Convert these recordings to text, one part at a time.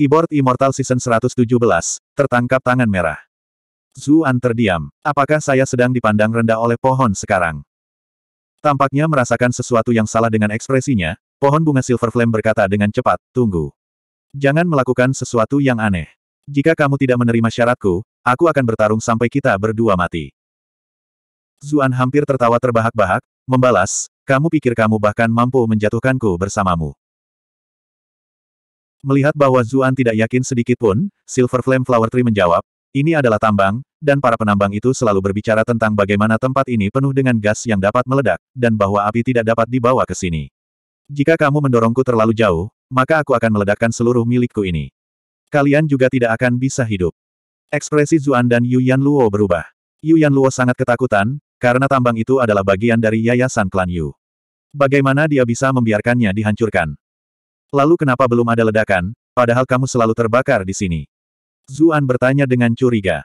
Keyboard Immortal Season 117, tertangkap tangan merah. Zuan terdiam. Apakah saya sedang dipandang rendah oleh pohon sekarang? Tampaknya merasakan sesuatu yang salah dengan ekspresinya, pohon bunga Silver Flame berkata dengan cepat, tunggu. Jangan melakukan sesuatu yang aneh. Jika kamu tidak menerima syaratku, aku akan bertarung sampai kita berdua mati. Zuan hampir tertawa terbahak-bahak, membalas, kamu pikir kamu bahkan mampu menjatuhkanku bersamamu. Melihat bahwa Zuan tidak yakin sedikit pun, Silver Flame Flower Tree menjawab, ini adalah tambang, dan para penambang itu selalu berbicara tentang bagaimana tempat ini penuh dengan gas yang dapat meledak, dan bahwa api tidak dapat dibawa ke sini. Jika kamu mendorongku terlalu jauh, maka aku akan meledakkan seluruh milikku ini. Kalian juga tidak akan bisa hidup. Ekspresi Zuan dan Yuan Luo berubah. Yuan Luo sangat ketakutan, karena tambang itu adalah bagian dari yayasan klan Yu. Bagaimana dia bisa membiarkannya dihancurkan? Lalu kenapa belum ada ledakan, padahal kamu selalu terbakar di sini? Zuan bertanya dengan curiga.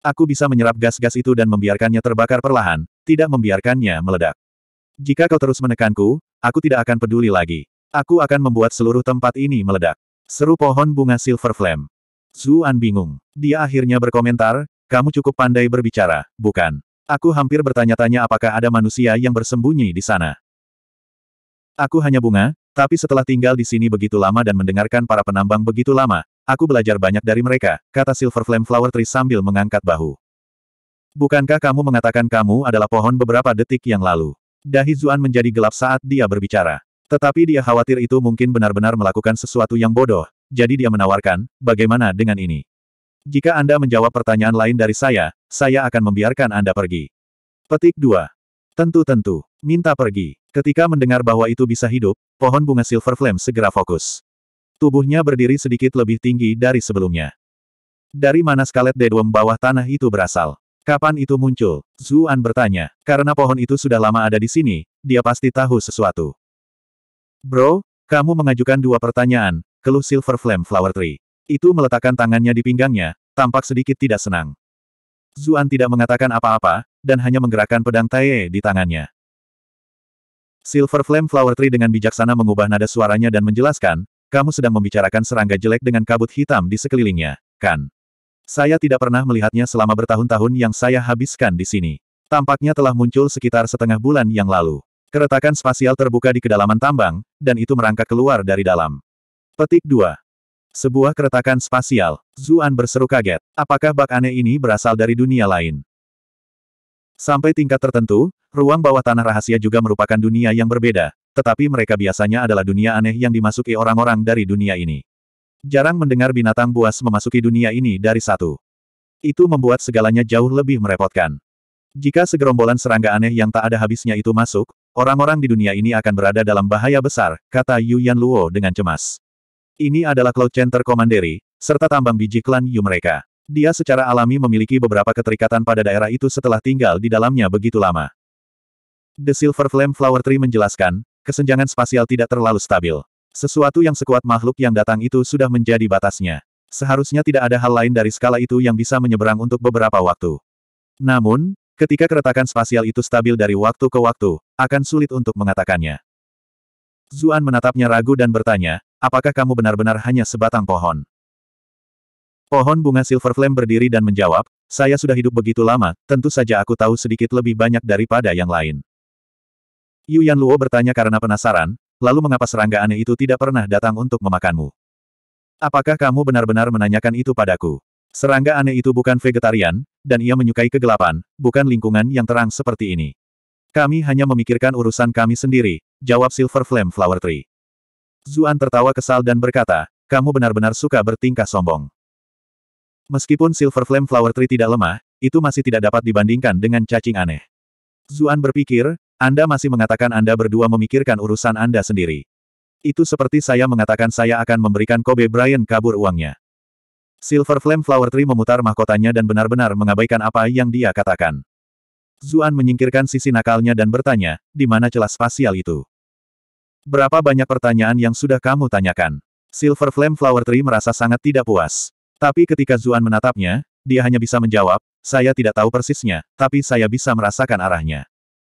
Aku bisa menyerap gas-gas itu dan membiarkannya terbakar perlahan, tidak membiarkannya meledak. Jika kau terus menekanku, aku tidak akan peduli lagi. Aku akan membuat seluruh tempat ini meledak. Seru pohon bunga Silver Flame. Zuan bingung. Dia akhirnya berkomentar, kamu cukup pandai berbicara, bukan? Aku hampir bertanya-tanya apakah ada manusia yang bersembunyi di sana. Aku hanya bunga, tapi setelah tinggal di sini begitu lama dan mendengarkan para penambang begitu lama, aku belajar banyak dari mereka, kata Silver Flame Flower Tree sambil mengangkat bahu. Bukankah kamu mengatakan kamu adalah pohon beberapa detik yang lalu? Dahi Zuan menjadi gelap saat dia berbicara. Tetapi dia khawatir itu mungkin benar-benar melakukan sesuatu yang bodoh, jadi dia menawarkan, bagaimana dengan ini? Jika Anda menjawab pertanyaan lain dari saya, saya akan membiarkan Anda pergi. Petik 2. Tentu-tentu. Minta pergi. Ketika mendengar bahwa itu bisa hidup, pohon bunga Silver Flame segera fokus. Tubuhnya berdiri sedikit lebih tinggi dari sebelumnya. Dari mana skalet dedum bawah tanah itu berasal? Kapan itu muncul? Zuan bertanya. Karena pohon itu sudah lama ada di sini, dia pasti tahu sesuatu. Bro, kamu mengajukan dua pertanyaan, keluh Silver Flame Flower Tree. Itu meletakkan tangannya di pinggangnya, tampak sedikit tidak senang. Zuan tidak mengatakan apa-apa, dan hanya menggerakkan pedang Tae di tangannya. Silver Flame Flower Tree dengan bijaksana mengubah nada suaranya dan menjelaskan, kamu sedang membicarakan serangga jelek dengan kabut hitam di sekelilingnya, kan? Saya tidak pernah melihatnya selama bertahun-tahun yang saya habiskan di sini. Tampaknya telah muncul sekitar setengah bulan yang lalu. Keretakan spasial terbuka di kedalaman tambang, dan itu merangkak keluar dari dalam. Petik 2. Sebuah keretakan spasial. Zuan berseru kaget. Apakah bak aneh ini berasal dari dunia lain? Sampai tingkat tertentu, ruang bawah tanah rahasia juga merupakan dunia yang berbeda, tetapi mereka biasanya adalah dunia aneh yang dimasuki orang-orang dari dunia ini. Jarang mendengar binatang buas memasuki dunia ini dari satu. Itu membuat segalanya jauh lebih merepotkan. Jika segerombolan serangga aneh yang tak ada habisnya itu masuk, orang-orang di dunia ini akan berada dalam bahaya besar, kata Yu Yan Luo dengan cemas. Ini adalah Cloud Center Komanderi, serta tambang biji klan Yu mereka. Dia secara alami memiliki beberapa keterikatan pada daerah itu setelah tinggal di dalamnya begitu lama. The Silver Flame Flower Tree menjelaskan, kesenjangan spasial tidak terlalu stabil. Sesuatu yang sekuat makhluk yang datang itu sudah menjadi batasnya. Seharusnya tidak ada hal lain dari skala itu yang bisa menyeberang untuk beberapa waktu. Namun, ketika keretakan spasial itu stabil dari waktu ke waktu, akan sulit untuk mengatakannya. Zuan menatapnya ragu dan bertanya, apakah kamu benar-benar hanya sebatang pohon? Pohon bunga Silver Flame berdiri dan menjawab, saya sudah hidup begitu lama, tentu saja aku tahu sedikit lebih banyak daripada yang lain. Yu Yan Luo bertanya karena penasaran, lalu mengapa serangga aneh itu tidak pernah datang untuk memakanmu? Apakah kamu benar-benar menanyakan itu padaku? Serangga aneh itu bukan vegetarian, dan ia menyukai kegelapan, bukan lingkungan yang terang seperti ini. Kami hanya memikirkan urusan kami sendiri, jawab Silver Flame Flower Tree. Zuan tertawa kesal dan berkata, kamu benar-benar suka bertingkah sombong. Meskipun Silver Flame Flower Tree tidak lemah, itu masih tidak dapat dibandingkan dengan cacing aneh. Zuan berpikir, Anda masih mengatakan Anda berdua memikirkan urusan Anda sendiri. Itu seperti saya mengatakan saya akan memberikan Kobe Bryant kabur uangnya. Silver Flame Flower Tree memutar mahkotanya dan benar-benar mengabaikan apa yang dia katakan. Zuan menyingkirkan sisi nakalnya dan bertanya, di mana celah spasial itu? Berapa banyak pertanyaan yang sudah kamu tanyakan? Silver Flame Flower Tree merasa sangat tidak puas. Tapi ketika Zuan menatapnya, dia hanya bisa menjawab, saya tidak tahu persisnya, tapi saya bisa merasakan arahnya.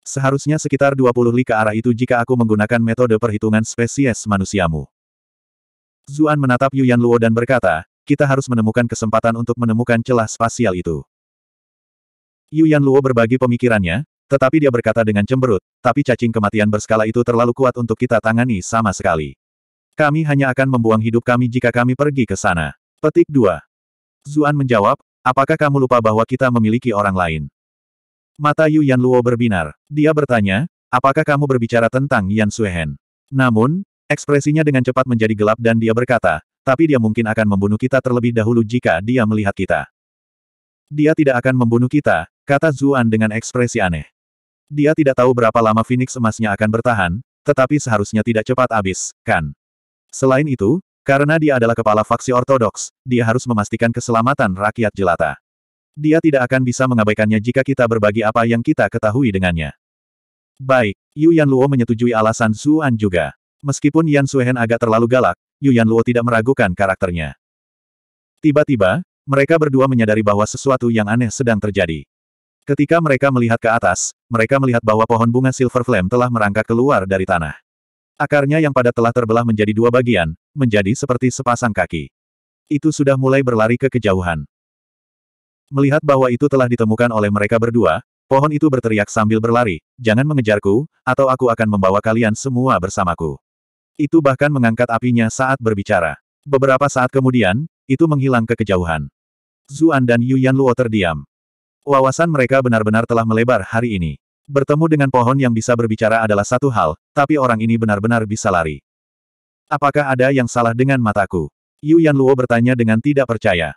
Seharusnya sekitar 20 li ke arah itu jika aku menggunakan metode perhitungan spesies manusiamu. Zuan menatap Yuan Luo dan berkata, kita harus menemukan kesempatan untuk menemukan celah spasial itu. Yuan Luo berbagi pemikirannya, tetapi dia berkata dengan cemberut, tapi cacing kematian berskala itu terlalu kuat untuk kita tangani sama sekali. Kami hanya akan membuang hidup kami jika kami pergi ke sana. Petik 2. Zuan menjawab, apakah kamu lupa bahwa kita memiliki orang lain? Mata Yu Yan Luo berbinar. Dia bertanya, apakah kamu berbicara tentang Yan Suehen? Namun, ekspresinya dengan cepat menjadi gelap dan dia berkata, tapi dia mungkin akan membunuh kita terlebih dahulu jika dia melihat kita. Dia tidak akan membunuh kita, kata Zuan dengan ekspresi aneh. Dia tidak tahu berapa lama Phoenix emasnya akan bertahan, tetapi seharusnya tidak cepat habis, kan? Selain itu, karena dia adalah kepala faksi ortodoks, dia harus memastikan keselamatan rakyat jelata. Dia tidak akan bisa mengabaikannya jika kita berbagi apa yang kita ketahui dengannya. Baik, Yu Luo menyetujui alasan An juga. Meskipun Yan Suhen agak terlalu galak, Yu Luo tidak meragukan karakternya. Tiba-tiba, mereka berdua menyadari bahwa sesuatu yang aneh sedang terjadi. Ketika mereka melihat ke atas, mereka melihat bahwa pohon bunga Silver Flame telah merangkak keluar dari tanah. Akarnya yang pada telah terbelah menjadi dua bagian, menjadi seperti sepasang kaki. Itu sudah mulai berlari ke kejauhan. Melihat bahwa itu telah ditemukan oleh mereka berdua, pohon itu berteriak sambil berlari, jangan mengejarku, atau aku akan membawa kalian semua bersamaku. Itu bahkan mengangkat apinya saat berbicara. Beberapa saat kemudian, itu menghilang ke kejauhan. Zuan dan Yuyan Luo terdiam. Wawasan mereka benar-benar telah melebar hari ini. Bertemu dengan pohon yang bisa berbicara adalah satu hal, tapi orang ini benar-benar bisa lari. Apakah ada yang salah dengan mataku? Yu Yan Luo bertanya dengan tidak percaya.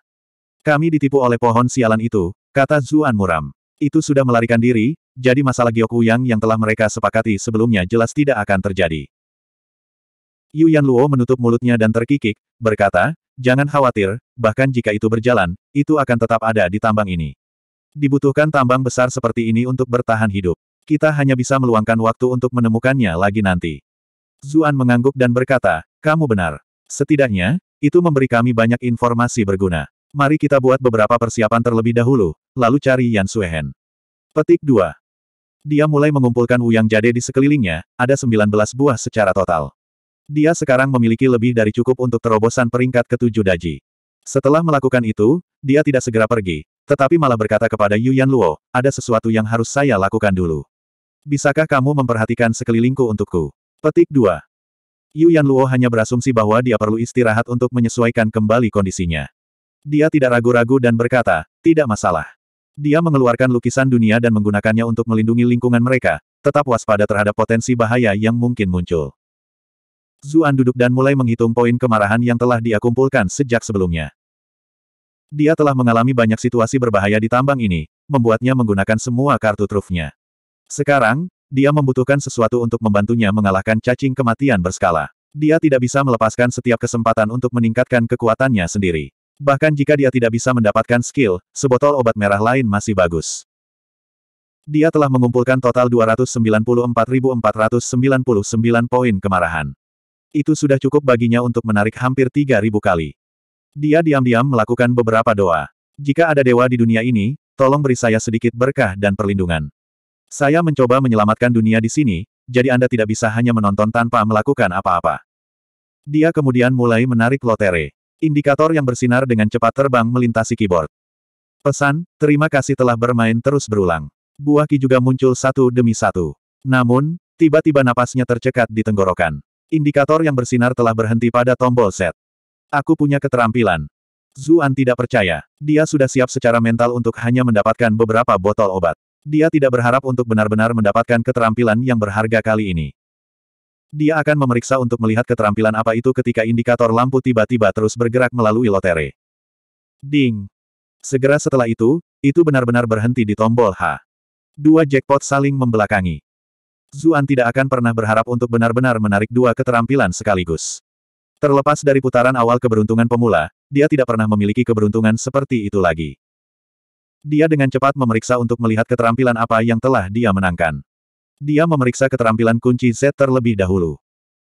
Kami ditipu oleh pohon sialan itu, kata Zuan Muram. Itu sudah melarikan diri, jadi masalah Giok Uyang yang telah mereka sepakati sebelumnya jelas tidak akan terjadi. Yu Yan Luo menutup mulutnya dan terkikik, berkata, Jangan khawatir, bahkan jika itu berjalan, itu akan tetap ada di tambang ini. Dibutuhkan tambang besar seperti ini untuk bertahan hidup. Kita hanya bisa meluangkan waktu untuk menemukannya lagi nanti. Zuan mengangguk dan berkata, kamu benar. Setidaknya, itu memberi kami banyak informasi berguna. Mari kita buat beberapa persiapan terlebih dahulu, lalu cari Yan Suehen. Petik 2. Dia mulai mengumpulkan Wuyang Jade di sekelilingnya, ada 19 buah secara total. Dia sekarang memiliki lebih dari cukup untuk terobosan peringkat ketujuh daji. Setelah melakukan itu, dia tidak segera pergi, tetapi malah berkata kepada Yu Yan Luo, ada sesuatu yang harus saya lakukan dulu. Bisakah kamu memperhatikan sekelilingku untukku? Petik 2. Yu Yan Luo hanya berasumsi bahwa dia perlu istirahat untuk menyesuaikan kembali kondisinya. Dia tidak ragu-ragu dan berkata, tidak masalah. Dia mengeluarkan lukisan dunia dan menggunakannya untuk melindungi lingkungan mereka, tetap waspada terhadap potensi bahaya yang mungkin muncul. Zuan duduk dan mulai menghitung poin kemarahan yang telah dia kumpulkan sejak sebelumnya. Dia telah mengalami banyak situasi berbahaya di tambang ini, membuatnya menggunakan semua kartu trufnya. Sekarang, dia membutuhkan sesuatu untuk membantunya mengalahkan cacing kematian berskala. Dia tidak bisa melepaskan setiap kesempatan untuk meningkatkan kekuatannya sendiri. Bahkan jika dia tidak bisa mendapatkan skill, sebotol obat merah lain masih bagus. Dia telah mengumpulkan total 294.499 poin kemarahan. Itu sudah cukup baginya untuk menarik hampir 3.000 kali. Dia diam-diam melakukan beberapa doa. Jika ada dewa di dunia ini, tolong beri saya sedikit berkah dan perlindungan. Saya mencoba menyelamatkan dunia di sini, jadi Anda tidak bisa hanya menonton tanpa melakukan apa-apa. Dia kemudian mulai menarik lotere. Indikator yang bersinar dengan cepat terbang melintasi keyboard. Pesan, terima kasih telah bermain terus berulang. Buah ki juga muncul satu demi satu. Namun, tiba-tiba napasnya tercekat di tenggorokan. Indikator yang bersinar telah berhenti pada tombol set. Aku punya keterampilan. Zuan tidak percaya. Dia sudah siap secara mental untuk hanya mendapatkan beberapa botol obat. Dia tidak berharap untuk benar-benar mendapatkan keterampilan yang berharga kali ini. Dia akan memeriksa untuk melihat keterampilan apa itu ketika indikator lampu tiba-tiba terus bergerak melalui lotere. Ding! Segera setelah itu, itu benar-benar berhenti di tombol H. Dua jackpot saling membelakangi. Zuan tidak akan pernah berharap untuk benar-benar menarik dua keterampilan sekaligus. Terlepas dari putaran awal keberuntungan pemula, dia tidak pernah memiliki keberuntungan seperti itu lagi. Dia dengan cepat memeriksa untuk melihat keterampilan apa yang telah dia menangkan. Dia memeriksa keterampilan kunci Z terlebih dahulu.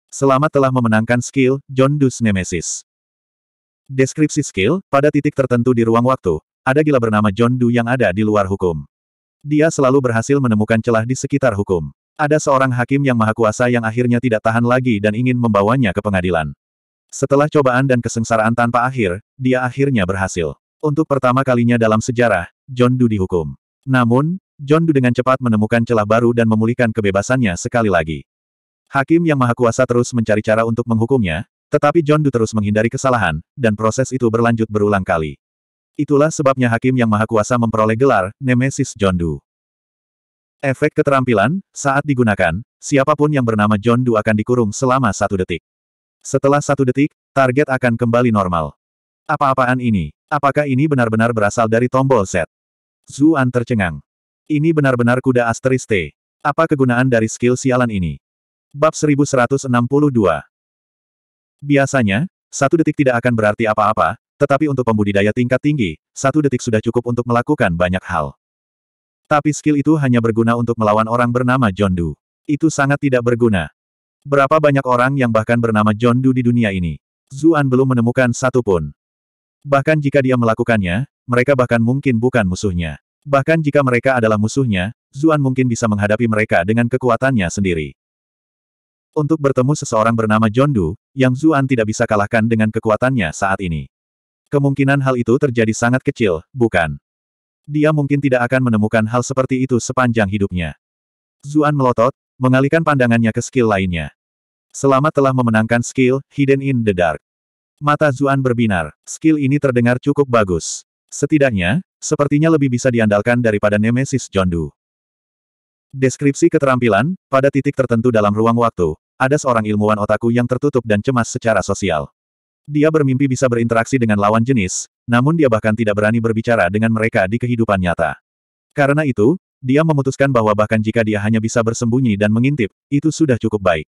Selamat telah memenangkan skill, John Dus Nemesis. Deskripsi skill, pada titik tertentu di ruang waktu, ada gila bernama John Du yang ada di luar hukum. Dia selalu berhasil menemukan celah di sekitar hukum. Ada seorang hakim yang maha kuasa yang akhirnya tidak tahan lagi dan ingin membawanya ke pengadilan. Setelah cobaan dan kesengsaraan tanpa akhir, dia akhirnya berhasil. Untuk pertama kalinya dalam sejarah, John Doe dihukum. Namun, John Doe dengan cepat menemukan celah baru dan memulihkan kebebasannya sekali lagi. Hakim yang maha kuasa terus mencari cara untuk menghukumnya, tetapi John Doe terus menghindari kesalahan, dan proses itu berlanjut berulang kali. Itulah sebabnya hakim yang maha kuasa memperoleh gelar, Nemesis John Doe. Efek keterampilan, saat digunakan, siapapun yang bernama John Doe akan dikurung selama satu detik. Setelah satu detik, target akan kembali normal. Apa-apaan ini? Apakah ini benar-benar berasal dari tombol set? Zuan tercengang. Ini benar-benar kuda asteris T. Apa kegunaan dari skill sialan ini? Bab 1162 Biasanya, satu detik tidak akan berarti apa-apa, tetapi untuk pembudidaya tingkat tinggi, satu detik sudah cukup untuk melakukan banyak hal. Tapi skill itu hanya berguna untuk melawan orang bernama John Du. Itu sangat tidak berguna. Berapa banyak orang yang bahkan bernama John Du di dunia ini? Zuan belum menemukan satupun. Bahkan jika dia melakukannya, mereka bahkan mungkin bukan musuhnya. Bahkan jika mereka adalah musuhnya, Zuan mungkin bisa menghadapi mereka dengan kekuatannya sendiri. Untuk bertemu seseorang bernama John Du, yang Zuan tidak bisa kalahkan dengan kekuatannya saat ini. Kemungkinan hal itu terjadi sangat kecil, bukan? Dia mungkin tidak akan menemukan hal seperti itu sepanjang hidupnya. Zuan melotot, mengalihkan pandangannya ke skill lainnya. Selamat telah memenangkan skill Hidden in the Dark. Mata Zuan berbinar. Skill ini terdengar cukup bagus. Setidaknya, sepertinya lebih bisa diandalkan daripada Nemesis Jondu. Deskripsi keterampilan, pada titik tertentu dalam ruang waktu, ada seorang ilmuwan otaku yang tertutup dan cemas secara sosial. Dia bermimpi bisa berinteraksi dengan lawan jenis, namun dia bahkan tidak berani berbicara dengan mereka di kehidupan nyata. Karena itu, dia memutuskan bahwa bahkan jika dia hanya bisa bersembunyi dan mengintip, itu sudah cukup baik.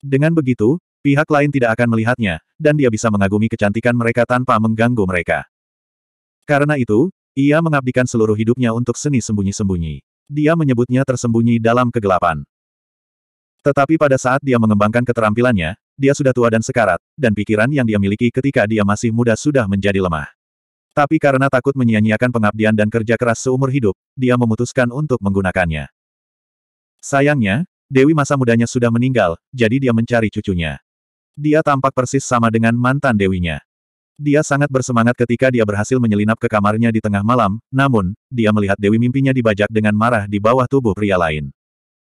Dengan begitu, pihak lain tidak akan melihatnya, dan dia bisa mengagumi kecantikan mereka tanpa mengganggu mereka. Karena itu, ia mengabdikan seluruh hidupnya untuk seni sembunyi-sembunyi. Dia menyebutnya tersembunyi dalam kegelapan. Tetapi pada saat dia mengembangkan keterampilannya, dia sudah tua dan sekarat, dan pikiran yang dia miliki ketika dia masih muda sudah menjadi lemah. Tapi karena takut menyia-nyiakan pengabdian dan kerja keras seumur hidup, dia memutuskan untuk menggunakannya. Sayangnya, Dewi masa mudanya sudah meninggal, jadi dia mencari cucunya. Dia tampak persis sama dengan mantan dewinya. Dia sangat bersemangat ketika dia berhasil menyelinap ke kamarnya di tengah malam, namun, dia melihat Dewi mimpinya dibajak dengan marah di bawah tubuh pria lain.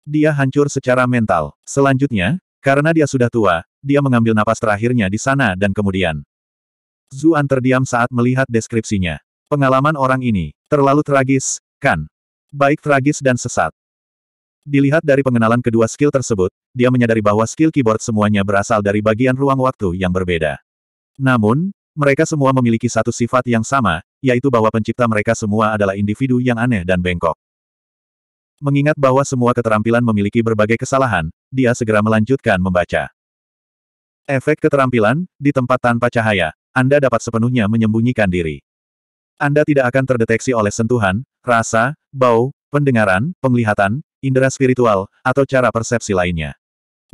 Dia hancur secara mental. Selanjutnya, karena dia sudah tua, dia mengambil napas terakhirnya di sana dan kemudian. Zuan terdiam saat melihat deskripsinya. Pengalaman orang ini, terlalu tragis, kan? Baik tragis dan sesat. Dilihat dari pengenalan kedua skill tersebut, dia menyadari bahwa skill keyboard semuanya berasal dari bagian ruang waktu yang berbeda. Namun, mereka semua memiliki satu sifat yang sama, yaitu bahwa pencipta mereka semua adalah individu yang aneh dan bengkok. Mengingat bahwa semua keterampilan memiliki berbagai kesalahan, dia segera melanjutkan membaca. Efek keterampilan, di tempat tanpa cahaya, Anda dapat sepenuhnya menyembunyikan diri. Anda tidak akan terdeteksi oleh sentuhan, rasa, bau, pendengaran, penglihatan, indera spiritual, atau cara persepsi lainnya.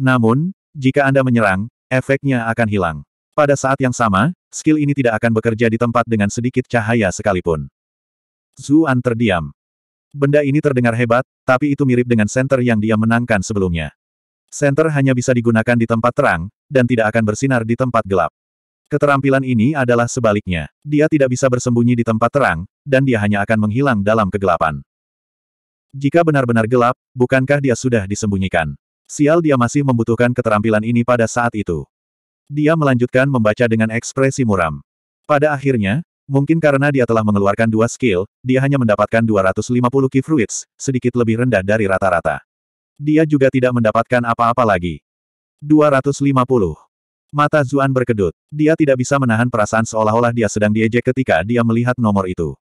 Namun, jika Anda menyerang, efeknya akan hilang. Pada saat yang sama, skill ini tidak akan bekerja di tempat dengan sedikit cahaya sekalipun. Zuan terdiam. Benda ini terdengar hebat, tapi itu mirip dengan senter yang dia menangkan sebelumnya. Senter hanya bisa digunakan di tempat terang, dan tidak akan bersinar di tempat gelap. Keterampilan ini adalah sebaliknya. Dia tidak bisa bersembunyi di tempat terang, dan dia hanya akan menghilang dalam kegelapan. Jika benar-benar gelap, bukankah dia sudah disembunyikan? Sial dia masih membutuhkan keterampilan ini pada saat itu. Dia melanjutkan membaca dengan ekspresi muram. Pada akhirnya, mungkin karena dia telah mengeluarkan dua skill, dia hanya mendapatkan 250 key fruits, sedikit lebih rendah dari rata-rata. Dia juga tidak mendapatkan apa-apa lagi. 250. Mata Zuan berkedut. Dia tidak bisa menahan perasaan seolah-olah dia sedang diejek ketika dia melihat nomor itu.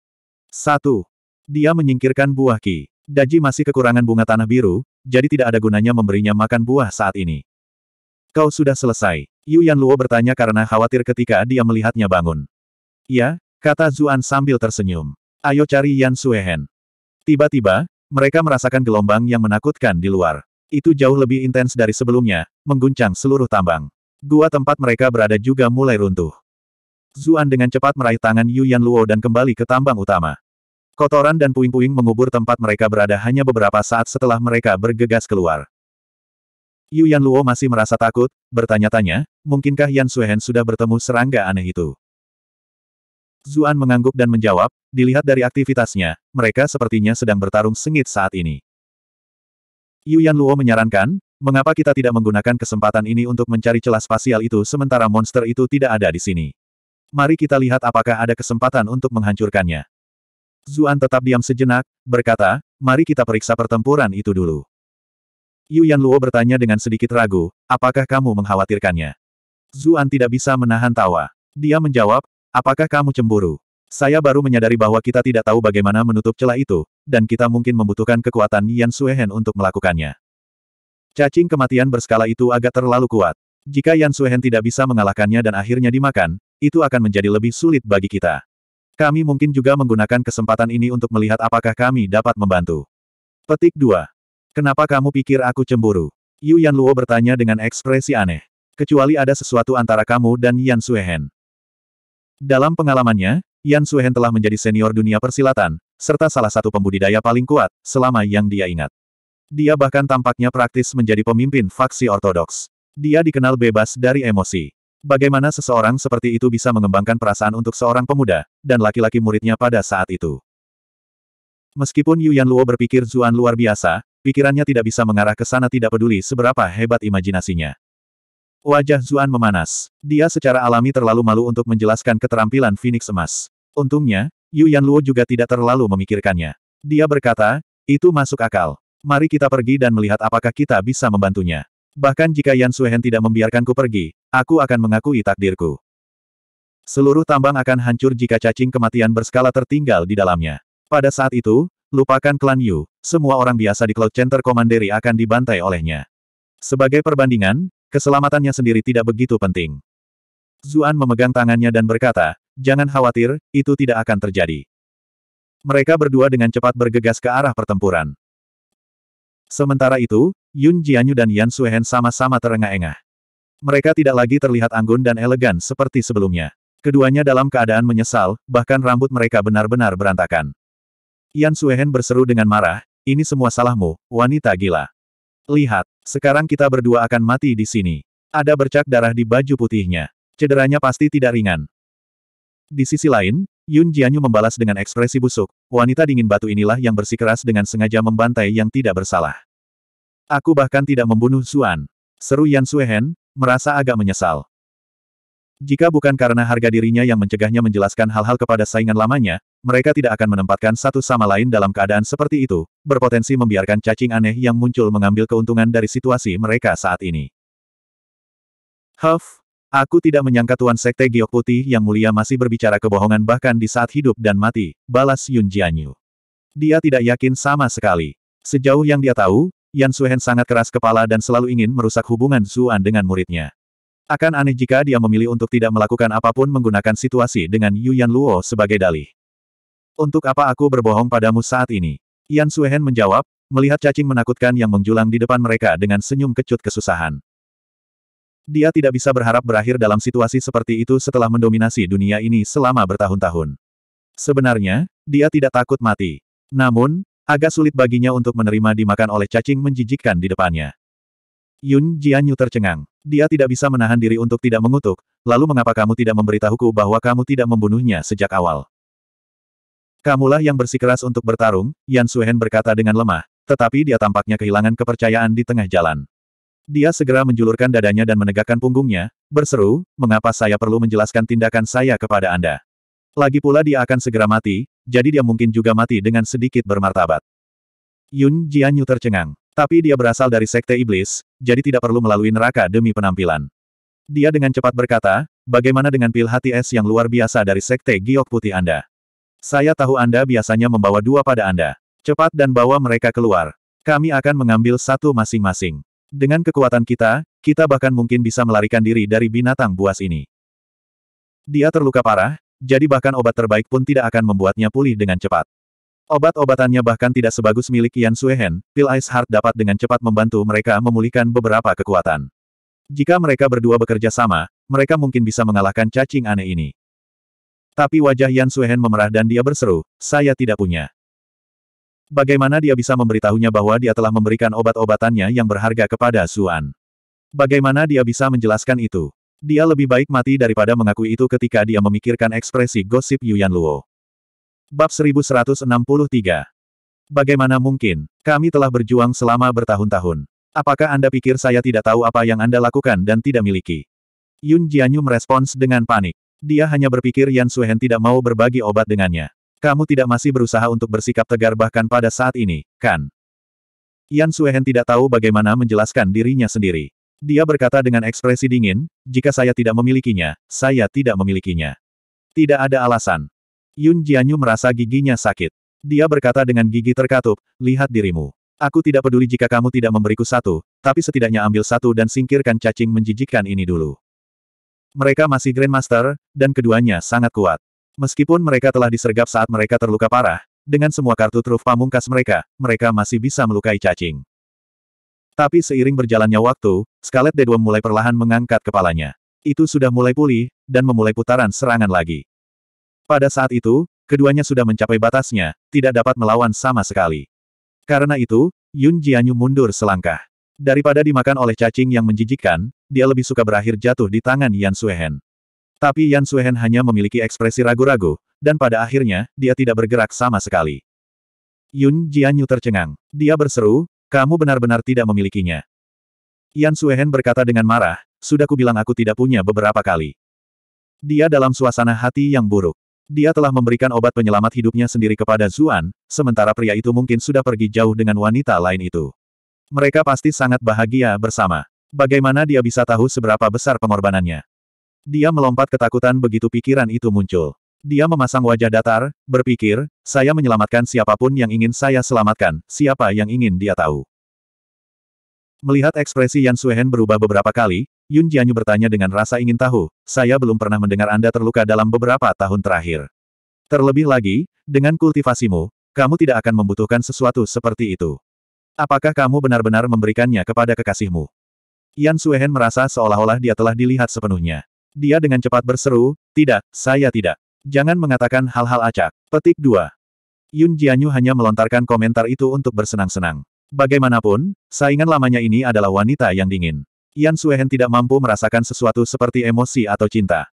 Satu. Dia menyingkirkan buah ki. Daji masih kekurangan bunga tanah biru, jadi tidak ada gunanya memberinya makan buah saat ini. Kau sudah selesai. Yu Luo bertanya karena khawatir ketika dia melihatnya bangun. Ya, kata Zuan sambil tersenyum. Ayo cari Yan Suehen. Tiba-tiba, mereka merasakan gelombang yang menakutkan di luar. Itu jauh lebih intens dari sebelumnya, mengguncang seluruh tambang. Gua tempat mereka berada juga mulai runtuh. Zuan dengan cepat meraih tangan Yu Luo dan kembali ke tambang utama. Kotoran dan puing-puing mengubur tempat mereka berada hanya beberapa saat setelah mereka bergegas keluar. Yu Yan Luo masih merasa takut, bertanya-tanya, mungkinkah Yan Suehen sudah bertemu serangga aneh itu? Zuan mengangguk dan menjawab, dilihat dari aktivitasnya, mereka sepertinya sedang bertarung sengit saat ini. Yu Yan Luo menyarankan, mengapa kita tidak menggunakan kesempatan ini untuk mencari celah spasial itu sementara monster itu tidak ada di sini. Mari kita lihat apakah ada kesempatan untuk menghancurkannya. Zuan tetap diam sejenak, berkata, mari kita periksa pertempuran itu dulu. Yu Luo bertanya dengan sedikit ragu, apakah kamu mengkhawatirkannya? Zuan tidak bisa menahan tawa. Dia menjawab, apakah kamu cemburu? Saya baru menyadari bahwa kita tidak tahu bagaimana menutup celah itu, dan kita mungkin membutuhkan kekuatan Yan Suehen untuk melakukannya. Cacing kematian berskala itu agak terlalu kuat. Jika Yan Suehen tidak bisa mengalahkannya dan akhirnya dimakan, itu akan menjadi lebih sulit bagi kita. Kami mungkin juga menggunakan kesempatan ini untuk melihat apakah kami dapat membantu. Petik 2. Kenapa kamu pikir aku cemburu? Yu Yan Luo bertanya dengan ekspresi aneh. Kecuali ada sesuatu antara kamu dan Yan Suehen. Dalam pengalamannya, Yan Suehen telah menjadi senior dunia persilatan, serta salah satu pembudidaya paling kuat, selama yang dia ingat. Dia bahkan tampaknya praktis menjadi pemimpin faksi ortodoks. Dia dikenal bebas dari emosi. Bagaimana seseorang seperti itu bisa mengembangkan perasaan untuk seorang pemuda, dan laki-laki muridnya pada saat itu? Meskipun Yuan Luo berpikir Zuan luar biasa, pikirannya tidak bisa mengarah ke sana tidak peduli seberapa hebat imajinasinya. Wajah Zuan memanas. Dia secara alami terlalu malu untuk menjelaskan keterampilan Phoenix Emas. Untungnya, Yuan Luo juga tidak terlalu memikirkannya. Dia berkata, itu masuk akal. Mari kita pergi dan melihat apakah kita bisa membantunya. Bahkan jika Yan Suhen tidak membiarkanku pergi, Aku akan mengakui takdirku. Seluruh tambang akan hancur jika cacing kematian berskala tertinggal di dalamnya. Pada saat itu, lupakan klan Yu, semua orang biasa di Cloud Center Commandery akan dibantai olehnya. Sebagai perbandingan, keselamatannya sendiri tidak begitu penting. Zuan memegang tangannya dan berkata, jangan khawatir, itu tidak akan terjadi. Mereka berdua dengan cepat bergegas ke arah pertempuran. Sementara itu, Yun Jianyu dan Yan Suhen sama-sama terengah-engah. Mereka tidak lagi terlihat anggun dan elegan seperti sebelumnya. Keduanya dalam keadaan menyesal, bahkan rambut mereka benar-benar berantakan. Yan Suehen berseru dengan marah, ini semua salahmu, wanita gila. Lihat, sekarang kita berdua akan mati di sini. Ada bercak darah di baju putihnya. Cederanya pasti tidak ringan. Di sisi lain, Yun Jianyu membalas dengan ekspresi busuk, wanita dingin batu inilah yang bersikeras dengan sengaja membantai yang tidak bersalah. Aku bahkan tidak membunuh Suan. Seru Yan Suehen, merasa agak menyesal. Jika bukan karena harga dirinya yang mencegahnya menjelaskan hal-hal kepada saingan lamanya, mereka tidak akan menempatkan satu sama lain dalam keadaan seperti itu, berpotensi membiarkan cacing aneh yang muncul mengambil keuntungan dari situasi mereka saat ini. Huff, aku tidak menyangka Tuan Sekte Giok Putih yang mulia masih berbicara kebohongan bahkan di saat hidup dan mati, balas Yun Jianyu. Dia tidak yakin sama sekali. Sejauh yang dia tahu, Yan Suhen sangat keras kepala dan selalu ingin merusak hubungan Zuan dengan muridnya. Akan aneh jika dia memilih untuk tidak melakukan apapun menggunakan situasi dengan Yu Yan Luo sebagai dalih. Untuk apa aku berbohong padamu saat ini? Yan Suhen menjawab, melihat cacing menakutkan yang menjulang di depan mereka dengan senyum kecut kesusahan. Dia tidak bisa berharap berakhir dalam situasi seperti itu setelah mendominasi dunia ini selama bertahun-tahun. Sebenarnya, dia tidak takut mati. Namun, Agak sulit baginya untuk menerima dimakan oleh cacing menjijikkan di depannya. Yun Jianyu tercengang. Dia tidak bisa menahan diri untuk tidak mengutuk, lalu mengapa kamu tidak memberitahuku bahwa kamu tidak membunuhnya sejak awal? Kamulah yang bersikeras untuk bertarung, Yan Suhen berkata dengan lemah, tetapi dia tampaknya kehilangan kepercayaan di tengah jalan. Dia segera menjulurkan dadanya dan menegakkan punggungnya, berseru, mengapa saya perlu menjelaskan tindakan saya kepada Anda? Lagi pula dia akan segera mati, jadi dia mungkin juga mati dengan sedikit bermartabat. Yun Jianyu tercengang. Tapi dia berasal dari sekte iblis, jadi tidak perlu melalui neraka demi penampilan. Dia dengan cepat berkata, bagaimana dengan pil hati es yang luar biasa dari sekte giok putih Anda? Saya tahu Anda biasanya membawa dua pada Anda. Cepat dan bawa mereka keluar. Kami akan mengambil satu masing-masing. Dengan kekuatan kita, kita bahkan mungkin bisa melarikan diri dari binatang buas ini. Dia terluka parah, jadi bahkan obat terbaik pun tidak akan membuatnya pulih dengan cepat. Obat-obatannya bahkan tidak sebagus milik Yan Suehen, pil Ice Heart dapat dengan cepat membantu mereka memulihkan beberapa kekuatan. Jika mereka berdua bekerja sama, mereka mungkin bisa mengalahkan cacing aneh ini. Tapi wajah Yan Suehen memerah dan dia berseru, saya tidak punya. Bagaimana dia bisa memberitahunya bahwa dia telah memberikan obat-obatannya yang berharga kepada Suan? Bagaimana dia bisa menjelaskan itu? Dia lebih baik mati daripada mengakui itu ketika dia memikirkan ekspresi gosip Yuan Luo. Bab 1163 Bagaimana mungkin, kami telah berjuang selama bertahun-tahun. Apakah Anda pikir saya tidak tahu apa yang Anda lakukan dan tidak miliki? Yun Jianyu merespons dengan panik. Dia hanya berpikir Yan Suhen tidak mau berbagi obat dengannya. Kamu tidak masih berusaha untuk bersikap tegar bahkan pada saat ini, kan? Yan Suhen tidak tahu bagaimana menjelaskan dirinya sendiri. Dia berkata dengan ekspresi dingin, jika saya tidak memilikinya, saya tidak memilikinya. Tidak ada alasan. Yun Jianyu merasa giginya sakit. Dia berkata dengan gigi terkatup, lihat dirimu. Aku tidak peduli jika kamu tidak memberiku satu, tapi setidaknya ambil satu dan singkirkan cacing menjijikkan ini dulu. Mereka masih Grandmaster, dan keduanya sangat kuat. Meskipun mereka telah disergap saat mereka terluka parah, dengan semua kartu truf pamungkas mereka, mereka masih bisa melukai cacing. Tapi seiring berjalannya waktu, Scarlet Deadworm mulai perlahan mengangkat kepalanya. Itu sudah mulai pulih, dan memulai putaran serangan lagi. Pada saat itu, keduanya sudah mencapai batasnya, tidak dapat melawan sama sekali. Karena itu, Yun Jianyu mundur selangkah. Daripada dimakan oleh cacing yang menjijikkan, dia lebih suka berakhir jatuh di tangan Yan Suehen. Tapi Yan Suehen hanya memiliki ekspresi ragu-ragu, dan pada akhirnya, dia tidak bergerak sama sekali. Yun Jianyu tercengang. Dia berseru, kamu benar-benar tidak memilikinya. Yan Suehen berkata dengan marah, sudah kubilang aku tidak punya beberapa kali. Dia dalam suasana hati yang buruk. Dia telah memberikan obat penyelamat hidupnya sendiri kepada Zuan, sementara pria itu mungkin sudah pergi jauh dengan wanita lain itu. Mereka pasti sangat bahagia bersama. Bagaimana dia bisa tahu seberapa besar pengorbanannya? Dia melompat ketakutan begitu pikiran itu muncul. Dia memasang wajah datar, berpikir, saya menyelamatkan siapapun yang ingin saya selamatkan, siapa yang ingin dia tahu. Melihat ekspresi Yan Suehen berubah beberapa kali, Yun Jianyu bertanya dengan rasa ingin tahu, saya belum pernah mendengar Anda terluka dalam beberapa tahun terakhir. Terlebih lagi, dengan kultivasimu, kamu tidak akan membutuhkan sesuatu seperti itu. Apakah kamu benar-benar memberikannya kepada kekasihmu? Yan Suehen merasa seolah-olah dia telah dilihat sepenuhnya. Dia dengan cepat berseru, tidak, saya tidak. Jangan mengatakan hal-hal acak. Petik 2. Yun Jianyu hanya melontarkan komentar itu untuk bersenang-senang. Bagaimanapun, saingan lamanya ini adalah wanita yang dingin. Yan Suehen tidak mampu merasakan sesuatu seperti emosi atau cinta.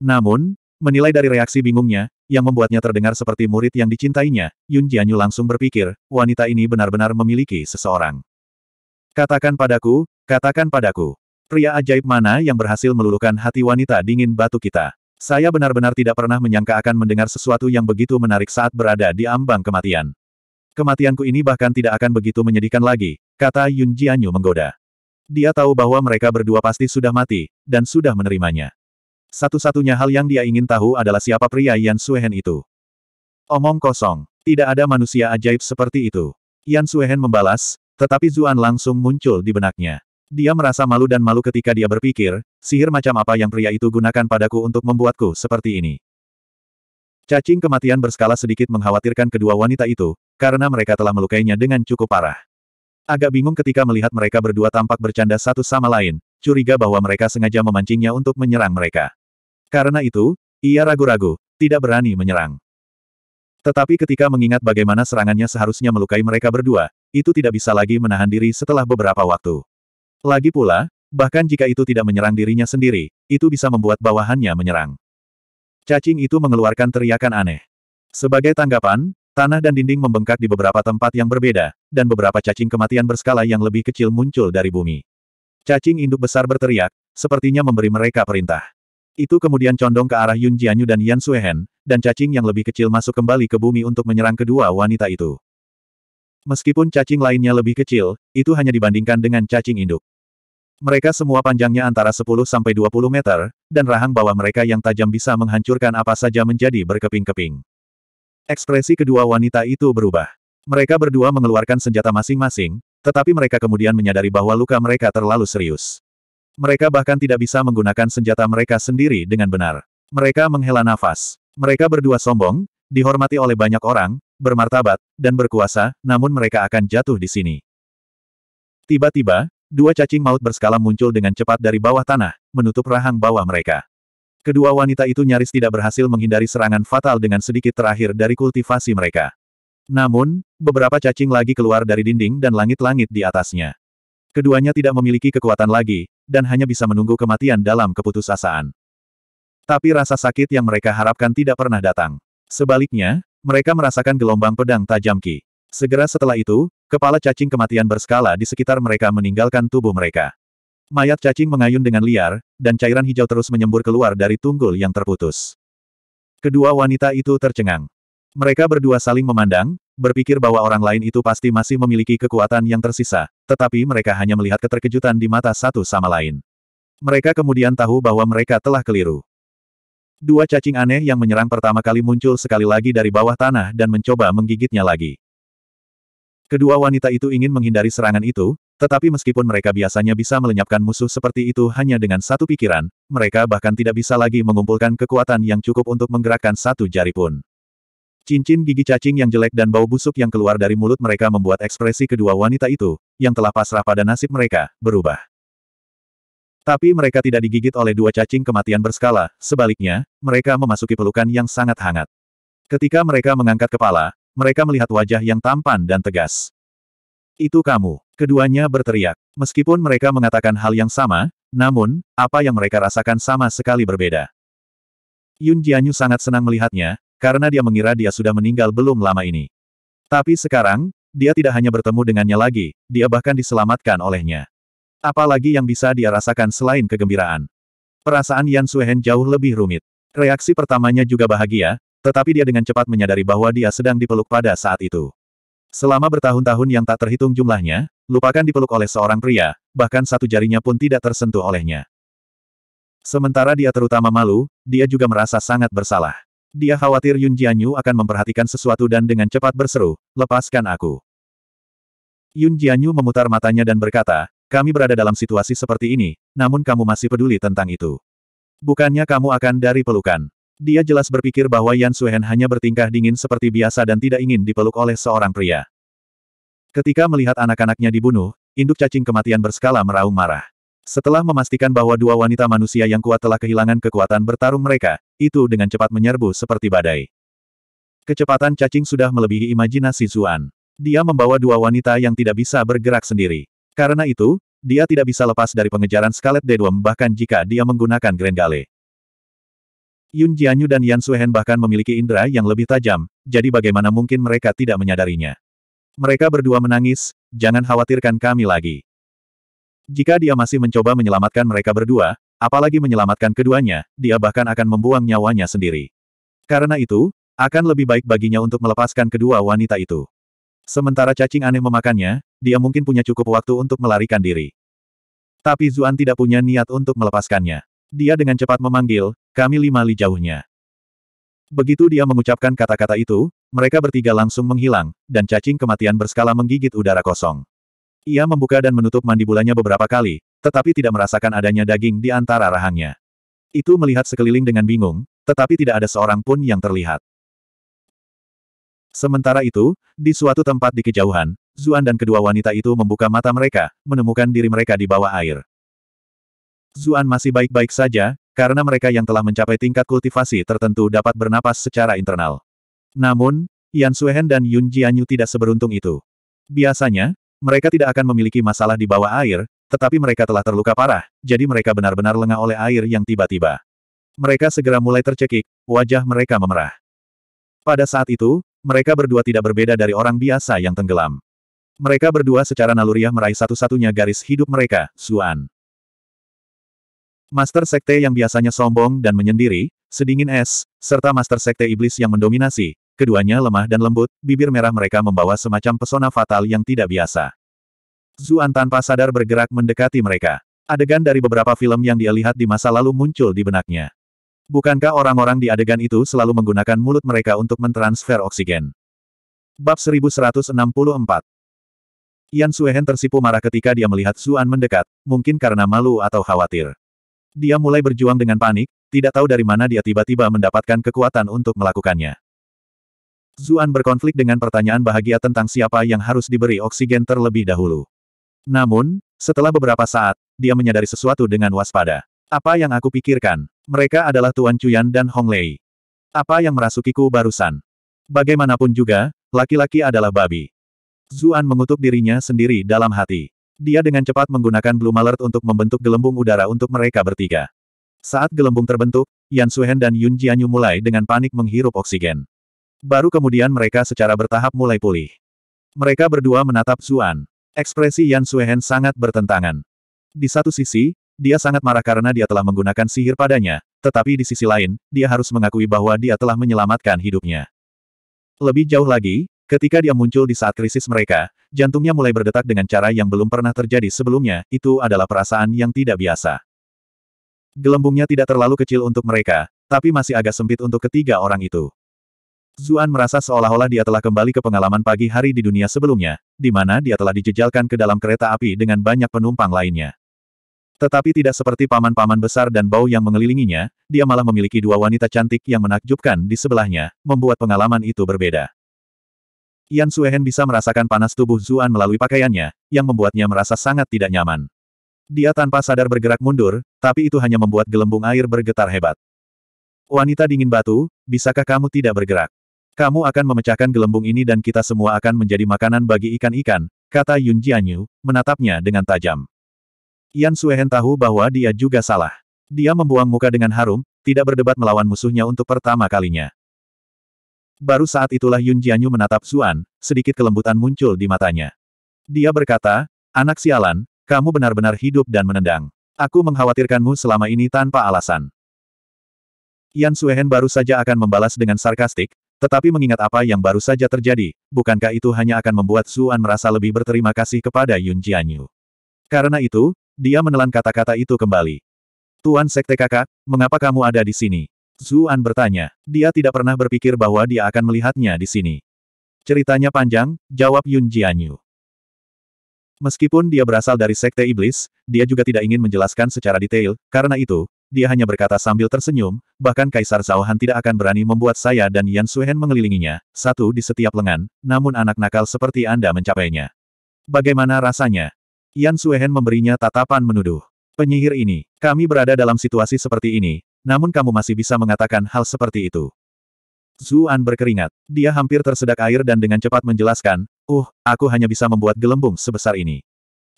Namun, menilai dari reaksi bingungnya, yang membuatnya terdengar seperti murid yang dicintainya, Yun Jianyu langsung berpikir, wanita ini benar-benar memiliki seseorang. Katakan padaku, katakan padaku. Pria ajaib mana yang berhasil meluluhkan hati wanita dingin batu kita? Saya benar-benar tidak pernah menyangka akan mendengar sesuatu yang begitu menarik saat berada di ambang kematian. Kematianku ini bahkan tidak akan begitu menyedihkan lagi, kata Yun Jianyu menggoda. Dia tahu bahwa mereka berdua pasti sudah mati, dan sudah menerimanya. Satu-satunya hal yang dia ingin tahu adalah siapa pria Yan Suehen itu. Omong kosong, tidak ada manusia ajaib seperti itu. Yan Suehen membalas, tetapi Zuan langsung muncul di benaknya. Dia merasa malu dan malu ketika dia berpikir, sihir macam apa yang pria itu gunakan padaku untuk membuatku seperti ini. Cacing kematian berskala sedikit mengkhawatirkan kedua wanita itu, karena mereka telah melukainya dengan cukup parah. Agak bingung ketika melihat mereka berdua tampak bercanda satu sama lain, curiga bahwa mereka sengaja memancingnya untuk menyerang mereka. Karena itu, ia ragu-ragu, tidak berani menyerang. Tetapi ketika mengingat bagaimana serangannya seharusnya melukai mereka berdua, itu tidak bisa lagi menahan diri setelah beberapa waktu. Lagi pula, bahkan jika itu tidak menyerang dirinya sendiri, itu bisa membuat bawahannya menyerang. Cacing itu mengeluarkan teriakan aneh. Sebagai tanggapan, tanah dan dinding membengkak di beberapa tempat yang berbeda, dan beberapa cacing kematian berskala yang lebih kecil muncul dari bumi. Cacing induk besar berteriak, sepertinya memberi mereka perintah. Itu kemudian condong ke arah Yun Jianyu dan Yan Suehen, dan cacing yang lebih kecil masuk kembali ke bumi untuk menyerang kedua wanita itu. Meskipun cacing lainnya lebih kecil, itu hanya dibandingkan dengan cacing induk. Mereka semua panjangnya antara 10 sampai 20 meter, dan rahang bawah mereka yang tajam bisa menghancurkan apa saja menjadi berkeping-keping. Ekspresi kedua wanita itu berubah. Mereka berdua mengeluarkan senjata masing-masing, tetapi mereka kemudian menyadari bahwa luka mereka terlalu serius. Mereka bahkan tidak bisa menggunakan senjata mereka sendiri dengan benar. Mereka menghela nafas. Mereka berdua sombong, dihormati oleh banyak orang, bermartabat, dan berkuasa, namun mereka akan jatuh di sini. Tiba-tiba, dua cacing maut berskala muncul dengan cepat dari bawah tanah, menutup rahang bawah mereka. Kedua wanita itu nyaris tidak berhasil menghindari serangan fatal dengan sedikit terakhir dari kultivasi mereka. Namun, beberapa cacing lagi keluar dari dinding dan langit-langit di atasnya. Keduanya tidak memiliki kekuatan lagi, dan hanya bisa menunggu kematian dalam keputusasaan. Tapi rasa sakit yang mereka harapkan tidak pernah datang. Sebaliknya, mereka merasakan gelombang pedang tajam Ki. Segera setelah itu, kepala cacing kematian berskala di sekitar mereka meninggalkan tubuh mereka. Mayat cacing mengayun dengan liar, dan cairan hijau terus menyembur keluar dari tunggul yang terputus. Kedua wanita itu tercengang. Mereka berdua saling memandang, berpikir bahwa orang lain itu pasti masih memiliki kekuatan yang tersisa, tetapi mereka hanya melihat keterkejutan di mata satu sama lain. Mereka kemudian tahu bahwa mereka telah keliru. Dua cacing aneh yang menyerang pertama kali muncul sekali lagi dari bawah tanah dan mencoba menggigitnya lagi. Kedua wanita itu ingin menghindari serangan itu, tetapi meskipun mereka biasanya bisa melenyapkan musuh seperti itu hanya dengan satu pikiran, mereka bahkan tidak bisa lagi mengumpulkan kekuatan yang cukup untuk menggerakkan satu jari pun. Cincin gigi cacing yang jelek dan bau busuk yang keluar dari mulut mereka membuat ekspresi kedua wanita itu, yang telah pasrah pada nasib mereka, berubah. Tapi mereka tidak digigit oleh dua cacing kematian berskala, sebaliknya, mereka memasuki pelukan yang sangat hangat. Ketika mereka mengangkat kepala, mereka melihat wajah yang tampan dan tegas. Itu kamu. Keduanya berteriak. Meskipun mereka mengatakan hal yang sama, namun, apa yang mereka rasakan sama sekali berbeda. Yun Jianyu sangat senang melihatnya, karena dia mengira dia sudah meninggal belum lama ini. Tapi sekarang, dia tidak hanya bertemu dengannya lagi, dia bahkan diselamatkan olehnya. Apalagi yang bisa dia rasakan selain kegembiraan. Perasaan Yan Suhen jauh lebih rumit. Reaksi pertamanya juga bahagia, tetapi dia dengan cepat menyadari bahwa dia sedang dipeluk pada saat itu. Selama bertahun-tahun yang tak terhitung jumlahnya, lupakan dipeluk oleh seorang pria, bahkan satu jarinya pun tidak tersentuh olehnya. Sementara dia terutama malu, dia juga merasa sangat bersalah. Dia khawatir Yun Jianyu akan memperhatikan sesuatu dan dengan cepat berseru, lepaskan aku. Yun Jianyu memutar matanya dan berkata, kami berada dalam situasi seperti ini, namun kamu masih peduli tentang itu. Bukannya kamu akan dari pelukan. Dia jelas berpikir bahwa Yan Suhen hanya bertingkah dingin seperti biasa dan tidak ingin dipeluk oleh seorang pria. Ketika melihat anak-anaknya dibunuh, induk cacing kematian berskala meraung marah. Setelah memastikan bahwa dua wanita manusia yang kuat telah kehilangan kekuatan bertarung mereka, itu dengan cepat menyerbu seperti badai. Kecepatan cacing sudah melebihi imajinasi Zuan. Dia membawa dua wanita yang tidak bisa bergerak sendiri. Karena itu, dia tidak bisa lepas dari pengejaran Scarlet Dedum bahkan jika dia menggunakan Grand Gale. Yun Jianyu dan Yan Suhen bahkan memiliki indera yang lebih tajam, jadi bagaimana mungkin mereka tidak menyadarinya. Mereka berdua menangis, jangan khawatirkan kami lagi. Jika dia masih mencoba menyelamatkan mereka berdua, apalagi menyelamatkan keduanya, dia bahkan akan membuang nyawanya sendiri. Karena itu, akan lebih baik baginya untuk melepaskan kedua wanita itu. Sementara cacing aneh memakannya, dia mungkin punya cukup waktu untuk melarikan diri. Tapi Zuan tidak punya niat untuk melepaskannya. Dia dengan cepat memanggil, kami lima li jauhnya. Begitu dia mengucapkan kata-kata itu, mereka bertiga langsung menghilang, dan cacing kematian berskala menggigit udara kosong. Ia membuka dan menutup mandibulanya beberapa kali, tetapi tidak merasakan adanya daging di antara rahangnya. Itu melihat sekeliling dengan bingung, tetapi tidak ada seorang pun yang terlihat. Sementara itu, di suatu tempat di kejauhan, Zuan dan kedua wanita itu membuka mata mereka, menemukan diri mereka di bawah air. Zuan masih baik-baik saja, karena mereka yang telah mencapai tingkat kultivasi tertentu dapat bernapas secara internal. Namun, Yan Suhen dan Yun Jianyu tidak seberuntung itu. Biasanya, mereka tidak akan memiliki masalah di bawah air, tetapi mereka telah terluka parah, jadi mereka benar-benar lengah oleh air yang tiba-tiba. Mereka segera mulai tercekik, wajah mereka memerah. Pada saat itu, mereka berdua tidak berbeda dari orang biasa yang tenggelam. Mereka berdua secara naluriah meraih satu-satunya garis hidup mereka, Zuan. Master Sekte yang biasanya sombong dan menyendiri, sedingin es, serta Master Sekte Iblis yang mendominasi, keduanya lemah dan lembut, bibir merah mereka membawa semacam pesona fatal yang tidak biasa. Zuan tanpa sadar bergerak mendekati mereka. Adegan dari beberapa film yang dia lihat di masa lalu muncul di benaknya. Bukankah orang-orang di adegan itu selalu menggunakan mulut mereka untuk mentransfer oksigen? Bab 1164 Yan Suehen tersipu marah ketika dia melihat Zuan mendekat, mungkin karena malu atau khawatir. Dia mulai berjuang dengan panik, tidak tahu dari mana dia tiba-tiba mendapatkan kekuatan untuk melakukannya. Zuan berkonflik dengan pertanyaan bahagia tentang siapa yang harus diberi oksigen terlebih dahulu. Namun, setelah beberapa saat, dia menyadari sesuatu dengan waspada. Apa yang aku pikirkan? Mereka adalah Tuan Cuyan dan Hong Lei. Apa yang merasukiku barusan? Bagaimanapun juga, laki-laki adalah babi. Zuan mengutuk dirinya sendiri dalam hati. Dia dengan cepat menggunakan Blue Mallet untuk membentuk gelembung udara untuk mereka bertiga. Saat gelembung terbentuk, Yan Suhen dan Yun Jianyu mulai dengan panik menghirup oksigen. Baru kemudian mereka secara bertahap mulai pulih. Mereka berdua menatap Zuan. Ekspresi Yan Suhen sangat bertentangan. Di satu sisi, dia sangat marah karena dia telah menggunakan sihir padanya, tetapi di sisi lain, dia harus mengakui bahwa dia telah menyelamatkan hidupnya. Lebih jauh lagi, Ketika dia muncul di saat krisis mereka, jantungnya mulai berdetak dengan cara yang belum pernah terjadi sebelumnya, itu adalah perasaan yang tidak biasa. Gelembungnya tidak terlalu kecil untuk mereka, tapi masih agak sempit untuk ketiga orang itu. Zuan merasa seolah-olah dia telah kembali ke pengalaman pagi hari di dunia sebelumnya, di mana dia telah dijejalkan ke dalam kereta api dengan banyak penumpang lainnya. Tetapi tidak seperti paman-paman besar dan bau yang mengelilinginya, dia malah memiliki dua wanita cantik yang menakjubkan di sebelahnya, membuat pengalaman itu berbeda. Yan Suehen bisa merasakan panas tubuh Zuan melalui pakaiannya, yang membuatnya merasa sangat tidak nyaman. Dia tanpa sadar bergerak mundur, tapi itu hanya membuat gelembung air bergetar hebat. Wanita dingin batu, bisakah kamu tidak bergerak? Kamu akan memecahkan gelembung ini dan kita semua akan menjadi makanan bagi ikan-ikan, kata Yun Jianyu, menatapnya dengan tajam. Yan Suehen tahu bahwa dia juga salah. Dia membuang muka dengan harum, tidak berdebat melawan musuhnya untuk pertama kalinya. Baru saat itulah Yun Jianyu menatap Zuan, sedikit kelembutan muncul di matanya. Dia berkata, anak sialan, kamu benar-benar hidup dan menendang. Aku mengkhawatirkanmu selama ini tanpa alasan. Yan Suehen baru saja akan membalas dengan sarkastik, tetapi mengingat apa yang baru saja terjadi, bukankah itu hanya akan membuat Zuan merasa lebih berterima kasih kepada Yun Jianyu. Karena itu, dia menelan kata-kata itu kembali. Tuan Sekte Kakak, mengapa kamu ada di sini? Zuan bertanya. Dia tidak pernah berpikir bahwa dia akan melihatnya di sini. Ceritanya panjang, jawab Yun Jianyu. Meskipun dia berasal dari sekte iblis, dia juga tidak ingin menjelaskan secara detail, karena itu, dia hanya berkata sambil tersenyum, bahkan Kaisar Zhao Han tidak akan berani membuat saya dan Yan Suhen mengelilinginya, satu di setiap lengan, namun anak nakal seperti Anda mencapainya. Bagaimana rasanya? Yan Suhen memberinya tatapan menuduh. Penyihir ini, kami berada dalam situasi seperti ini, namun kamu masih bisa mengatakan hal seperti itu. Zuan berkeringat. Dia hampir tersedak air dan dengan cepat menjelaskan, Uh, aku hanya bisa membuat gelembung sebesar ini.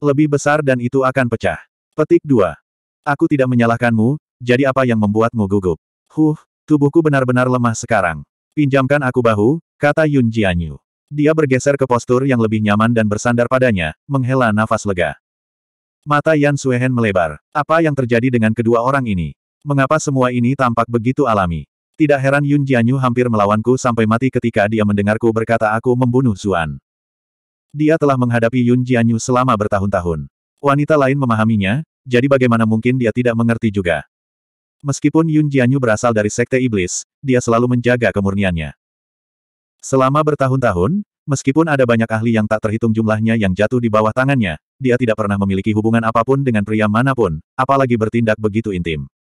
Lebih besar dan itu akan pecah. Petik 2. Aku tidak menyalahkanmu, jadi apa yang membuatmu gugup? Huh, tubuhku benar-benar lemah sekarang. Pinjamkan aku bahu, kata Yun Jianyu. Dia bergeser ke postur yang lebih nyaman dan bersandar padanya, menghela nafas lega. Mata Yan Suehen melebar. Apa yang terjadi dengan kedua orang ini? Mengapa semua ini tampak begitu alami? Tidak heran Yun Jianyu hampir melawanku sampai mati ketika dia mendengarku berkata aku membunuh Zuan. Dia telah menghadapi Yun Jianyu selama bertahun-tahun. Wanita lain memahaminya, jadi bagaimana mungkin dia tidak mengerti juga. Meskipun Yun Jianyu berasal dari sekte iblis, dia selalu menjaga kemurniannya. Selama bertahun-tahun, meskipun ada banyak ahli yang tak terhitung jumlahnya yang jatuh di bawah tangannya, dia tidak pernah memiliki hubungan apapun dengan pria manapun, apalagi bertindak begitu intim.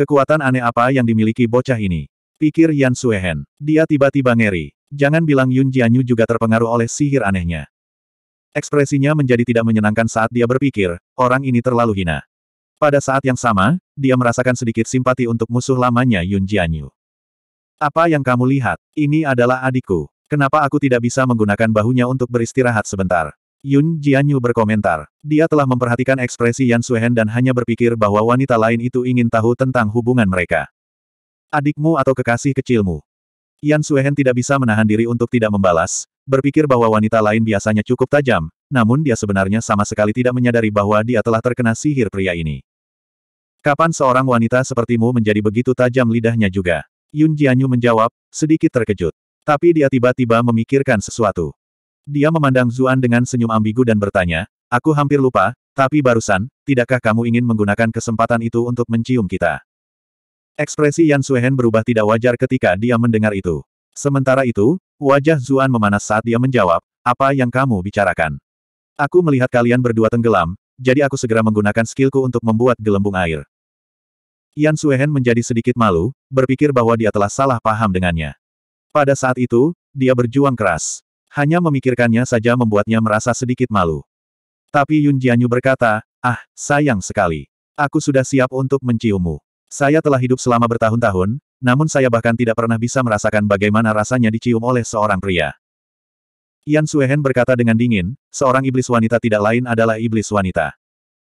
Kekuatan aneh apa yang dimiliki bocah ini? Pikir Yan Suehen. Dia tiba-tiba ngeri. Jangan bilang Yun Jianyu juga terpengaruh oleh sihir anehnya. Ekspresinya menjadi tidak menyenangkan saat dia berpikir, orang ini terlalu hina. Pada saat yang sama, dia merasakan sedikit simpati untuk musuh lamanya Yun Jianyu. Apa yang kamu lihat? Ini adalah adikku. Kenapa aku tidak bisa menggunakan bahunya untuk beristirahat sebentar? Yun Jianyu berkomentar. Dia telah memperhatikan ekspresi Yan Suhen dan hanya berpikir bahwa wanita lain itu ingin tahu tentang hubungan mereka. Adikmu atau kekasih kecilmu? Yan Suhen tidak bisa menahan diri untuk tidak membalas, berpikir bahwa wanita lain biasanya cukup tajam, namun dia sebenarnya sama sekali tidak menyadari bahwa dia telah terkena sihir pria ini. Kapan seorang wanita sepertimu menjadi begitu tajam lidahnya juga? Yun Jianyu menjawab, sedikit terkejut. Tapi dia tiba-tiba memikirkan sesuatu. Dia memandang Zuan dengan senyum ambigu dan bertanya, aku hampir lupa, tapi barusan, tidakkah kamu ingin menggunakan kesempatan itu untuk mencium kita? Ekspresi Yan Suehen berubah tidak wajar ketika dia mendengar itu. Sementara itu, wajah Zuan memanas saat dia menjawab, apa yang kamu bicarakan? Aku melihat kalian berdua tenggelam, jadi aku segera menggunakan skillku untuk membuat gelembung air. Yan Suehen menjadi sedikit malu, berpikir bahwa dia telah salah paham dengannya. Pada saat itu, dia berjuang keras. Hanya memikirkannya saja membuatnya merasa sedikit malu. Tapi Yun Jianyu berkata, ah, sayang sekali. Aku sudah siap untuk menciummu. Saya telah hidup selama bertahun-tahun, namun saya bahkan tidak pernah bisa merasakan bagaimana rasanya dicium oleh seorang pria. Yan Suehen berkata dengan dingin, seorang iblis wanita tidak lain adalah iblis wanita.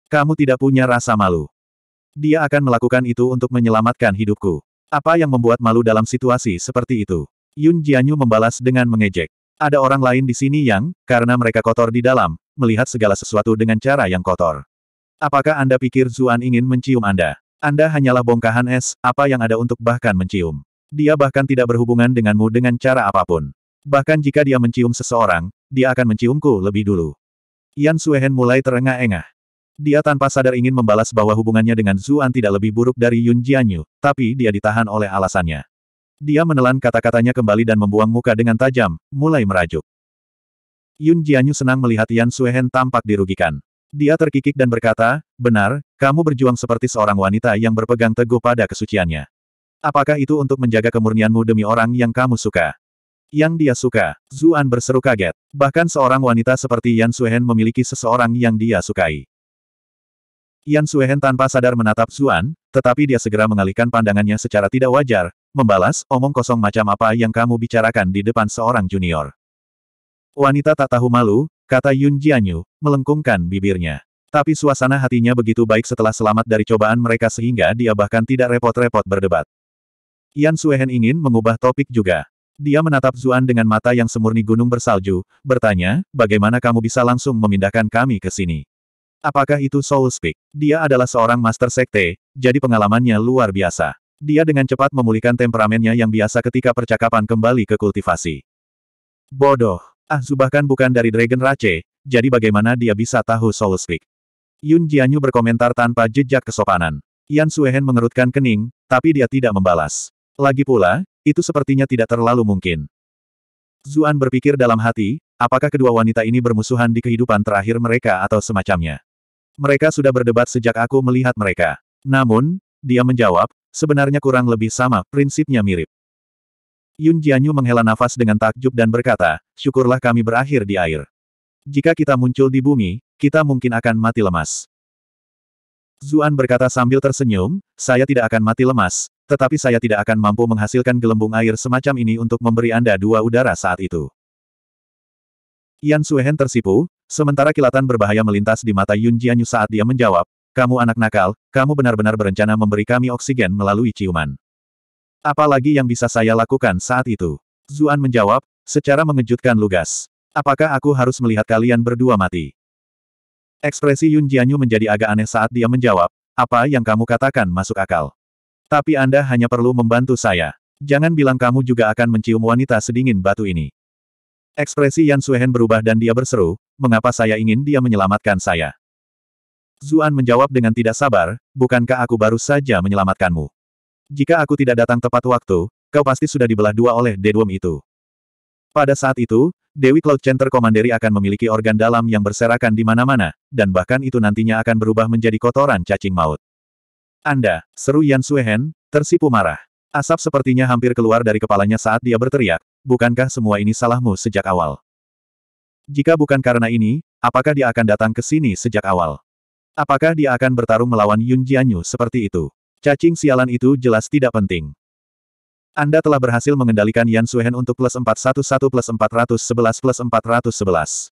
Kamu tidak punya rasa malu. Dia akan melakukan itu untuk menyelamatkan hidupku. Apa yang membuat malu dalam situasi seperti itu? Yun Jianyu membalas dengan mengejek. Ada orang lain di sini yang, karena mereka kotor di dalam, melihat segala sesuatu dengan cara yang kotor. Apakah Anda pikir Zuan ingin mencium Anda? Anda hanyalah bongkahan es, apa yang ada untuk bahkan mencium. Dia bahkan tidak berhubungan denganmu dengan cara apapun. Bahkan jika dia mencium seseorang, dia akan menciumku lebih dulu. Yan Suehen mulai terengah-engah. Dia tanpa sadar ingin membalas bahwa hubungannya dengan Zuan tidak lebih buruk dari Yun Jianyu, tapi dia ditahan oleh alasannya. Dia menelan kata-katanya kembali dan membuang muka dengan tajam, mulai merajuk. Yun Jianyu senang melihat Yan Suehen tampak dirugikan. Dia terkikik dan berkata, benar, kamu berjuang seperti seorang wanita yang berpegang teguh pada kesuciannya. Apakah itu untuk menjaga kemurnianmu demi orang yang kamu suka? Yang dia suka, Zuan berseru kaget. Bahkan seorang wanita seperti Yan Suehen memiliki seseorang yang dia sukai. Yan Suehen tanpa sadar menatap Zuan, tetapi dia segera mengalihkan pandangannya secara tidak wajar, Membalas, omong kosong macam apa yang kamu bicarakan di depan seorang junior. Wanita tak tahu malu, kata Yun Jianyu, melengkungkan bibirnya. Tapi suasana hatinya begitu baik setelah selamat dari cobaan mereka sehingga dia bahkan tidak repot-repot berdebat. Yan Suehen ingin mengubah topik juga. Dia menatap Zuan dengan mata yang semurni gunung bersalju, bertanya, bagaimana kamu bisa langsung memindahkan kami ke sini? Apakah itu Soul Speak? Dia adalah seorang master sekte, jadi pengalamannya luar biasa. Dia dengan cepat memulihkan temperamennya yang biasa ketika percakapan kembali ke kultivasi. Bodoh. Ah bahkan bukan dari Dragon Race, jadi bagaimana dia bisa tahu Soul Speak? Yun Jianyu berkomentar tanpa jejak kesopanan. Yan Suehen mengerutkan kening, tapi dia tidak membalas. Lagi pula, itu sepertinya tidak terlalu mungkin. Zuan berpikir dalam hati, apakah kedua wanita ini bermusuhan di kehidupan terakhir mereka atau semacamnya. Mereka sudah berdebat sejak aku melihat mereka. Namun, dia menjawab, Sebenarnya kurang lebih sama, prinsipnya mirip. Yun Jianyu menghela nafas dengan takjub dan berkata, syukurlah kami berakhir di air. Jika kita muncul di bumi, kita mungkin akan mati lemas. Zuan berkata sambil tersenyum, saya tidak akan mati lemas, tetapi saya tidak akan mampu menghasilkan gelembung air semacam ini untuk memberi Anda dua udara saat itu. Yan Suehen tersipu, sementara kilatan berbahaya melintas di mata Yun Jianyu saat dia menjawab, kamu anak nakal, kamu benar-benar berencana memberi kami oksigen melalui ciuman. Apalagi yang bisa saya lakukan saat itu? Zuan menjawab, secara mengejutkan lugas. Apakah aku harus melihat kalian berdua mati? Ekspresi Yun Jianyu menjadi agak aneh saat dia menjawab, apa yang kamu katakan masuk akal. Tapi Anda hanya perlu membantu saya. Jangan bilang kamu juga akan mencium wanita sedingin batu ini. Ekspresi Yan Suhen berubah dan dia berseru, mengapa saya ingin dia menyelamatkan saya. Zuan menjawab dengan tidak sabar, bukankah aku baru saja menyelamatkanmu? Jika aku tidak datang tepat waktu, kau pasti sudah dibelah dua oleh Deduum itu. Pada saat itu, Dewi Cloud Center Komanderi akan memiliki organ dalam yang berserakan di mana-mana, dan bahkan itu nantinya akan berubah menjadi kotoran cacing maut. Anda, seru Yan Suehen, tersipu marah. Asap sepertinya hampir keluar dari kepalanya saat dia berteriak, bukankah semua ini salahmu sejak awal? Jika bukan karena ini, apakah dia akan datang ke sini sejak awal? Apakah dia akan bertarung melawan Yun Jianyu seperti itu? Cacing sialan itu jelas tidak penting. Anda telah berhasil mengendalikan Yan Suhen untuk plus 411 plus 411 plus 411.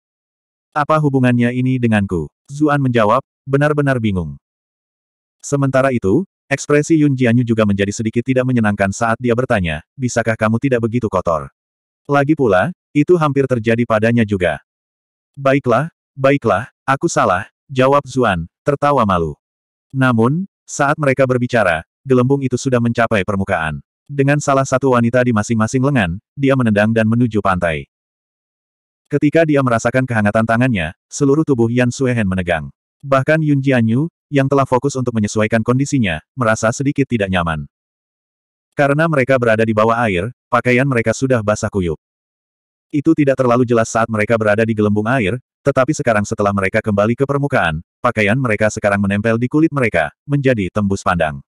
Apa hubungannya ini denganku? Zuan menjawab, benar-benar bingung. Sementara itu, ekspresi Yun Jianyu juga menjadi sedikit tidak menyenangkan saat dia bertanya, bisakah kamu tidak begitu kotor? Lagi pula, itu hampir terjadi padanya juga. Baiklah, baiklah, aku salah, jawab Zuan, tertawa malu. Namun, saat mereka berbicara, gelembung itu sudah mencapai permukaan. Dengan salah satu wanita di masing-masing lengan, dia menendang dan menuju pantai. Ketika dia merasakan kehangatan tangannya, seluruh tubuh Yan Suehen menegang. Bahkan Yun Jianyu, yang telah fokus untuk menyesuaikan kondisinya, merasa sedikit tidak nyaman. Karena mereka berada di bawah air, pakaian mereka sudah basah kuyup. Itu tidak terlalu jelas saat mereka berada di gelembung air, tetapi sekarang setelah mereka kembali ke permukaan, pakaian mereka sekarang menempel di kulit mereka, menjadi tembus pandang.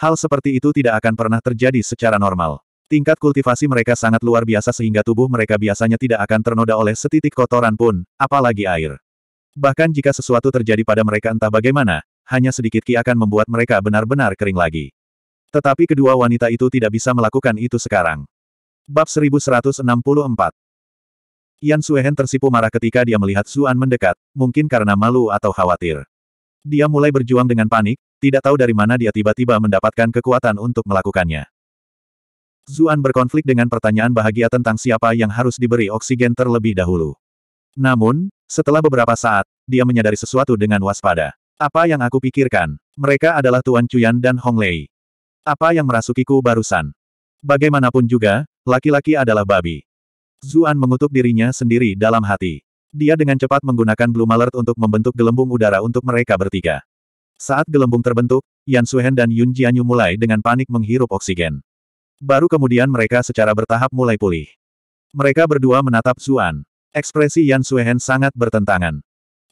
Hal seperti itu tidak akan pernah terjadi secara normal. Tingkat kultivasi mereka sangat luar biasa sehingga tubuh mereka biasanya tidak akan ternoda oleh setitik kotoran pun, apalagi air. Bahkan jika sesuatu terjadi pada mereka entah bagaimana, hanya sedikit ki akan membuat mereka benar-benar kering lagi. Tetapi kedua wanita itu tidak bisa melakukan itu sekarang. Bab 1164 Yan Suehen tersipu marah ketika dia melihat Zuan mendekat, mungkin karena malu atau khawatir. Dia mulai berjuang dengan panik, tidak tahu dari mana dia tiba-tiba mendapatkan kekuatan untuk melakukannya. Zuan berkonflik dengan pertanyaan bahagia tentang siapa yang harus diberi oksigen terlebih dahulu. Namun, setelah beberapa saat, dia menyadari sesuatu dengan waspada. Apa yang aku pikirkan? Mereka adalah Tuan Cuyan dan Hong Lei. Apa yang merasukiku barusan? Bagaimanapun juga, laki-laki adalah babi. Zuan mengutuk dirinya sendiri dalam hati. Dia dengan cepat menggunakan Blue Malert untuk membentuk gelembung udara untuk mereka bertiga. Saat gelembung terbentuk, Yan Suhen dan Yun Jianyu mulai dengan panik menghirup oksigen. Baru kemudian mereka secara bertahap mulai pulih. Mereka berdua menatap Zuan. Ekspresi Yan Suhen sangat bertentangan.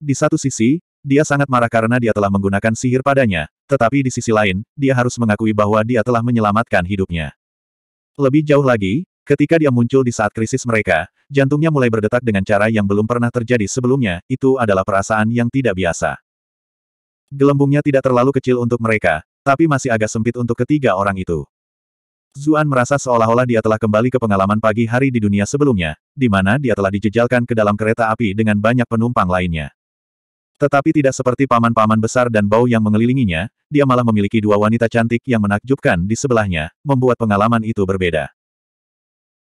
Di satu sisi, dia sangat marah karena dia telah menggunakan sihir padanya, tetapi di sisi lain, dia harus mengakui bahwa dia telah menyelamatkan hidupnya. Lebih jauh lagi, Ketika dia muncul di saat krisis mereka, jantungnya mulai berdetak dengan cara yang belum pernah terjadi sebelumnya, itu adalah perasaan yang tidak biasa. Gelembungnya tidak terlalu kecil untuk mereka, tapi masih agak sempit untuk ketiga orang itu. Zuan merasa seolah-olah dia telah kembali ke pengalaman pagi hari di dunia sebelumnya, di mana dia telah dijejalkan ke dalam kereta api dengan banyak penumpang lainnya. Tetapi tidak seperti paman-paman besar dan bau yang mengelilinginya, dia malah memiliki dua wanita cantik yang menakjubkan di sebelahnya, membuat pengalaman itu berbeda.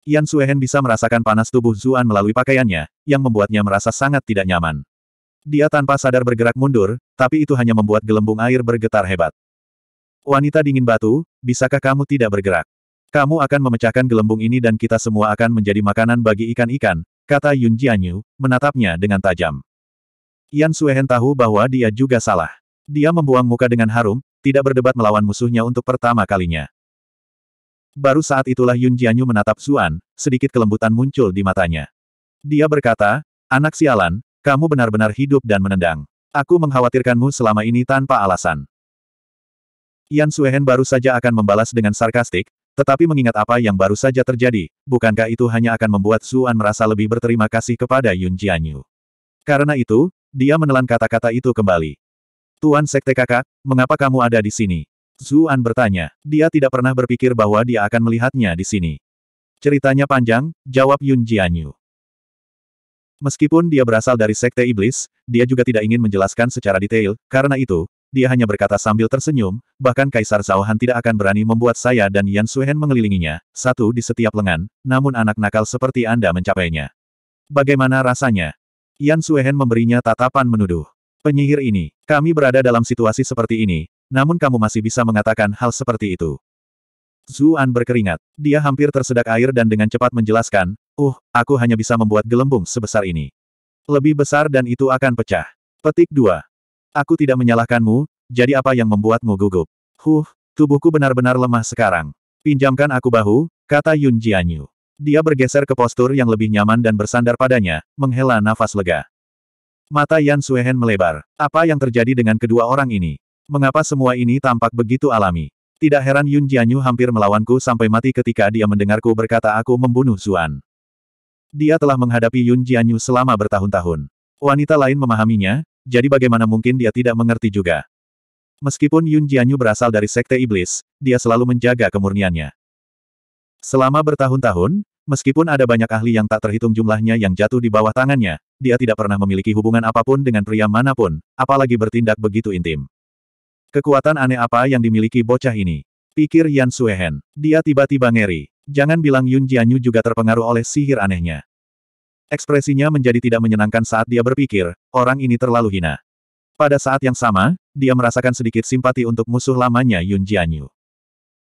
Yan Suehen bisa merasakan panas tubuh Zuan melalui pakaiannya, yang membuatnya merasa sangat tidak nyaman. Dia tanpa sadar bergerak mundur, tapi itu hanya membuat gelembung air bergetar hebat. Wanita dingin batu, bisakah kamu tidak bergerak? Kamu akan memecahkan gelembung ini dan kita semua akan menjadi makanan bagi ikan-ikan, kata Yun Jianyu, menatapnya dengan tajam. Yan Suehen tahu bahwa dia juga salah. Dia membuang muka dengan harum, tidak berdebat melawan musuhnya untuk pertama kalinya. Baru saat itulah Yun Jianyu menatap Zuan, sedikit kelembutan muncul di matanya. Dia berkata, Anak sialan, kamu benar-benar hidup dan menendang. Aku mengkhawatirkanmu selama ini tanpa alasan. Yan Suehen baru saja akan membalas dengan sarkastik, tetapi mengingat apa yang baru saja terjadi, bukankah itu hanya akan membuat Zuan merasa lebih berterima kasih kepada Yun Jianyu. Karena itu, dia menelan kata-kata itu kembali. Tuan Sekte Kakak, mengapa kamu ada di sini? Zuan bertanya. Dia tidak pernah berpikir bahwa dia akan melihatnya di sini. Ceritanya panjang, jawab Yun Jianyu. Meskipun dia berasal dari sekte iblis, dia juga tidak ingin menjelaskan secara detail, karena itu, dia hanya berkata sambil tersenyum, bahkan Kaisar Zhao Han tidak akan berani membuat saya dan Yan Suhen mengelilinginya, satu di setiap lengan, namun anak nakal seperti Anda mencapainya. Bagaimana rasanya? Yan Suhen memberinya tatapan menuduh. Penyihir ini, kami berada dalam situasi seperti ini, namun kamu masih bisa mengatakan hal seperti itu. Zuan berkeringat. Dia hampir tersedak air dan dengan cepat menjelaskan, Uh, aku hanya bisa membuat gelembung sebesar ini. Lebih besar dan itu akan pecah. Petik 2. Aku tidak menyalahkanmu, jadi apa yang membuatmu gugup? Huh, tubuhku benar-benar lemah sekarang. Pinjamkan aku bahu, kata Yun Jianyu. Dia bergeser ke postur yang lebih nyaman dan bersandar padanya, menghela nafas lega. Mata Yan Suehen melebar. Apa yang terjadi dengan kedua orang ini? Mengapa semua ini tampak begitu alami? Tidak heran Yun Jianyu hampir melawanku sampai mati ketika dia mendengarku berkata aku membunuh Zuan. Dia telah menghadapi Yun Jianyu selama bertahun-tahun. Wanita lain memahaminya, jadi bagaimana mungkin dia tidak mengerti juga. Meskipun Yun Jianyu berasal dari Sekte Iblis, dia selalu menjaga kemurniannya. Selama bertahun-tahun, meskipun ada banyak ahli yang tak terhitung jumlahnya yang jatuh di bawah tangannya, dia tidak pernah memiliki hubungan apapun dengan pria manapun, apalagi bertindak begitu intim. Kekuatan aneh apa yang dimiliki bocah ini? Pikir Yan Suehen. Dia tiba-tiba ngeri. Jangan bilang Yun Jianyu juga terpengaruh oleh sihir anehnya. Ekspresinya menjadi tidak menyenangkan saat dia berpikir, orang ini terlalu hina. Pada saat yang sama, dia merasakan sedikit simpati untuk musuh lamanya Yun Jianyu.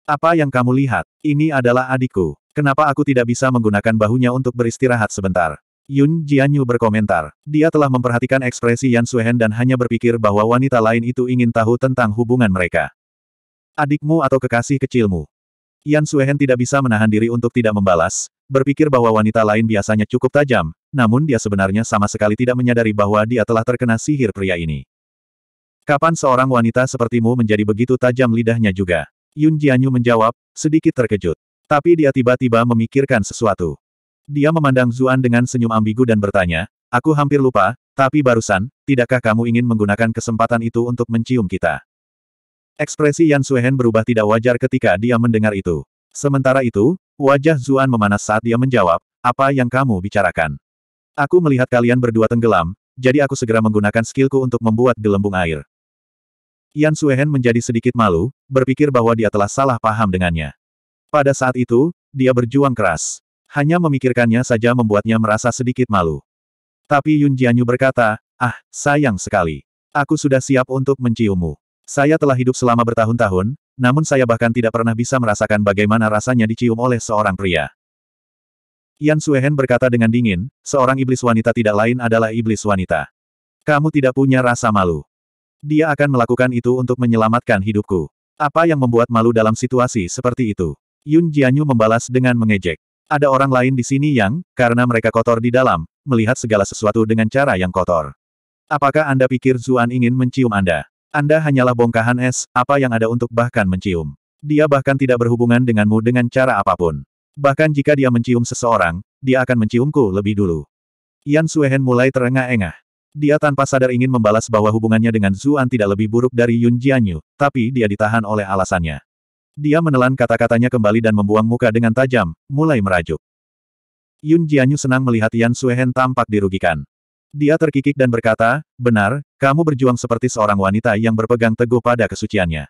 Apa yang kamu lihat? Ini adalah adikku. Kenapa aku tidak bisa menggunakan bahunya untuk beristirahat sebentar? Yun Jianyu berkomentar. Dia telah memperhatikan ekspresi Yan Suhen dan hanya berpikir bahwa wanita lain itu ingin tahu tentang hubungan mereka. Adikmu atau kekasih kecilmu? Yan Suhen tidak bisa menahan diri untuk tidak membalas, berpikir bahwa wanita lain biasanya cukup tajam, namun dia sebenarnya sama sekali tidak menyadari bahwa dia telah terkena sihir pria ini. Kapan seorang wanita sepertimu menjadi begitu tajam lidahnya juga? Yun Jianyu menjawab, sedikit terkejut. Tapi dia tiba-tiba memikirkan sesuatu. Dia memandang Zuan dengan senyum ambigu dan bertanya, aku hampir lupa, tapi barusan, tidakkah kamu ingin menggunakan kesempatan itu untuk mencium kita? Ekspresi Yan Suhen berubah tidak wajar ketika dia mendengar itu. Sementara itu, wajah Zuan memanas saat dia menjawab, apa yang kamu bicarakan? Aku melihat kalian berdua tenggelam, jadi aku segera menggunakan skillku untuk membuat gelembung air. Yan Suehen menjadi sedikit malu, berpikir bahwa dia telah salah paham dengannya. Pada saat itu, dia berjuang keras. Hanya memikirkannya saja membuatnya merasa sedikit malu. Tapi Yun Jianyu berkata, ah, sayang sekali. Aku sudah siap untuk menciummu. Saya telah hidup selama bertahun-tahun, namun saya bahkan tidak pernah bisa merasakan bagaimana rasanya dicium oleh seorang pria. Yan Suehen berkata dengan dingin, seorang iblis wanita tidak lain adalah iblis wanita. Kamu tidak punya rasa malu. Dia akan melakukan itu untuk menyelamatkan hidupku. Apa yang membuat malu dalam situasi seperti itu? Yun Jianyu membalas dengan mengejek. Ada orang lain di sini yang, karena mereka kotor di dalam, melihat segala sesuatu dengan cara yang kotor. Apakah Anda pikir Zuan ingin mencium Anda? Anda hanyalah bongkahan es, apa yang ada untuk bahkan mencium. Dia bahkan tidak berhubungan denganmu dengan cara apapun. Bahkan jika dia mencium seseorang, dia akan menciumku lebih dulu. Yan Suehen mulai terengah-engah. Dia tanpa sadar ingin membalas bahwa hubungannya dengan Zuan tidak lebih buruk dari Yun Jianyu, tapi dia ditahan oleh alasannya. Dia menelan kata-katanya kembali dan membuang muka dengan tajam, mulai merajuk. Yun Jianyu senang melihat Yan Suehen tampak dirugikan. Dia terkikik dan berkata, benar, kamu berjuang seperti seorang wanita yang berpegang teguh pada kesuciannya.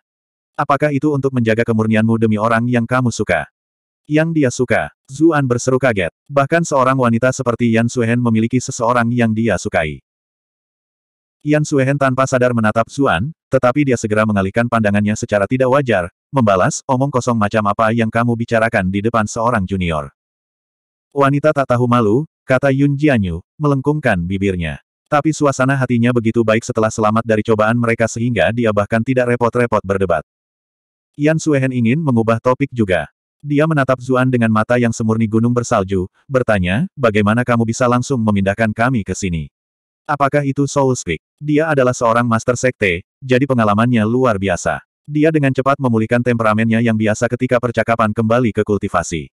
Apakah itu untuk menjaga kemurnianmu demi orang yang kamu suka? Yang dia suka, Zuan berseru kaget. Bahkan seorang wanita seperti Yan Suehen memiliki seseorang yang dia sukai. Yan Suehen tanpa sadar menatap Zuan, tetapi dia segera mengalihkan pandangannya secara tidak wajar, membalas, omong kosong macam apa yang kamu bicarakan di depan seorang junior. Wanita tak tahu malu, kata Yun Jianyu, melengkungkan bibirnya. Tapi suasana hatinya begitu baik setelah selamat dari cobaan mereka sehingga dia bahkan tidak repot-repot berdebat. Yan Suehen ingin mengubah topik juga. Dia menatap Zuan dengan mata yang semurni gunung bersalju, bertanya, bagaimana kamu bisa langsung memindahkan kami ke sini? Apakah itu Soul Speak? Dia adalah seorang master sekte, jadi pengalamannya luar biasa. Dia dengan cepat memulihkan temperamennya yang biasa ketika percakapan kembali ke kultivasi.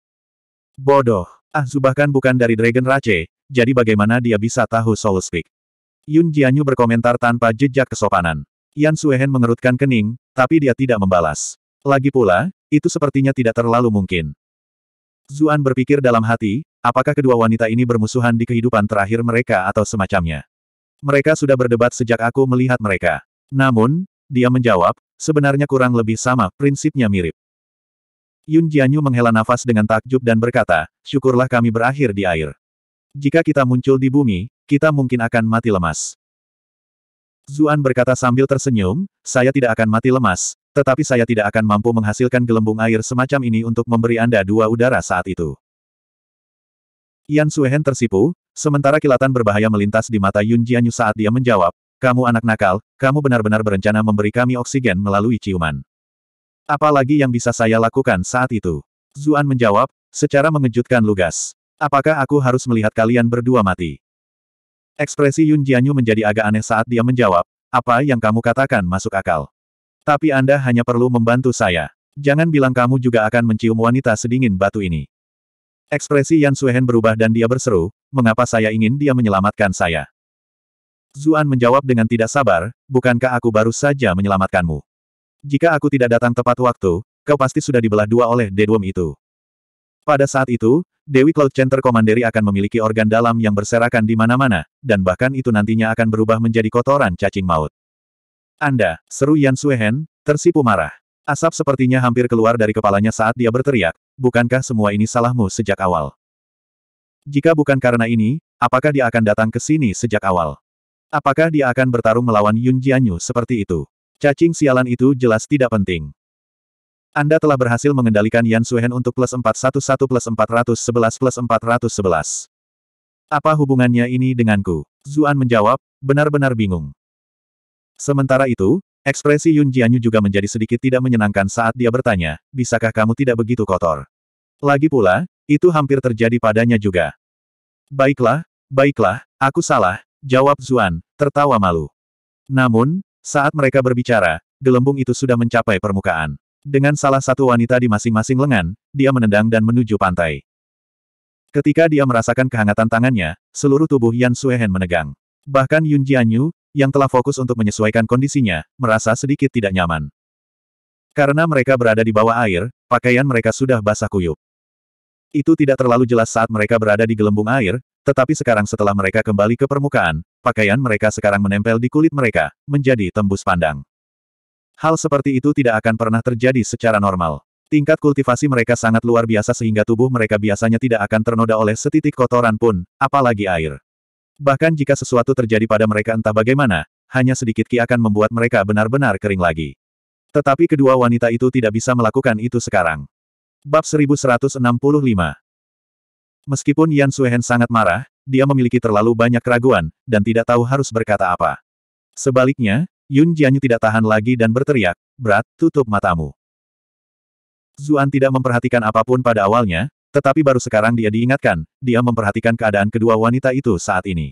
Bodoh. Ah bahkan bukan dari Dragon Rache, jadi bagaimana dia bisa tahu Soul Speak? Yun Jianyu berkomentar tanpa jejak kesopanan. Yan Suehen mengerutkan kening, tapi dia tidak membalas. Lagi pula, itu sepertinya tidak terlalu mungkin. Zuan berpikir dalam hati, apakah kedua wanita ini bermusuhan di kehidupan terakhir mereka atau semacamnya. Mereka sudah berdebat sejak aku melihat mereka. Namun, dia menjawab, sebenarnya kurang lebih sama, prinsipnya mirip. Yun Jianyu menghela nafas dengan takjub dan berkata, syukurlah kami berakhir di air. Jika kita muncul di bumi, kita mungkin akan mati lemas. Zuan berkata sambil tersenyum, saya tidak akan mati lemas, tetapi saya tidak akan mampu menghasilkan gelembung air semacam ini untuk memberi Anda dua udara saat itu. Yan Suehen tersipu, sementara kilatan berbahaya melintas di mata Yun Jianyu saat dia menjawab, kamu anak nakal, kamu benar-benar berencana memberi kami oksigen melalui ciuman. Apalagi yang bisa saya lakukan saat itu? Zuan menjawab, secara mengejutkan lugas. Apakah aku harus melihat kalian berdua mati? Ekspresi Yun Jianyu menjadi agak aneh saat dia menjawab, apa yang kamu katakan masuk akal. Tapi Anda hanya perlu membantu saya. Jangan bilang kamu juga akan mencium wanita sedingin batu ini. Ekspresi Yan Suhen berubah dan dia berseru, mengapa saya ingin dia menyelamatkan saya? Zuan menjawab dengan tidak sabar, bukankah aku baru saja menyelamatkanmu? Jika aku tidak datang tepat waktu, kau pasti sudah dibelah dua oleh Dedwom itu. Pada saat itu, Dewi Cloud Center Komanderi akan memiliki organ dalam yang berserakan di mana-mana, dan bahkan itu nantinya akan berubah menjadi kotoran cacing maut. Anda, seru Yan Suehen, tersipu marah. Asap sepertinya hampir keluar dari kepalanya saat dia berteriak, bukankah semua ini salahmu sejak awal? Jika bukan karena ini, apakah dia akan datang ke sini sejak awal? Apakah dia akan bertarung melawan Yun Jianyu seperti itu? Cacing sialan itu jelas tidak penting. Anda telah berhasil mengendalikan Yan Suhen untuk plus 411 plus 411 plus 411. Apa hubungannya ini denganku? Zuan menjawab, benar-benar bingung. Sementara itu, ekspresi Yun Jianyu juga menjadi sedikit tidak menyenangkan saat dia bertanya, bisakah kamu tidak begitu kotor? Lagi pula, itu hampir terjadi padanya juga. Baiklah, baiklah, aku salah, Jawab Zuan, tertawa malu. Namun, saat mereka berbicara, gelembung itu sudah mencapai permukaan. Dengan salah satu wanita di masing-masing lengan, dia menendang dan menuju pantai. Ketika dia merasakan kehangatan tangannya, seluruh tubuh Yan Suehen menegang. Bahkan Yun Jianyu, yang telah fokus untuk menyesuaikan kondisinya, merasa sedikit tidak nyaman. Karena mereka berada di bawah air, pakaian mereka sudah basah kuyup. Itu tidak terlalu jelas saat mereka berada di gelembung air, tetapi sekarang setelah mereka kembali ke permukaan, pakaian mereka sekarang menempel di kulit mereka, menjadi tembus pandang. Hal seperti itu tidak akan pernah terjadi secara normal. Tingkat kultivasi mereka sangat luar biasa sehingga tubuh mereka biasanya tidak akan ternoda oleh setitik kotoran pun, apalagi air. Bahkan jika sesuatu terjadi pada mereka entah bagaimana, hanya sedikit ki akan membuat mereka benar-benar kering lagi. Tetapi kedua wanita itu tidak bisa melakukan itu sekarang. Bab 1165 Meskipun Yan Suehen sangat marah, dia memiliki terlalu banyak keraguan, dan tidak tahu harus berkata apa. Sebaliknya, Yun Jianyu tidak tahan lagi dan berteriak, Berat, tutup matamu. Zuan tidak memperhatikan apapun pada awalnya, tetapi baru sekarang dia diingatkan, dia memperhatikan keadaan kedua wanita itu saat ini.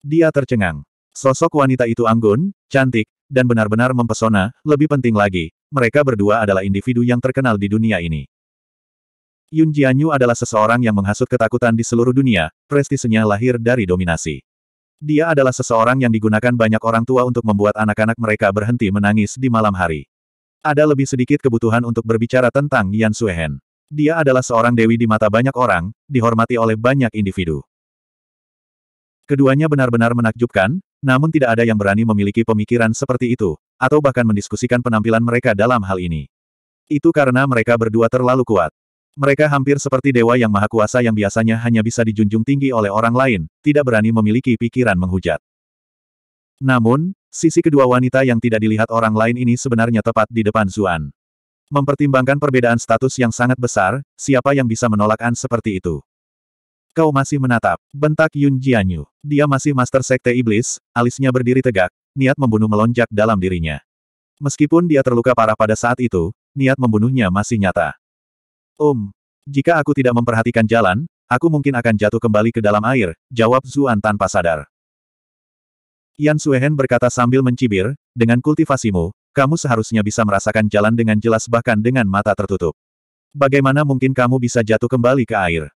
Dia tercengang. Sosok wanita itu anggun, cantik, dan benar-benar mempesona, lebih penting lagi, mereka berdua adalah individu yang terkenal di dunia ini. Yun Jianyu adalah seseorang yang menghasut ketakutan di seluruh dunia, prestisenya lahir dari dominasi. Dia adalah seseorang yang digunakan banyak orang tua untuk membuat anak-anak mereka berhenti menangis di malam hari. Ada lebih sedikit kebutuhan untuk berbicara tentang Yan Suehen. Dia adalah seorang dewi di mata banyak orang, dihormati oleh banyak individu. Keduanya benar-benar menakjubkan, namun tidak ada yang berani memiliki pemikiran seperti itu, atau bahkan mendiskusikan penampilan mereka dalam hal ini. Itu karena mereka berdua terlalu kuat. Mereka hampir seperti dewa yang maha kuasa yang biasanya hanya bisa dijunjung tinggi oleh orang lain, tidak berani memiliki pikiran menghujat. Namun, sisi kedua wanita yang tidak dilihat orang lain ini sebenarnya tepat di depan Zuan. Mempertimbangkan perbedaan status yang sangat besar, siapa yang bisa menolak An seperti itu? Kau masih menatap, bentak Yun Jianyu. Dia masih master sekte iblis, alisnya berdiri tegak, niat membunuh melonjak dalam dirinya. Meskipun dia terluka parah pada saat itu, niat membunuhnya masih nyata. Om, jika aku tidak memperhatikan jalan, aku mungkin akan jatuh kembali ke dalam air, jawab Zuan tanpa sadar. Yan Suehen berkata sambil mencibir, dengan kultivasimu, kamu seharusnya bisa merasakan jalan dengan jelas bahkan dengan mata tertutup. Bagaimana mungkin kamu bisa jatuh kembali ke air?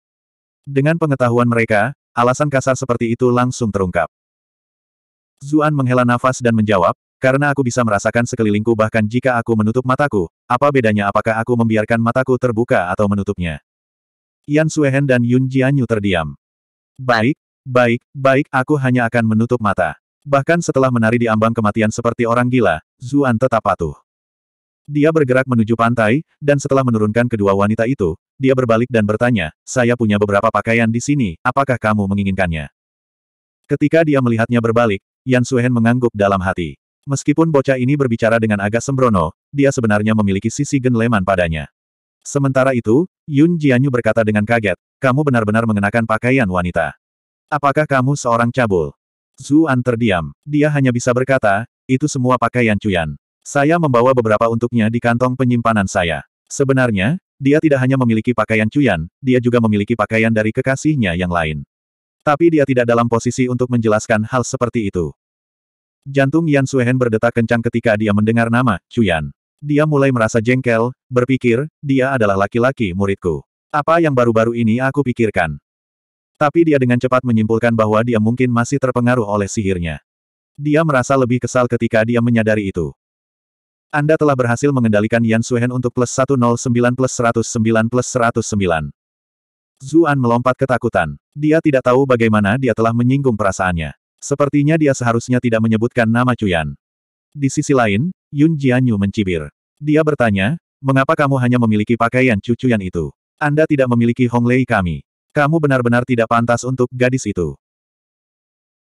Dengan pengetahuan mereka, alasan kasar seperti itu langsung terungkap. Zuan menghela nafas dan menjawab, karena aku bisa merasakan sekelilingku bahkan jika aku menutup mataku, apa bedanya apakah aku membiarkan mataku terbuka atau menutupnya? Yan Suehen dan Yun Jianyu terdiam. Baik, baik, baik, aku hanya akan menutup mata. Bahkan setelah menari di ambang kematian seperti orang gila, Zuan tetap patuh. Dia bergerak menuju pantai, dan setelah menurunkan kedua wanita itu, dia berbalik dan bertanya, saya punya beberapa pakaian di sini, apakah kamu menginginkannya? Ketika dia melihatnya berbalik, Yan Suhen mengangguk dalam hati. Meskipun bocah ini berbicara dengan agak sembrono, dia sebenarnya memiliki sisi genleman padanya. Sementara itu, Yun Jianyu berkata dengan kaget, kamu benar-benar mengenakan pakaian wanita. Apakah kamu seorang cabul? Zuan terdiam. Dia hanya bisa berkata, itu semua pakaian cuyan. Saya membawa beberapa untuknya di kantong penyimpanan saya. Sebenarnya, dia tidak hanya memiliki pakaian cuyan, dia juga memiliki pakaian dari kekasihnya yang lain. Tapi dia tidak dalam posisi untuk menjelaskan hal seperti itu. Jantung Yan Suehen berdetak kencang ketika dia mendengar nama, Chuyan. Dia mulai merasa jengkel, berpikir, dia adalah laki-laki muridku. Apa yang baru-baru ini aku pikirkan? Tapi dia dengan cepat menyimpulkan bahwa dia mungkin masih terpengaruh oleh sihirnya. Dia merasa lebih kesal ketika dia menyadari itu. Anda telah berhasil mengendalikan Yan Suhen untuk plus 109 plus 109 plus 109. Zuan melompat ketakutan. Dia tidak tahu bagaimana dia telah menyinggung perasaannya. Sepertinya dia seharusnya tidak menyebutkan nama Cuyan. Di sisi lain, Yun Jianyu mencibir. Dia bertanya, mengapa kamu hanya memiliki pakaian yang itu? Anda tidak memiliki Hong Lei kami. Kamu benar-benar tidak pantas untuk gadis itu.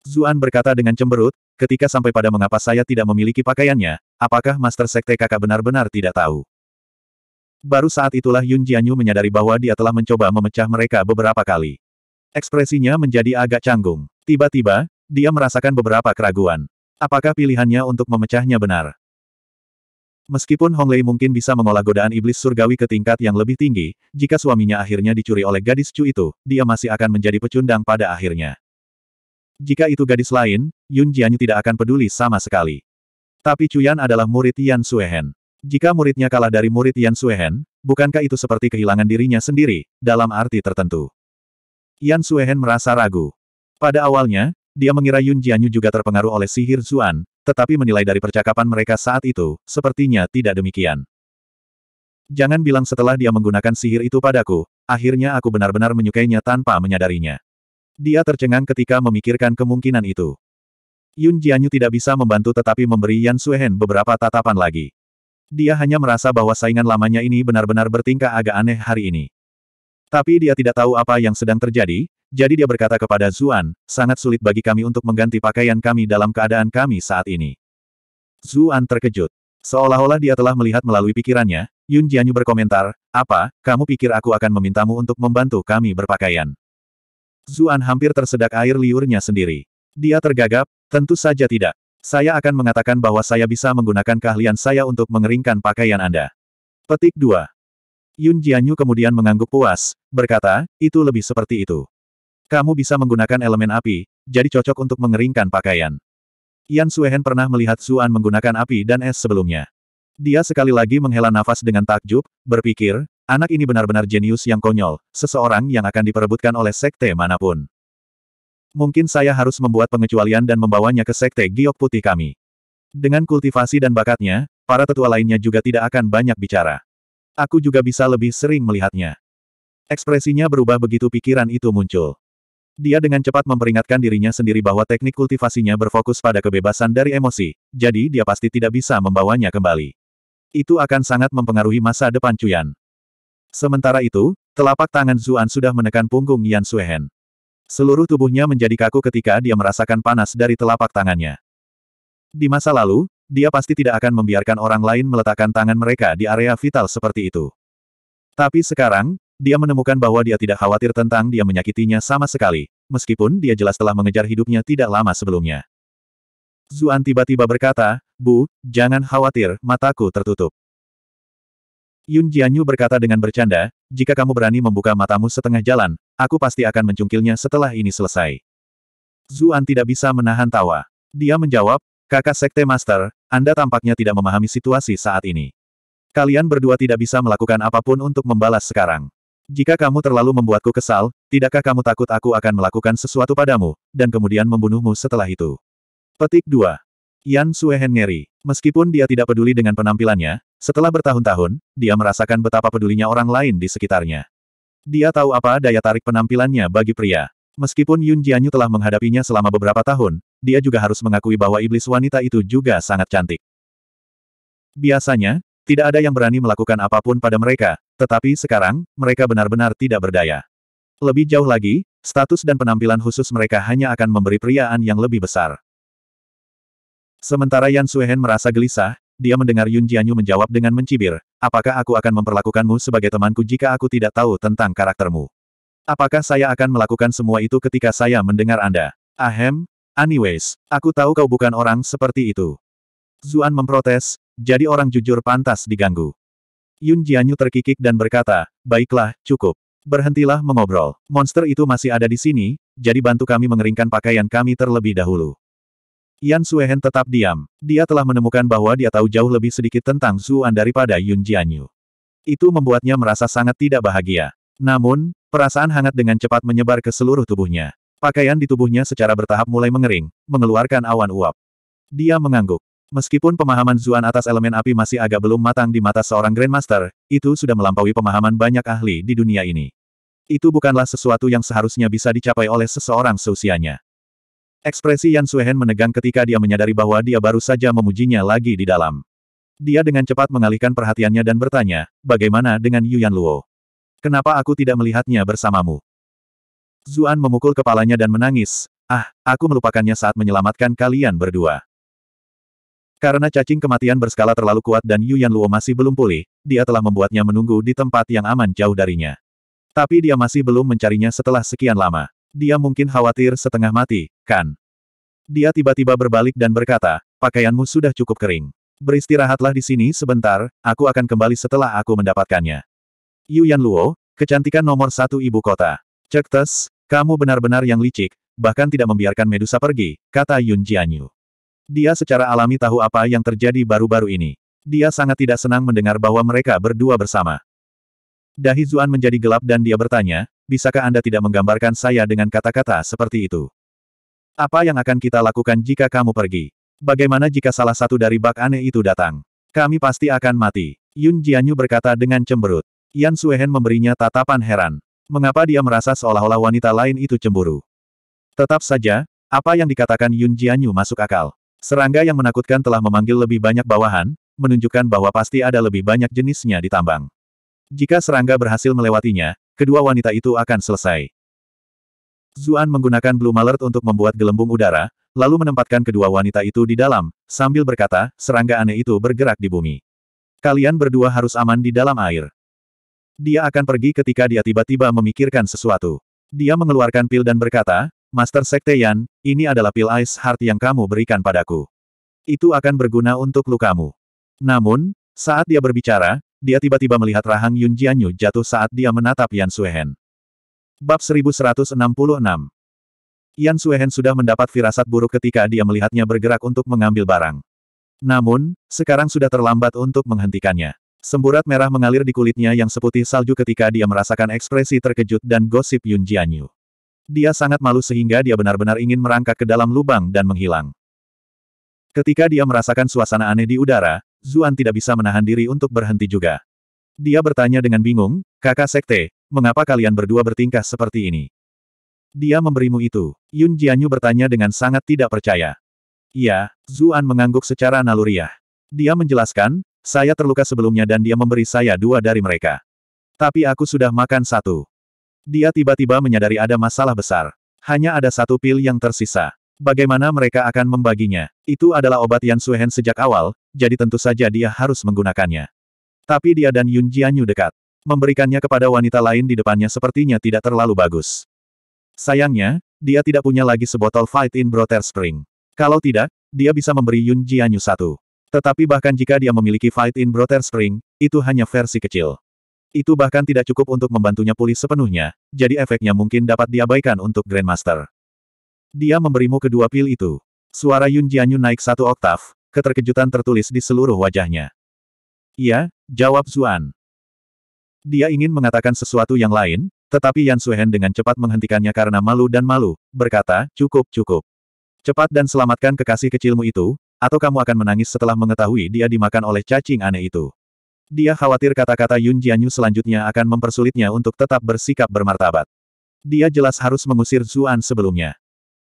Zuan berkata dengan cemberut, ketika sampai pada mengapa saya tidak memiliki pakaiannya, apakah Master Sekte kakak benar-benar tidak tahu? Baru saat itulah Yun Jianyu menyadari bahwa dia telah mencoba memecah mereka beberapa kali. Ekspresinya menjadi agak canggung. Tiba-tiba, dia merasakan beberapa keraguan. Apakah pilihannya untuk memecahnya benar? Meskipun Hong Lei mungkin bisa mengolah godaan iblis surgawi ke tingkat yang lebih tinggi, jika suaminya akhirnya dicuri oleh gadis Chu itu, dia masih akan menjadi pecundang pada akhirnya. Jika itu gadis lain, Yun Jianyu tidak akan peduli sama sekali. Tapi Chu Yan adalah murid Yan Suehen. Jika muridnya kalah dari murid Yan Suehen, bukankah itu seperti kehilangan dirinya sendiri, dalam arti tertentu? Yan Suehen merasa ragu. Pada awalnya, dia mengira Yun Jianyu juga terpengaruh oleh sihir Zuan, tetapi menilai dari percakapan mereka saat itu, sepertinya tidak demikian. Jangan bilang setelah dia menggunakan sihir itu padaku, akhirnya aku benar-benar menyukainya tanpa menyadarinya. Dia tercengang ketika memikirkan kemungkinan itu. Yun Jianyu tidak bisa membantu tetapi memberi Yan Suehen beberapa tatapan lagi. Dia hanya merasa bahwa saingan lamanya ini benar-benar bertingkah agak aneh hari ini. Tapi dia tidak tahu apa yang sedang terjadi, jadi dia berkata kepada Zuan, sangat sulit bagi kami untuk mengganti pakaian kami dalam keadaan kami saat ini. Zuan terkejut. Seolah-olah dia telah melihat melalui pikirannya, Yun Jianyu berkomentar, apa, kamu pikir aku akan memintamu untuk membantu kami berpakaian? Zuan hampir tersedak air liurnya sendiri. Dia tergagap, tentu saja tidak. Saya akan mengatakan bahwa saya bisa menggunakan keahlian saya untuk mengeringkan pakaian Anda. Petik 2. Yun Jianyu kemudian mengangguk puas, berkata, itu lebih seperti itu. Kamu bisa menggunakan elemen api, jadi cocok untuk mengeringkan pakaian. Yan Suehen pernah melihat Suan menggunakan api dan es sebelumnya. Dia sekali lagi menghela nafas dengan takjub, berpikir, anak ini benar-benar jenius yang konyol, seseorang yang akan diperebutkan oleh sekte manapun. Mungkin saya harus membuat pengecualian dan membawanya ke sekte giok putih kami. Dengan kultivasi dan bakatnya, para tetua lainnya juga tidak akan banyak bicara aku juga bisa lebih sering melihatnya. Ekspresinya berubah begitu pikiran itu muncul. Dia dengan cepat memperingatkan dirinya sendiri bahwa teknik kultivasinya berfokus pada kebebasan dari emosi, jadi dia pasti tidak bisa membawanya kembali. Itu akan sangat mempengaruhi masa depan Cuyan. Sementara itu, telapak tangan Zuan sudah menekan punggung Yan Suehen. Seluruh tubuhnya menjadi kaku ketika dia merasakan panas dari telapak tangannya. Di masa lalu, dia pasti tidak akan membiarkan orang lain meletakkan tangan mereka di area vital seperti itu. Tapi sekarang, dia menemukan bahwa dia tidak khawatir tentang dia menyakitinya sama sekali, meskipun dia jelas telah mengejar hidupnya tidak lama sebelumnya. Zuan tiba-tiba berkata, Bu, jangan khawatir, mataku tertutup. Yun Jianyu berkata dengan bercanda, jika kamu berani membuka matamu setengah jalan, aku pasti akan mencungkilnya setelah ini selesai. Zuan tidak bisa menahan tawa. Dia menjawab, kakak Sekte Master, anda tampaknya tidak memahami situasi saat ini. Kalian berdua tidak bisa melakukan apapun untuk membalas sekarang. Jika kamu terlalu membuatku kesal, tidakkah kamu takut aku akan melakukan sesuatu padamu, dan kemudian membunuhmu setelah itu? Petik 2. Yan Suehen ngeri. Meskipun dia tidak peduli dengan penampilannya, setelah bertahun-tahun, dia merasakan betapa pedulinya orang lain di sekitarnya. Dia tahu apa daya tarik penampilannya bagi pria. Meskipun Yun Jianyu telah menghadapinya selama beberapa tahun, dia juga harus mengakui bahwa iblis wanita itu juga sangat cantik. Biasanya, tidak ada yang berani melakukan apapun pada mereka, tetapi sekarang, mereka benar-benar tidak berdaya. Lebih jauh lagi, status dan penampilan khusus mereka hanya akan memberi priaan yang lebih besar. Sementara Yan Suehen merasa gelisah, dia mendengar Yun Jianyu menjawab dengan mencibir, apakah aku akan memperlakukanmu sebagai temanku jika aku tidak tahu tentang karaktermu? Apakah saya akan melakukan semua itu ketika saya mendengar Anda? Ahem, Anyways, aku tahu kau bukan orang seperti itu. Zuan memprotes, jadi orang jujur pantas diganggu. Yun Jianyu terkikik dan berkata, baiklah, cukup. Berhentilah mengobrol. Monster itu masih ada di sini, jadi bantu kami mengeringkan pakaian kami terlebih dahulu. Yan Suehen tetap diam. Dia telah menemukan bahwa dia tahu jauh lebih sedikit tentang Zuan daripada Yun Jianyu. Itu membuatnya merasa sangat tidak bahagia. Namun, perasaan hangat dengan cepat menyebar ke seluruh tubuhnya. Pakaian di tubuhnya secara bertahap mulai mengering, mengeluarkan awan uap. Dia mengangguk. Meskipun pemahaman Zuan atas elemen api masih agak belum matang di mata seorang Grandmaster, itu sudah melampaui pemahaman banyak ahli di dunia ini. Itu bukanlah sesuatu yang seharusnya bisa dicapai oleh seseorang seusianya. Ekspresi Yan Suehen menegang ketika dia menyadari bahwa dia baru saja memujinya lagi di dalam. Dia dengan cepat mengalihkan perhatiannya dan bertanya, bagaimana dengan Yuan Luo? Kenapa aku tidak melihatnya bersamamu? Zuan memukul kepalanya dan menangis. Ah, aku melupakannya saat menyelamatkan kalian berdua. Karena cacing kematian berskala terlalu kuat dan Yuan Luo masih belum pulih, dia telah membuatnya menunggu di tempat yang aman jauh darinya. Tapi dia masih belum mencarinya setelah sekian lama. Dia mungkin khawatir setengah mati, kan? Dia tiba-tiba berbalik dan berkata, pakaianmu sudah cukup kering. Beristirahatlah di sini sebentar, aku akan kembali setelah aku mendapatkannya. Yuan Luo, kecantikan nomor satu ibu kota. Cektes, kamu benar-benar yang licik, bahkan tidak membiarkan Medusa pergi, kata Yun Jianyu. Dia secara alami tahu apa yang terjadi baru-baru ini. Dia sangat tidak senang mendengar bahwa mereka berdua bersama. Dahi Zuan menjadi gelap dan dia bertanya, bisakah Anda tidak menggambarkan saya dengan kata-kata seperti itu? Apa yang akan kita lakukan jika kamu pergi? Bagaimana jika salah satu dari bak aneh itu datang? Kami pasti akan mati. Yun Jianyu berkata dengan cemberut. Yan Suehen memberinya tatapan heran mengapa dia merasa seolah-olah wanita lain itu cemburu. Tetap saja, apa yang dikatakan Yun Jianyu masuk akal. Serangga yang menakutkan telah memanggil lebih banyak bawahan, menunjukkan bahwa pasti ada lebih banyak jenisnya di tambang. Jika serangga berhasil melewatinya, kedua wanita itu akan selesai. Zuan menggunakan Blue Mallet untuk membuat gelembung udara, lalu menempatkan kedua wanita itu di dalam, sambil berkata, serangga aneh itu bergerak di bumi. Kalian berdua harus aman di dalam air. Dia akan pergi ketika dia tiba-tiba memikirkan sesuatu. Dia mengeluarkan pil dan berkata, Master Sekte Yan, ini adalah pil Ice Heart yang kamu berikan padaku. Itu akan berguna untuk lukamu. Namun, saat dia berbicara, dia tiba-tiba melihat rahang Yun Jianyu jatuh saat dia menatap Yan Suehen. Bab 1166 Yan Suehen sudah mendapat firasat buruk ketika dia melihatnya bergerak untuk mengambil barang. Namun, sekarang sudah terlambat untuk menghentikannya. Semburat merah mengalir di kulitnya yang seputih salju ketika dia merasakan ekspresi terkejut dan gosip Yun Jianyu. Dia sangat malu sehingga dia benar-benar ingin merangkak ke dalam lubang dan menghilang. Ketika dia merasakan suasana aneh di udara, Zuan tidak bisa menahan diri untuk berhenti juga. Dia bertanya dengan bingung, kakak sekte, mengapa kalian berdua bertingkah seperti ini? Dia memberimu itu. Yun Jianyu bertanya dengan sangat tidak percaya. Iya, Zuan mengangguk secara naluriah. Dia menjelaskan, saya terluka sebelumnya dan dia memberi saya dua dari mereka. Tapi aku sudah makan satu. Dia tiba-tiba menyadari ada masalah besar. Hanya ada satu pil yang tersisa. Bagaimana mereka akan membaginya? Itu adalah obat Yan Suhen sejak awal, jadi tentu saja dia harus menggunakannya. Tapi dia dan Yun Jianyu dekat. Memberikannya kepada wanita lain di depannya sepertinya tidak terlalu bagus. Sayangnya, dia tidak punya lagi sebotol Fight in Brother Spring. Kalau tidak, dia bisa memberi Yun Jianyu satu. Tetapi bahkan jika dia memiliki Fight in Brother Spring, itu hanya versi kecil. Itu bahkan tidak cukup untuk membantunya pulih sepenuhnya, jadi efeknya mungkin dapat diabaikan untuk Grandmaster. Dia memberimu kedua pil itu. Suara Yun Jianyu naik satu oktav, keterkejutan tertulis di seluruh wajahnya. Iya, jawab Zuan. Dia ingin mengatakan sesuatu yang lain, tetapi Yan Suhen dengan cepat menghentikannya karena malu dan malu, berkata, cukup, cukup. Cepat dan selamatkan kekasih kecilmu itu, atau kamu akan menangis setelah mengetahui dia dimakan oleh cacing aneh itu. Dia khawatir kata-kata Yun Jianyu selanjutnya akan mempersulitnya untuk tetap bersikap bermartabat. Dia jelas harus mengusir Zuan sebelumnya.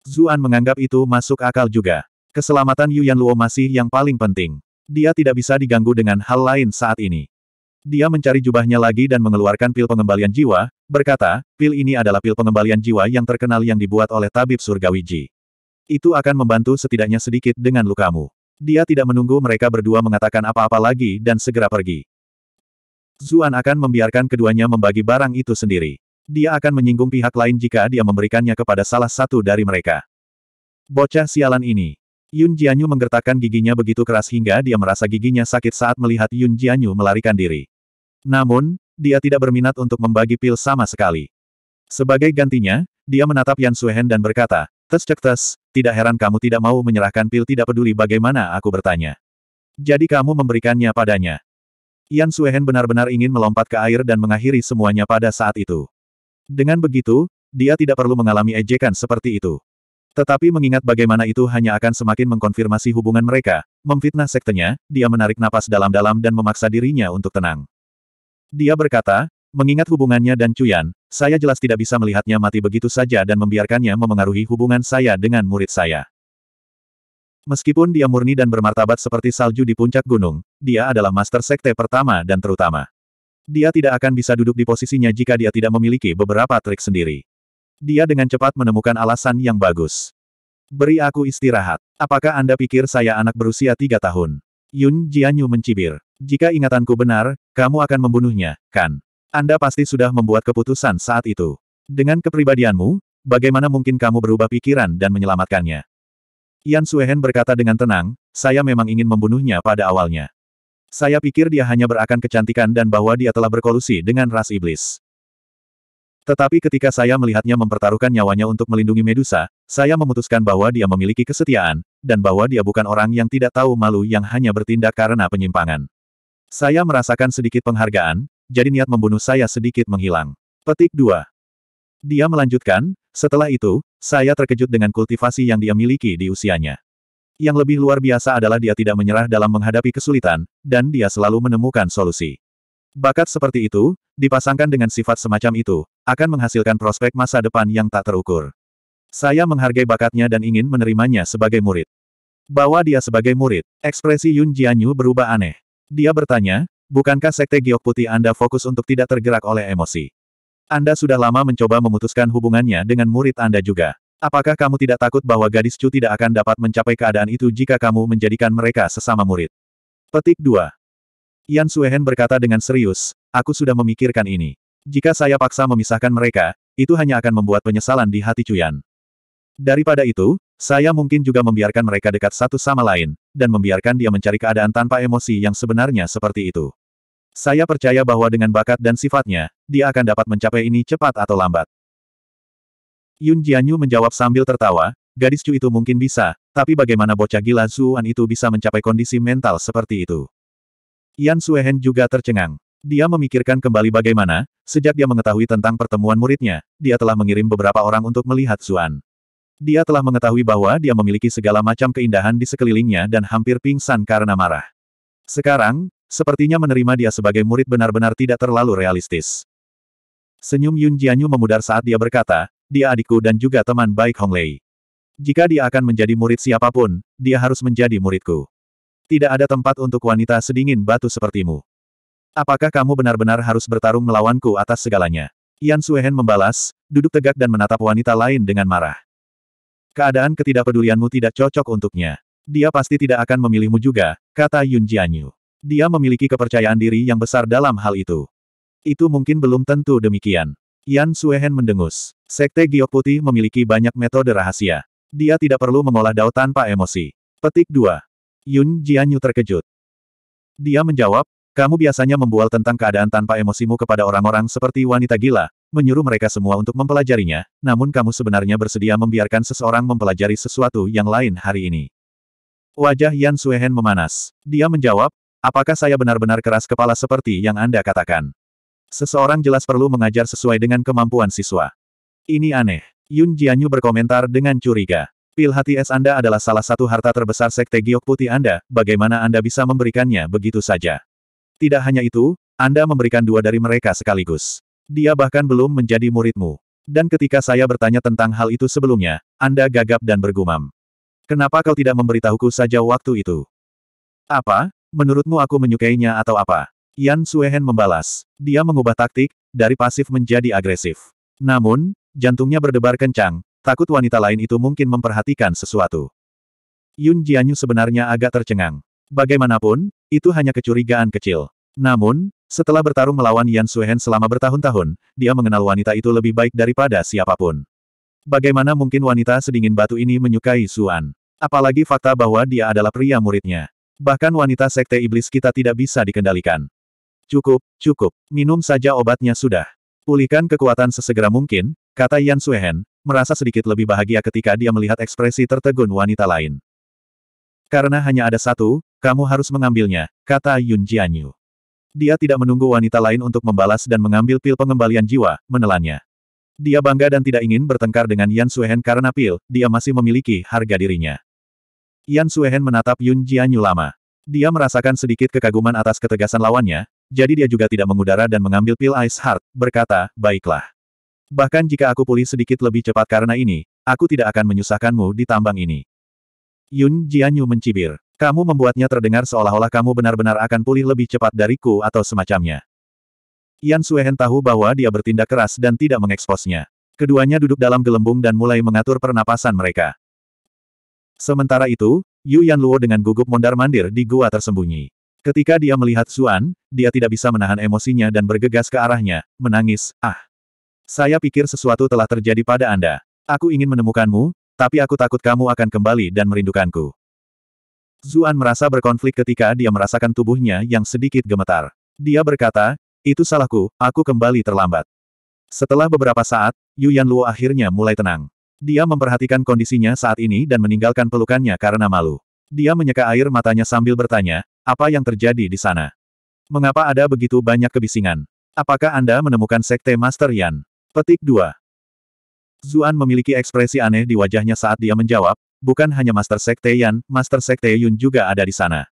Zuan menganggap itu masuk akal juga. Keselamatan Yuan Luo masih yang paling penting. Dia tidak bisa diganggu dengan hal lain saat ini. Dia mencari jubahnya lagi dan mengeluarkan pil pengembalian jiwa, berkata, pil ini adalah pil pengembalian jiwa yang terkenal yang dibuat oleh tabib surgawi Ji. Itu akan membantu setidaknya sedikit dengan lukamu. Dia tidak menunggu mereka berdua mengatakan apa-apa lagi dan segera pergi. Zuan akan membiarkan keduanya membagi barang itu sendiri. Dia akan menyinggung pihak lain jika dia memberikannya kepada salah satu dari mereka. Bocah sialan ini. Yun Jianyu menggertakkan giginya begitu keras hingga dia merasa giginya sakit saat melihat Yun Jianyu melarikan diri. Namun, dia tidak berminat untuk membagi pil sama sekali. Sebagai gantinya, dia menatap Yan Suhen dan berkata, Tes cek tes, tidak heran kamu tidak mau menyerahkan pil tidak peduli bagaimana aku bertanya. Jadi kamu memberikannya padanya. Yan Suehen benar-benar ingin melompat ke air dan mengakhiri semuanya pada saat itu. Dengan begitu, dia tidak perlu mengalami ejekan seperti itu. Tetapi mengingat bagaimana itu hanya akan semakin mengkonfirmasi hubungan mereka, memfitnah sektenya, dia menarik napas dalam-dalam dan memaksa dirinya untuk tenang. Dia berkata, mengingat hubungannya dan Cuyan, saya jelas tidak bisa melihatnya mati begitu saja dan membiarkannya memengaruhi hubungan saya dengan murid saya. Meskipun dia murni dan bermartabat seperti salju di puncak gunung, dia adalah master sekte pertama dan terutama. Dia tidak akan bisa duduk di posisinya jika dia tidak memiliki beberapa trik sendiri. Dia dengan cepat menemukan alasan yang bagus. Beri aku istirahat. Apakah Anda pikir saya anak berusia tiga tahun? Yun Jianyu mencibir. Jika ingatanku benar, kamu akan membunuhnya, kan? Anda pasti sudah membuat keputusan saat itu. Dengan kepribadianmu, bagaimana mungkin kamu berubah pikiran dan menyelamatkannya? Yan Suehen berkata dengan tenang, saya memang ingin membunuhnya pada awalnya. Saya pikir dia hanya berakan kecantikan dan bahwa dia telah berkolusi dengan ras iblis. Tetapi ketika saya melihatnya mempertaruhkan nyawanya untuk melindungi Medusa, saya memutuskan bahwa dia memiliki kesetiaan, dan bahwa dia bukan orang yang tidak tahu malu yang hanya bertindak karena penyimpangan. Saya merasakan sedikit penghargaan, jadi niat membunuh saya sedikit menghilang. Petik 2. Dia melanjutkan, setelah itu, saya terkejut dengan kultivasi yang dia miliki di usianya. Yang lebih luar biasa adalah dia tidak menyerah dalam menghadapi kesulitan, dan dia selalu menemukan solusi. Bakat seperti itu, dipasangkan dengan sifat semacam itu, akan menghasilkan prospek masa depan yang tak terukur. Saya menghargai bakatnya dan ingin menerimanya sebagai murid. Bawa dia sebagai murid, ekspresi Yun Jianyu berubah aneh. Dia bertanya, Bukankah Sekte Giok Putih Anda fokus untuk tidak tergerak oleh emosi? Anda sudah lama mencoba memutuskan hubungannya dengan murid Anda juga. Apakah kamu tidak takut bahwa gadis Chu tidak akan dapat mencapai keadaan itu jika kamu menjadikan mereka sesama murid? Petik 2. Yan Suehen berkata dengan serius, aku sudah memikirkan ini. Jika saya paksa memisahkan mereka, itu hanya akan membuat penyesalan di hati Cuyan. Daripada itu, saya mungkin juga membiarkan mereka dekat satu sama lain, dan membiarkan dia mencari keadaan tanpa emosi yang sebenarnya seperti itu. Saya percaya bahwa dengan bakat dan sifatnya, dia akan dapat mencapai ini cepat atau lambat. Yun Jianyu menjawab sambil tertawa, gadis Chu itu mungkin bisa, tapi bagaimana bocah gila Zuan itu bisa mencapai kondisi mental seperti itu? Yan Suehen juga tercengang. Dia memikirkan kembali bagaimana, sejak dia mengetahui tentang pertemuan muridnya, dia telah mengirim beberapa orang untuk melihat Zuan. Dia telah mengetahui bahwa dia memiliki segala macam keindahan di sekelilingnya dan hampir pingsan karena marah. Sekarang, Sepertinya menerima dia sebagai murid benar-benar tidak terlalu realistis. Senyum Yun Jianyu memudar saat dia berkata, dia adikku dan juga teman baik Hong Lei. Jika dia akan menjadi murid siapapun, dia harus menjadi muridku. Tidak ada tempat untuk wanita sedingin batu sepertimu. Apakah kamu benar-benar harus bertarung melawanku atas segalanya? Yan Suehen membalas, duduk tegak dan menatap wanita lain dengan marah. Keadaan ketidakpedulianmu tidak cocok untuknya. Dia pasti tidak akan memilihmu juga, kata Yun Jianyu. Dia memiliki kepercayaan diri yang besar dalam hal itu. Itu mungkin belum tentu demikian. Yan Suehen mendengus. Sekte Giok Putih memiliki banyak metode rahasia. Dia tidak perlu mengolah Dao tanpa emosi. Petik 2. Yun Jianyu terkejut. Dia menjawab, kamu biasanya membual tentang keadaan tanpa emosimu kepada orang-orang seperti wanita gila, menyuruh mereka semua untuk mempelajarinya, namun kamu sebenarnya bersedia membiarkan seseorang mempelajari sesuatu yang lain hari ini. Wajah Yan Suehen memanas. Dia menjawab, Apakah saya benar-benar keras kepala seperti yang Anda katakan? Seseorang jelas perlu mengajar sesuai dengan kemampuan siswa. Ini aneh. Yun Jianyu berkomentar dengan curiga. Pil hati es Anda adalah salah satu harta terbesar sekte giok putih Anda, bagaimana Anda bisa memberikannya begitu saja? Tidak hanya itu, Anda memberikan dua dari mereka sekaligus. Dia bahkan belum menjadi muridmu. Dan ketika saya bertanya tentang hal itu sebelumnya, Anda gagap dan bergumam. Kenapa kau tidak memberitahuku saja waktu itu? Apa? Menurutmu aku menyukainya atau apa? Yan Suehen membalas. Dia mengubah taktik, dari pasif menjadi agresif. Namun, jantungnya berdebar kencang, takut wanita lain itu mungkin memperhatikan sesuatu. Yun Jianyu sebenarnya agak tercengang. Bagaimanapun, itu hanya kecurigaan kecil. Namun, setelah bertarung melawan Yan Suehen selama bertahun-tahun, dia mengenal wanita itu lebih baik daripada siapapun. Bagaimana mungkin wanita sedingin batu ini menyukai Suan? Apalagi fakta bahwa dia adalah pria muridnya. Bahkan wanita sekte iblis kita tidak bisa dikendalikan. Cukup, cukup, minum saja obatnya sudah. Pulihkan kekuatan sesegera mungkin, kata Yan Suehen, merasa sedikit lebih bahagia ketika dia melihat ekspresi tertegun wanita lain. Karena hanya ada satu, kamu harus mengambilnya, kata Yun Jianyu. Dia tidak menunggu wanita lain untuk membalas dan mengambil pil pengembalian jiwa, menelannya. Dia bangga dan tidak ingin bertengkar dengan Yan Suehen karena pil, dia masih memiliki harga dirinya. Yan Suehen menatap Yun Jianyu lama. Dia merasakan sedikit kekaguman atas ketegasan lawannya, jadi dia juga tidak mengudara dan mengambil pil Ice Heart, berkata, baiklah. Bahkan jika aku pulih sedikit lebih cepat karena ini, aku tidak akan menyusahkanmu di tambang ini. Yun Jianyu mencibir. Kamu membuatnya terdengar seolah-olah kamu benar-benar akan pulih lebih cepat dariku atau semacamnya. Yan Suehen tahu bahwa dia bertindak keras dan tidak mengeksposnya. Keduanya duduk dalam gelembung dan mulai mengatur pernapasan mereka. Sementara itu, Yu Luo dengan gugup mondar-mandir di gua tersembunyi. Ketika dia melihat Zuan, dia tidak bisa menahan emosinya dan bergegas ke arahnya, menangis, ah. Saya pikir sesuatu telah terjadi pada Anda. Aku ingin menemukanmu, tapi aku takut kamu akan kembali dan merindukanku. Zuan merasa berkonflik ketika dia merasakan tubuhnya yang sedikit gemetar. Dia berkata, itu salahku, aku kembali terlambat. Setelah beberapa saat, Yu Luo akhirnya mulai tenang. Dia memperhatikan kondisinya saat ini dan meninggalkan pelukannya karena malu. Dia menyeka air matanya sambil bertanya, apa yang terjadi di sana? Mengapa ada begitu banyak kebisingan? Apakah Anda menemukan Sekte Master Yan? Petik 2. Zuan memiliki ekspresi aneh di wajahnya saat dia menjawab, bukan hanya Master Sekte Yan, Master Sekte Yun juga ada di sana.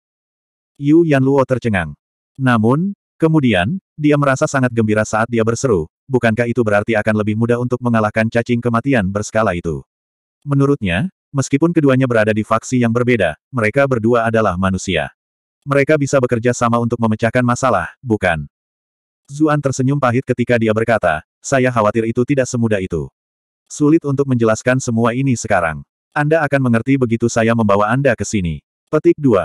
Yu Yan Luo tercengang. Namun, kemudian, dia merasa sangat gembira saat dia berseru, bukankah itu berarti akan lebih mudah untuk mengalahkan cacing kematian berskala itu? Menurutnya, meskipun keduanya berada di faksi yang berbeda, mereka berdua adalah manusia. Mereka bisa bekerja sama untuk memecahkan masalah, bukan? Zuan tersenyum pahit ketika dia berkata, saya khawatir itu tidak semudah itu. Sulit untuk menjelaskan semua ini sekarang. Anda akan mengerti begitu saya membawa Anda ke sini. Petik 2.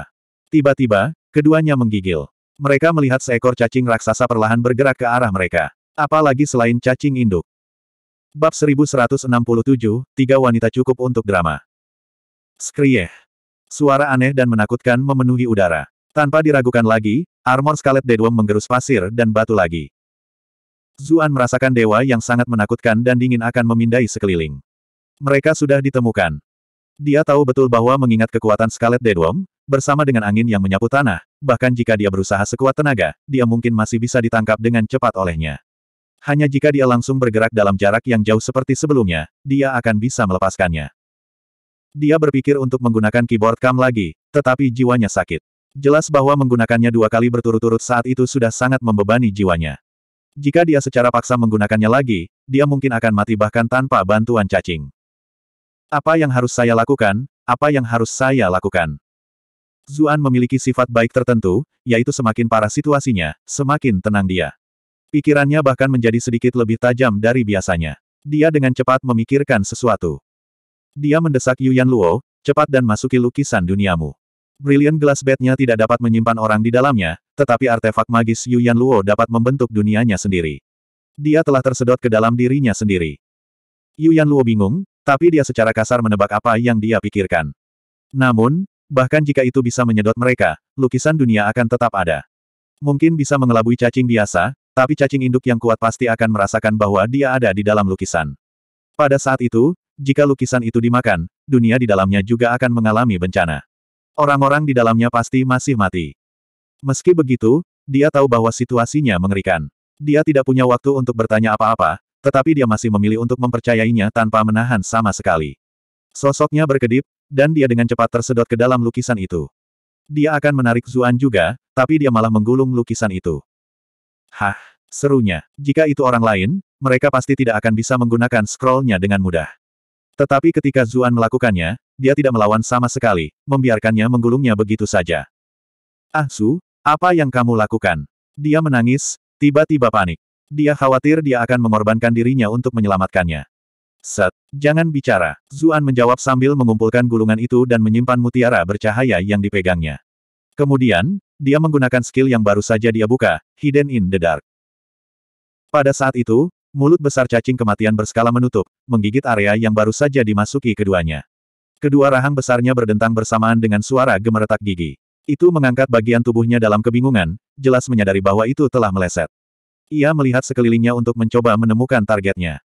Tiba-tiba, keduanya menggigil. Mereka melihat seekor cacing raksasa perlahan bergerak ke arah mereka. Apalagi selain cacing induk. Bab 1167, tiga wanita cukup untuk drama. Skrieh. Suara aneh dan menakutkan memenuhi udara. Tanpa diragukan lagi, armor Scarlet Dedwem menggerus pasir dan batu lagi. Zuan merasakan dewa yang sangat menakutkan dan dingin akan memindai sekeliling. Mereka sudah ditemukan. Dia tahu betul bahwa mengingat kekuatan Scarlet Dedwem, bersama dengan angin yang menyapu tanah, bahkan jika dia berusaha sekuat tenaga, dia mungkin masih bisa ditangkap dengan cepat olehnya. Hanya jika dia langsung bergerak dalam jarak yang jauh seperti sebelumnya, dia akan bisa melepaskannya. Dia berpikir untuk menggunakan keyboard cam lagi, tetapi jiwanya sakit. Jelas bahwa menggunakannya dua kali berturut-turut saat itu sudah sangat membebani jiwanya. Jika dia secara paksa menggunakannya lagi, dia mungkin akan mati bahkan tanpa bantuan cacing. Apa yang harus saya lakukan? Apa yang harus saya lakukan? Zuan memiliki sifat baik tertentu, yaitu semakin parah situasinya, semakin tenang dia. Pikirannya bahkan menjadi sedikit lebih tajam dari biasanya. Dia dengan cepat memikirkan sesuatu. Dia mendesak Yuan Luo, cepat dan masuki lukisan duniamu. Brilliant Glass Bed-nya tidak dapat menyimpan orang di dalamnya, tetapi artefak magis Yuan Luo dapat membentuk dunianya sendiri. Dia telah tersedot ke dalam dirinya sendiri. Yuan Luo bingung, tapi dia secara kasar menebak apa yang dia pikirkan. Namun, bahkan jika itu bisa menyedot mereka, lukisan dunia akan tetap ada. Mungkin bisa mengelabui cacing biasa, tapi cacing induk yang kuat pasti akan merasakan bahwa dia ada di dalam lukisan. Pada saat itu, jika lukisan itu dimakan, dunia di dalamnya juga akan mengalami bencana. Orang-orang di dalamnya pasti masih mati. Meski begitu, dia tahu bahwa situasinya mengerikan. Dia tidak punya waktu untuk bertanya apa-apa, tetapi dia masih memilih untuk mempercayainya tanpa menahan sama sekali. Sosoknya berkedip, dan dia dengan cepat tersedot ke dalam lukisan itu. Dia akan menarik Zuan juga, tapi dia malah menggulung lukisan itu. Hah, serunya. Jika itu orang lain, mereka pasti tidak akan bisa menggunakan scrollnya dengan mudah. Tetapi ketika Zuan melakukannya, dia tidak melawan sama sekali, membiarkannya menggulungnya begitu saja. Ah Su, apa yang kamu lakukan? Dia menangis, tiba-tiba panik. Dia khawatir dia akan mengorbankan dirinya untuk menyelamatkannya. Set, jangan bicara. Zuan menjawab sambil mengumpulkan gulungan itu dan menyimpan mutiara bercahaya yang dipegangnya. Kemudian, dia menggunakan skill yang baru saja dia buka, Hidden in the Dark. Pada saat itu, mulut besar cacing kematian berskala menutup, menggigit area yang baru saja dimasuki keduanya. Kedua rahang besarnya berdentang bersamaan dengan suara gemeretak gigi. Itu mengangkat bagian tubuhnya dalam kebingungan, jelas menyadari bahwa itu telah meleset. Ia melihat sekelilingnya untuk mencoba menemukan targetnya.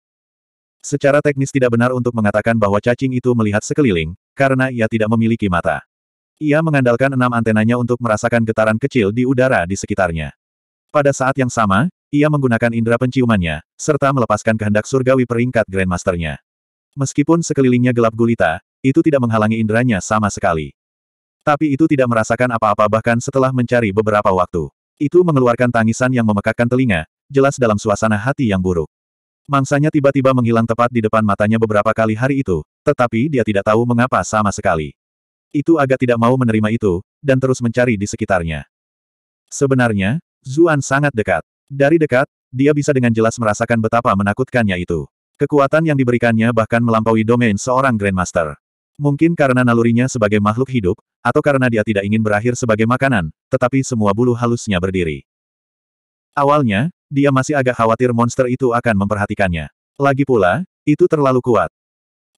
Secara teknis tidak benar untuk mengatakan bahwa cacing itu melihat sekeliling, karena ia tidak memiliki mata. Ia mengandalkan enam antenanya untuk merasakan getaran kecil di udara di sekitarnya. Pada saat yang sama, ia menggunakan indera penciumannya, serta melepaskan kehendak surgawi peringkat Grandmasternya. Meskipun sekelilingnya gelap gulita, itu tidak menghalangi inderanya sama sekali. Tapi itu tidak merasakan apa-apa bahkan setelah mencari beberapa waktu. Itu mengeluarkan tangisan yang memekakkan telinga, jelas dalam suasana hati yang buruk. Mangsanya tiba-tiba menghilang tepat di depan matanya beberapa kali hari itu, tetapi dia tidak tahu mengapa sama sekali itu agak tidak mau menerima itu, dan terus mencari di sekitarnya. Sebenarnya, Zuan sangat dekat. Dari dekat, dia bisa dengan jelas merasakan betapa menakutkannya itu. Kekuatan yang diberikannya bahkan melampaui domain seorang Grandmaster. Mungkin karena nalurinya sebagai makhluk hidup, atau karena dia tidak ingin berakhir sebagai makanan, tetapi semua bulu halusnya berdiri. Awalnya, dia masih agak khawatir monster itu akan memperhatikannya. Lagi pula, itu terlalu kuat.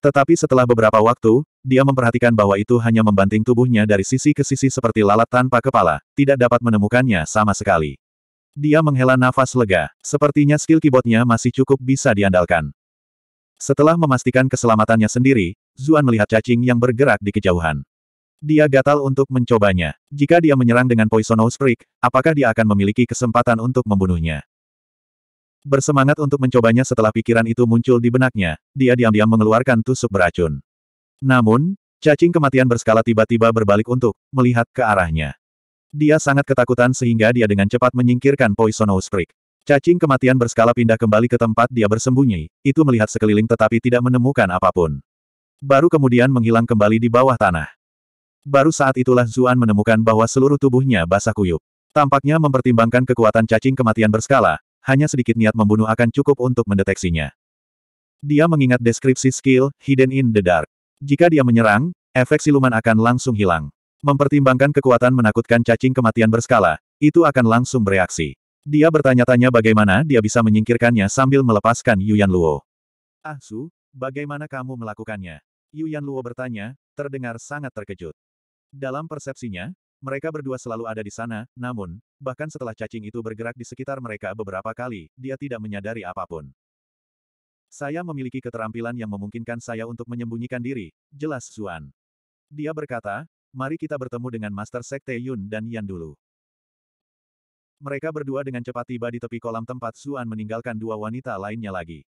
Tetapi setelah beberapa waktu, dia memperhatikan bahwa itu hanya membanting tubuhnya dari sisi ke sisi seperti lalat tanpa kepala, tidak dapat menemukannya sama sekali. Dia menghela nafas lega, sepertinya skill keyboardnya masih cukup bisa diandalkan. Setelah memastikan keselamatannya sendiri, Zuan melihat cacing yang bergerak di kejauhan. Dia gatal untuk mencobanya. Jika dia menyerang dengan poison nose prick, apakah dia akan memiliki kesempatan untuk membunuhnya? Bersemangat untuk mencobanya setelah pikiran itu muncul di benaknya, dia diam-diam mengeluarkan tusuk beracun. Namun, cacing kematian berskala tiba-tiba berbalik untuk melihat ke arahnya. Dia sangat ketakutan sehingga dia dengan cepat menyingkirkan Poisonous sprig. Cacing kematian berskala pindah kembali ke tempat dia bersembunyi, itu melihat sekeliling tetapi tidak menemukan apapun. Baru kemudian menghilang kembali di bawah tanah. Baru saat itulah Zuan menemukan bahwa seluruh tubuhnya basah kuyup. Tampaknya mempertimbangkan kekuatan cacing kematian berskala, hanya sedikit niat membunuh akan cukup untuk mendeteksinya. Dia mengingat deskripsi skill, Hidden in the Dark. Jika dia menyerang, efek siluman akan langsung hilang. Mempertimbangkan kekuatan menakutkan cacing kematian berskala, itu akan langsung bereaksi. Dia bertanya-tanya bagaimana dia bisa menyingkirkannya sambil melepaskan Yuan Luo. Ah Su, bagaimana kamu melakukannya? Yuan Luo bertanya, terdengar sangat terkejut. Dalam persepsinya, mereka berdua selalu ada di sana, namun, bahkan setelah cacing itu bergerak di sekitar mereka beberapa kali, dia tidak menyadari apapun. Saya memiliki keterampilan yang memungkinkan saya untuk menyembunyikan diri, jelas Zuan. Dia berkata, mari kita bertemu dengan Master Sekte Yun dan Yan dulu. Mereka berdua dengan cepat tiba di tepi kolam tempat Zuan meninggalkan dua wanita lainnya lagi.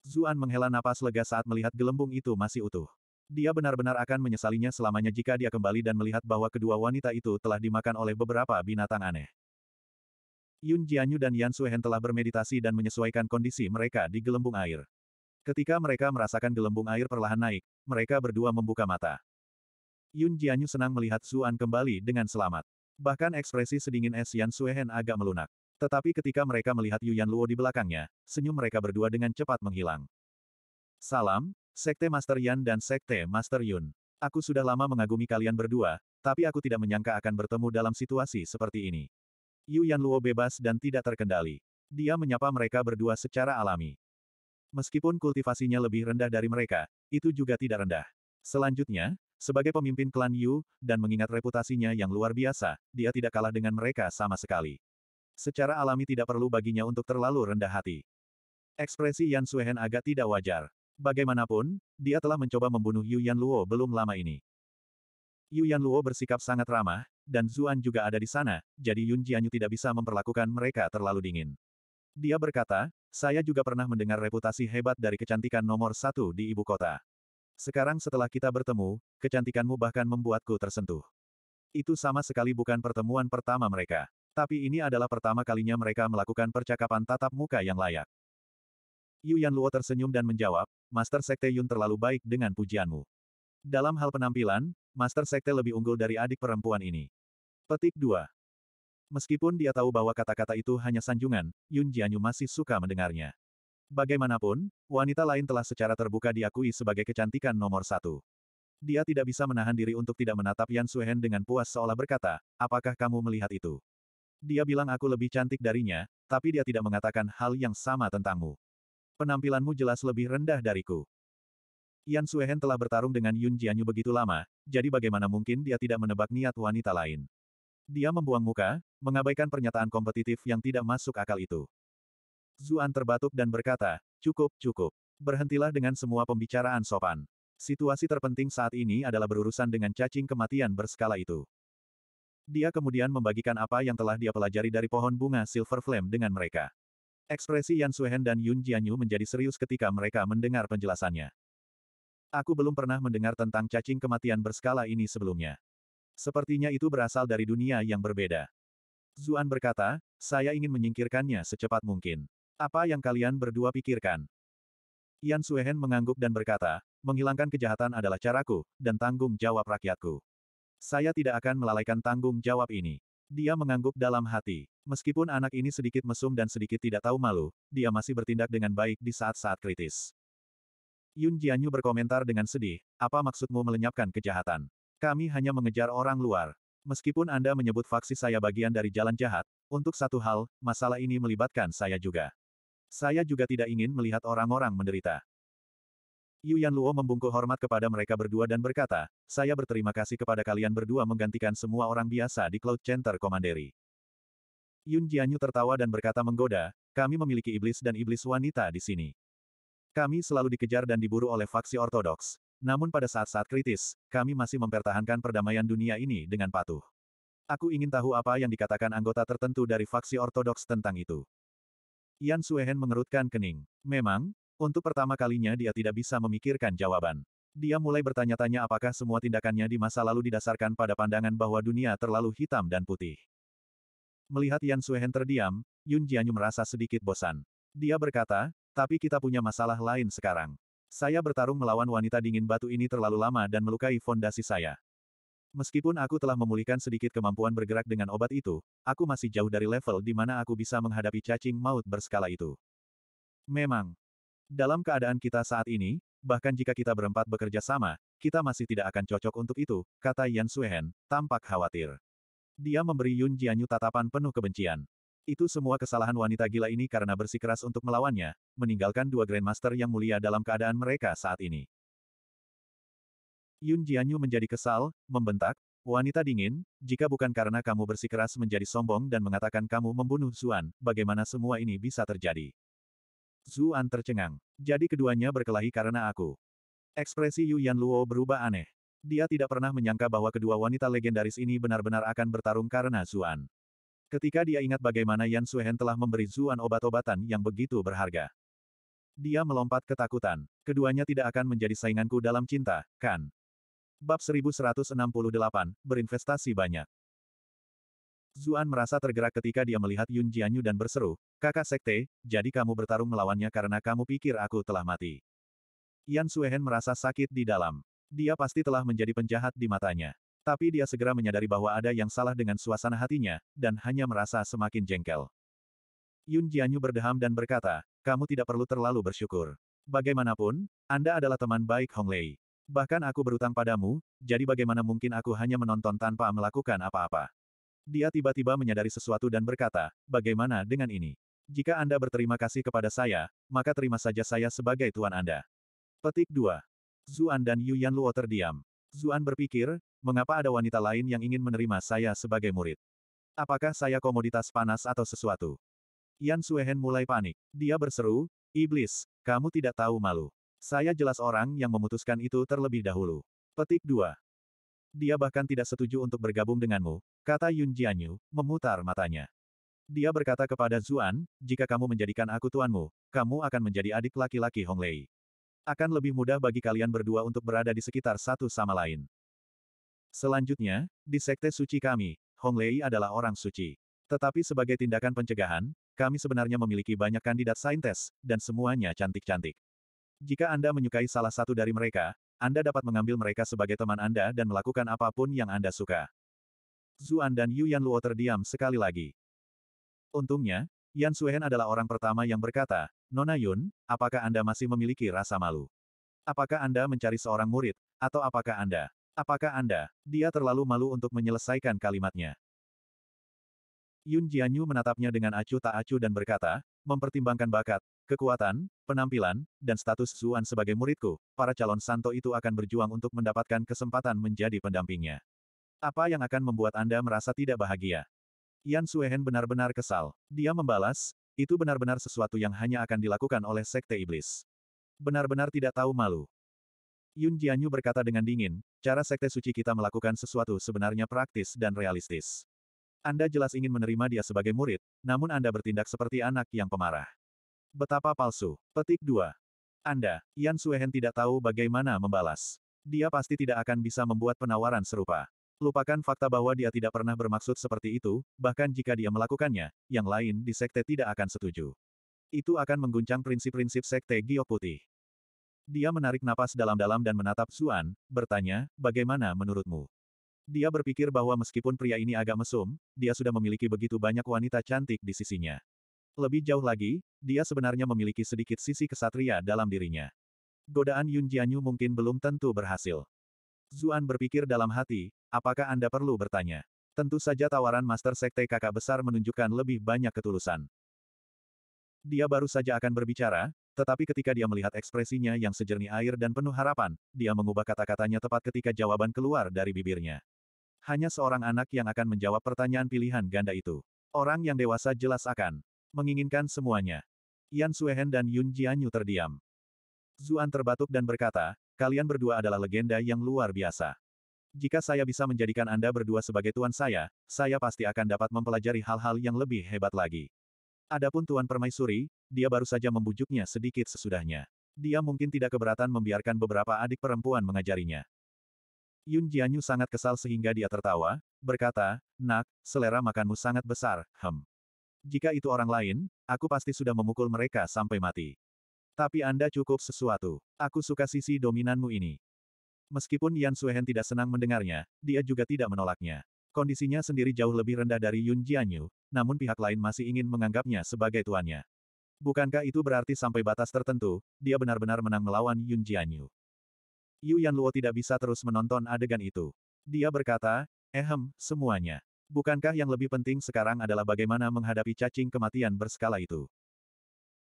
Zuan menghela napas lega saat melihat gelembung itu masih utuh. Dia benar-benar akan menyesalinya selamanya jika dia kembali dan melihat bahwa kedua wanita itu telah dimakan oleh beberapa binatang aneh. Yun Jianyu dan Yan Suhen telah bermeditasi dan menyesuaikan kondisi mereka di gelembung air. Ketika mereka merasakan gelembung air perlahan naik, mereka berdua membuka mata. Yun Jianyu senang melihat Suan kembali dengan selamat. Bahkan ekspresi sedingin es Yan Suhen agak melunak. Tetapi ketika mereka melihat Yuan Luo di belakangnya, senyum mereka berdua dengan cepat menghilang. Salam, Sekte Master Yan dan Sekte Master Yun. Aku sudah lama mengagumi kalian berdua, tapi aku tidak menyangka akan bertemu dalam situasi seperti ini. Yu Yan Luo bebas dan tidak terkendali. Dia menyapa mereka berdua secara alami. Meskipun kultivasinya lebih rendah dari mereka, itu juga tidak rendah. Selanjutnya, sebagai pemimpin klan Yu, dan mengingat reputasinya yang luar biasa, dia tidak kalah dengan mereka sama sekali. Secara alami tidak perlu baginya untuk terlalu rendah hati. Ekspresi Yan Suehen agak tidak wajar. Bagaimanapun, dia telah mencoba membunuh Yuan Luo belum lama ini. Yuan Luo bersikap sangat ramah, dan Zuan juga ada di sana, jadi Yun Jianyu tidak bisa memperlakukan mereka terlalu dingin. Dia berkata, saya juga pernah mendengar reputasi hebat dari kecantikan nomor satu di ibu kota. Sekarang setelah kita bertemu, kecantikanmu bahkan membuatku tersentuh. Itu sama sekali bukan pertemuan pertama mereka. Tapi ini adalah pertama kalinya mereka melakukan percakapan tatap muka yang layak. Yu Yan Luo tersenyum dan menjawab, Master Sekte Yun terlalu baik dengan pujianmu. Dalam hal penampilan, Master Sekte lebih unggul dari adik perempuan ini. Petik 2. Meskipun dia tahu bahwa kata-kata itu hanya sanjungan, Yun Jianyu masih suka mendengarnya. Bagaimanapun, wanita lain telah secara terbuka diakui sebagai kecantikan nomor satu. Dia tidak bisa menahan diri untuk tidak menatap Yan Suhen dengan puas seolah berkata, apakah kamu melihat itu? Dia bilang aku lebih cantik darinya, tapi dia tidak mengatakan hal yang sama tentangmu penampilanmu jelas lebih rendah dariku. Yan Suehen telah bertarung dengan Yun Jianyu begitu lama, jadi bagaimana mungkin dia tidak menebak niat wanita lain. Dia membuang muka, mengabaikan pernyataan kompetitif yang tidak masuk akal itu. Zuan terbatuk dan berkata, cukup, cukup. Berhentilah dengan semua pembicaraan sopan. Situasi terpenting saat ini adalah berurusan dengan cacing kematian berskala itu. Dia kemudian membagikan apa yang telah dia pelajari dari pohon bunga Silver Flame dengan mereka. Ekspresi Yan Suhen dan Yun Jianyu menjadi serius ketika mereka mendengar penjelasannya. Aku belum pernah mendengar tentang cacing kematian berskala ini sebelumnya. Sepertinya itu berasal dari dunia yang berbeda. Zuan berkata, saya ingin menyingkirkannya secepat mungkin. Apa yang kalian berdua pikirkan? Yan Suhen mengangguk dan berkata, menghilangkan kejahatan adalah caraku, dan tanggung jawab rakyatku. Saya tidak akan melalaikan tanggung jawab ini. Dia mengangguk dalam hati. Meskipun anak ini sedikit mesum dan sedikit tidak tahu malu, dia masih bertindak dengan baik di saat-saat kritis. Yun Jianyu berkomentar dengan sedih, apa maksudmu melenyapkan kejahatan? Kami hanya mengejar orang luar. Meskipun Anda menyebut faksi saya bagian dari jalan jahat, untuk satu hal, masalah ini melibatkan saya juga. Saya juga tidak ingin melihat orang-orang menderita. Yu Yan Luo membungkuk hormat kepada mereka berdua dan berkata, saya berterima kasih kepada kalian berdua menggantikan semua orang biasa di Cloud Center Komanderi. Yun Jianyu tertawa dan berkata menggoda, kami memiliki iblis dan iblis wanita di sini. Kami selalu dikejar dan diburu oleh faksi ortodoks. Namun pada saat-saat kritis, kami masih mempertahankan perdamaian dunia ini dengan patuh. Aku ingin tahu apa yang dikatakan anggota tertentu dari faksi ortodoks tentang itu. Yan Suehen mengerutkan kening. Memang, untuk pertama kalinya dia tidak bisa memikirkan jawaban. Dia mulai bertanya-tanya apakah semua tindakannya di masa lalu didasarkan pada pandangan bahwa dunia terlalu hitam dan putih. Melihat Yan Suehen terdiam, Yun Jianyu merasa sedikit bosan. Dia berkata, tapi kita punya masalah lain sekarang. Saya bertarung melawan wanita dingin batu ini terlalu lama dan melukai fondasi saya. Meskipun aku telah memulihkan sedikit kemampuan bergerak dengan obat itu, aku masih jauh dari level di mana aku bisa menghadapi cacing maut berskala itu. Memang, dalam keadaan kita saat ini, bahkan jika kita berempat bekerja sama, kita masih tidak akan cocok untuk itu, kata Yan Suehen, tampak khawatir. Dia memberi Yun Jianyu tatapan penuh kebencian. Itu semua kesalahan wanita gila ini karena bersikeras untuk melawannya, meninggalkan dua Grandmaster yang mulia dalam keadaan mereka saat ini. Yun Jianyu menjadi kesal, membentak, Wanita dingin, jika bukan karena kamu bersikeras menjadi sombong dan mengatakan kamu membunuh Zuan, bagaimana semua ini bisa terjadi? Zuan tercengang. Jadi keduanya berkelahi karena aku. Ekspresi Yuan Luo berubah aneh. Dia tidak pernah menyangka bahwa kedua wanita legendaris ini benar-benar akan bertarung karena Zuan. Ketika dia ingat bagaimana Yan Suhen telah memberi Zuan obat-obatan yang begitu berharga. Dia melompat ketakutan. Keduanya tidak akan menjadi sainganku dalam cinta, kan? Bab 1168, berinvestasi banyak. Zuan merasa tergerak ketika dia melihat Yun Jianyu dan berseru, Kakak Sekte, jadi kamu bertarung melawannya karena kamu pikir aku telah mati. Yan Suehen merasa sakit di dalam. Dia pasti telah menjadi penjahat di matanya. Tapi dia segera menyadari bahwa ada yang salah dengan suasana hatinya, dan hanya merasa semakin jengkel. Yun Jianyu berdeham dan berkata, kamu tidak perlu terlalu bersyukur. Bagaimanapun, Anda adalah teman baik Hong Lei. Bahkan aku berutang padamu, jadi bagaimana mungkin aku hanya menonton tanpa melakukan apa-apa. Dia tiba-tiba menyadari sesuatu dan berkata, bagaimana dengan ini? Jika Anda berterima kasih kepada saya, maka terima saja saya sebagai tuan Anda. Petik 2. Zuan dan Yan Luo terdiam. Zuan berpikir, mengapa ada wanita lain yang ingin menerima saya sebagai murid? Apakah saya komoditas panas atau sesuatu? Yan Suehen mulai panik. Dia berseru, Iblis, kamu tidak tahu malu. Saya jelas orang yang memutuskan itu terlebih dahulu. Petik 2. Dia bahkan tidak setuju untuk bergabung denganmu, kata Yun Jianyu, memutar matanya. Dia berkata kepada Zuan, jika kamu menjadikan aku tuanmu, kamu akan menjadi adik laki-laki Hong Lei. Akan lebih mudah bagi kalian berdua untuk berada di sekitar satu sama lain. Selanjutnya, di sekte suci kami, Hong Lei adalah orang suci. Tetapi sebagai tindakan pencegahan, kami sebenarnya memiliki banyak kandidat saintes, dan semuanya cantik-cantik. Jika Anda menyukai salah satu dari mereka, anda dapat mengambil mereka sebagai teman Anda dan melakukan apapun yang Anda suka. Zuan dan Yu Luo terdiam sekali lagi. Untungnya, Yan Suhen adalah orang pertama yang berkata, Nona Yun, apakah Anda masih memiliki rasa malu? Apakah Anda mencari seorang murid, atau apakah Anda? Apakah Anda? Dia terlalu malu untuk menyelesaikan kalimatnya. Yun Jianyu menatapnya dengan acuh tak acuh dan berkata, mempertimbangkan bakat, Kekuatan, penampilan, dan status Zuan sebagai muridku, para calon santo itu akan berjuang untuk mendapatkan kesempatan menjadi pendampingnya. Apa yang akan membuat Anda merasa tidak bahagia? Yan Suehen benar-benar kesal. Dia membalas, itu benar-benar sesuatu yang hanya akan dilakukan oleh Sekte Iblis. Benar-benar tidak tahu malu. Yun Jianyu berkata dengan dingin, cara Sekte Suci kita melakukan sesuatu sebenarnya praktis dan realistis. Anda jelas ingin menerima dia sebagai murid, namun Anda bertindak seperti anak yang pemarah. Betapa palsu. Petik 2. Anda, Yan Suehen tidak tahu bagaimana membalas. Dia pasti tidak akan bisa membuat penawaran serupa. Lupakan fakta bahwa dia tidak pernah bermaksud seperti itu, bahkan jika dia melakukannya, yang lain di sekte tidak akan setuju. Itu akan mengguncang prinsip-prinsip sekte giok putih. Dia menarik napas dalam-dalam dan menatap Zuan, bertanya, bagaimana menurutmu? Dia berpikir bahwa meskipun pria ini agak mesum, dia sudah memiliki begitu banyak wanita cantik di sisinya. Lebih jauh lagi, dia sebenarnya memiliki sedikit sisi kesatria dalam dirinya. Godaan Yun Jianyu mungkin belum tentu berhasil. Zuan berpikir dalam hati, apakah Anda perlu bertanya? Tentu saja tawaran Master Sekte kakak besar menunjukkan lebih banyak ketulusan. Dia baru saja akan berbicara, tetapi ketika dia melihat ekspresinya yang sejernih air dan penuh harapan, dia mengubah kata-katanya tepat ketika jawaban keluar dari bibirnya. Hanya seorang anak yang akan menjawab pertanyaan pilihan ganda itu. Orang yang dewasa jelas akan Menginginkan semuanya. Yan Suehen dan Yun Jianyu terdiam. Zuan terbatuk dan berkata, kalian berdua adalah legenda yang luar biasa. Jika saya bisa menjadikan Anda berdua sebagai tuan saya, saya pasti akan dapat mempelajari hal-hal yang lebih hebat lagi. Adapun Tuan Permaisuri, dia baru saja membujuknya sedikit sesudahnya. Dia mungkin tidak keberatan membiarkan beberapa adik perempuan mengajarinya. Yun Jianyu sangat kesal sehingga dia tertawa, berkata, Nak, selera makanmu sangat besar, hem. Jika itu orang lain, aku pasti sudah memukul mereka sampai mati. Tapi Anda cukup sesuatu. Aku suka sisi dominanmu ini. Meskipun Yan Suhen tidak senang mendengarnya, dia juga tidak menolaknya. Kondisinya sendiri jauh lebih rendah dari Yun Jianyu, namun pihak lain masih ingin menganggapnya sebagai tuannya. Bukankah itu berarti sampai batas tertentu, dia benar-benar menang melawan Yun Jianyu? Yu Yan Luo tidak bisa terus menonton adegan itu. Dia berkata, ehem, semuanya. Bukankah yang lebih penting sekarang adalah bagaimana menghadapi cacing kematian berskala itu?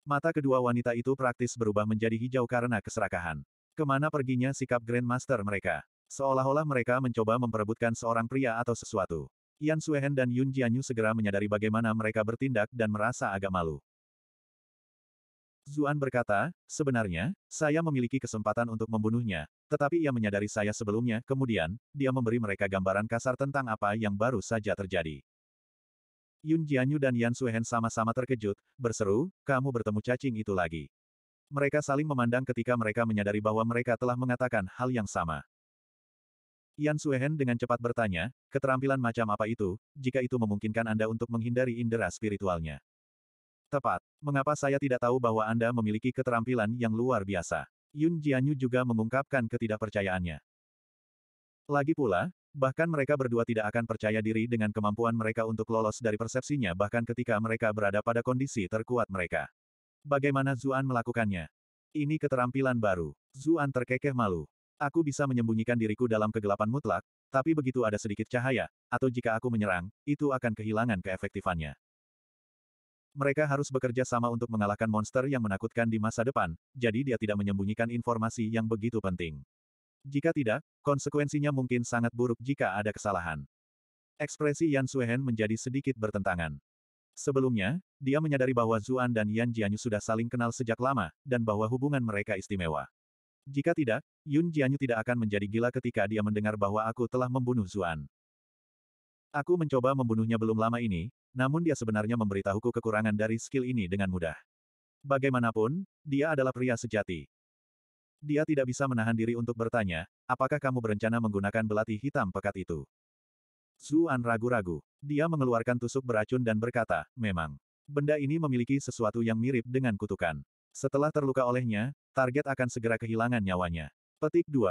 Mata kedua wanita itu praktis berubah menjadi hijau karena keserakahan. Kemana perginya sikap Grandmaster mereka? Seolah-olah mereka mencoba memperebutkan seorang pria atau sesuatu. Yan Suehen dan Yun Jianyu segera menyadari bagaimana mereka bertindak dan merasa agak malu. Zuan berkata, sebenarnya, saya memiliki kesempatan untuk membunuhnya, tetapi ia menyadari saya sebelumnya, kemudian, dia memberi mereka gambaran kasar tentang apa yang baru saja terjadi. Yun Jianyu dan Yan Suhen sama-sama terkejut, berseru, kamu bertemu cacing itu lagi. Mereka saling memandang ketika mereka menyadari bahwa mereka telah mengatakan hal yang sama. Yan Suhen dengan cepat bertanya, keterampilan macam apa itu, jika itu memungkinkan Anda untuk menghindari indera spiritualnya. Tepat. Mengapa saya tidak tahu bahwa Anda memiliki keterampilan yang luar biasa? Yun Jianyu juga mengungkapkan ketidakpercayaannya. Lagi pula, bahkan mereka berdua tidak akan percaya diri dengan kemampuan mereka untuk lolos dari persepsinya bahkan ketika mereka berada pada kondisi terkuat mereka. Bagaimana Zuan melakukannya? Ini keterampilan baru. Zuan terkekeh malu. Aku bisa menyembunyikan diriku dalam kegelapan mutlak, tapi begitu ada sedikit cahaya, atau jika aku menyerang, itu akan kehilangan keefektifannya. Mereka harus bekerja sama untuk mengalahkan monster yang menakutkan di masa depan, jadi dia tidak menyembunyikan informasi yang begitu penting. Jika tidak, konsekuensinya mungkin sangat buruk jika ada kesalahan. Ekspresi Yan Suehen menjadi sedikit bertentangan. Sebelumnya, dia menyadari bahwa Zuan dan Yan Jianyu sudah saling kenal sejak lama, dan bahwa hubungan mereka istimewa. Jika tidak, Yun Jianyu tidak akan menjadi gila ketika dia mendengar bahwa aku telah membunuh Zuan. Aku mencoba membunuhnya belum lama ini, namun dia sebenarnya memberitahuku kekurangan dari skill ini dengan mudah. Bagaimanapun, dia adalah pria sejati. Dia tidak bisa menahan diri untuk bertanya, apakah kamu berencana menggunakan belati hitam pekat itu? Zuan ragu-ragu. Dia mengeluarkan tusuk beracun dan berkata, memang. Benda ini memiliki sesuatu yang mirip dengan kutukan. Setelah terluka olehnya, target akan segera kehilangan nyawanya. Petik 2.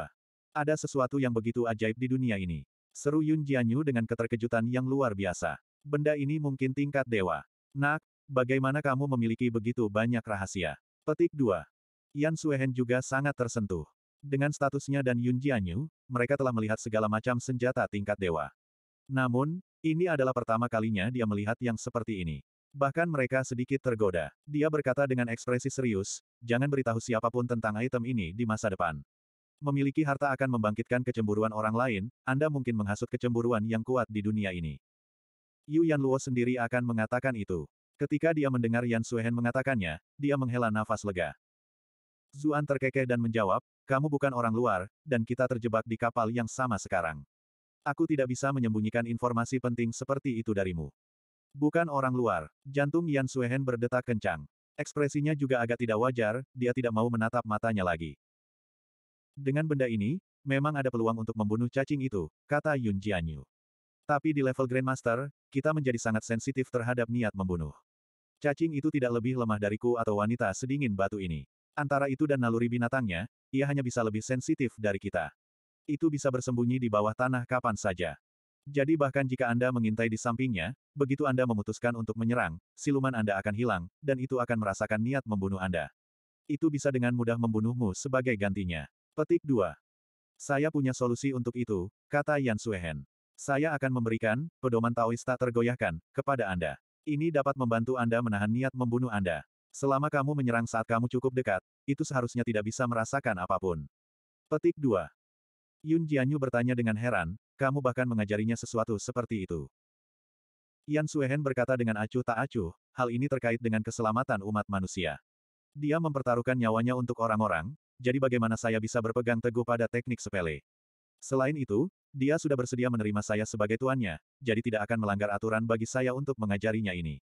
Ada sesuatu yang begitu ajaib di dunia ini. Seru Yun Jianyu dengan keterkejutan yang luar biasa. Benda ini mungkin tingkat dewa. Nak, bagaimana kamu memiliki begitu banyak rahasia? Petik 2. Yan Suehen juga sangat tersentuh. Dengan statusnya dan Yun Jianyu, mereka telah melihat segala macam senjata tingkat dewa. Namun, ini adalah pertama kalinya dia melihat yang seperti ini. Bahkan mereka sedikit tergoda. Dia berkata dengan ekspresi serius, jangan beritahu siapapun tentang item ini di masa depan. Memiliki harta akan membangkitkan kecemburuan orang lain, Anda mungkin menghasut kecemburuan yang kuat di dunia ini. Yu Luo sendiri akan mengatakan itu. Ketika dia mendengar Yan Suehen mengatakannya, dia menghela nafas lega. Zuan terkekeh dan menjawab, kamu bukan orang luar, dan kita terjebak di kapal yang sama sekarang. Aku tidak bisa menyembunyikan informasi penting seperti itu darimu. Bukan orang luar, jantung Yan Suehen berdetak kencang. Ekspresinya juga agak tidak wajar, dia tidak mau menatap matanya lagi. Dengan benda ini, memang ada peluang untuk membunuh cacing itu, kata Yun Jianyu. Tapi di level Grandmaster, kita menjadi sangat sensitif terhadap niat membunuh. Cacing itu tidak lebih lemah dariku atau wanita sedingin batu ini. Antara itu dan naluri binatangnya, ia hanya bisa lebih sensitif dari kita. Itu bisa bersembunyi di bawah tanah kapan saja. Jadi bahkan jika Anda mengintai di sampingnya, begitu Anda memutuskan untuk menyerang, siluman Anda akan hilang, dan itu akan merasakan niat membunuh Anda. Itu bisa dengan mudah membunuhmu sebagai gantinya. Petik 2. Saya punya solusi untuk itu, kata Yan Suehen. Saya akan memberikan, pedoman Taois tak tergoyahkan, kepada Anda. Ini dapat membantu Anda menahan niat membunuh Anda. Selama kamu menyerang saat kamu cukup dekat, itu seharusnya tidak bisa merasakan apapun. Petik 2. Yun Jianyu bertanya dengan heran, kamu bahkan mengajarinya sesuatu seperti itu. Yan Suehen berkata dengan acuh tak acuh, hal ini terkait dengan keselamatan umat manusia. Dia mempertaruhkan nyawanya untuk orang-orang, jadi bagaimana saya bisa berpegang teguh pada teknik sepele? Selain itu, dia sudah bersedia menerima saya sebagai tuannya, jadi tidak akan melanggar aturan bagi saya untuk mengajarinya ini.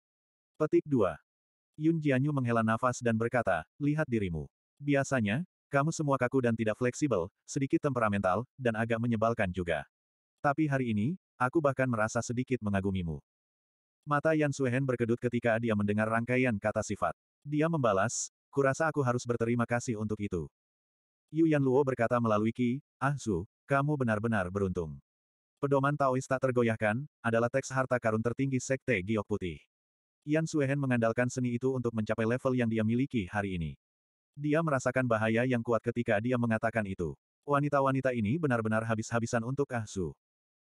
Petik 2. Yun Jianyu menghela nafas dan berkata, lihat dirimu. Biasanya, kamu semua kaku dan tidak fleksibel, sedikit temperamental, dan agak menyebalkan juga. Tapi hari ini, aku bahkan merasa sedikit mengagumimu. Mata Yan Suehen berkedut ketika dia mendengar rangkaian kata sifat. Dia membalas, kurasa aku harus berterima kasih untuk itu. Yu Yan Luo berkata melalui Ki, Ah Su, kamu benar-benar beruntung. Pedoman Taois tak tergoyahkan, adalah teks harta karun tertinggi Sekte Giok Putih. Yan Suehen mengandalkan seni itu untuk mencapai level yang dia miliki hari ini. Dia merasakan bahaya yang kuat ketika dia mengatakan itu. Wanita-wanita ini benar-benar habis-habisan untuk Ah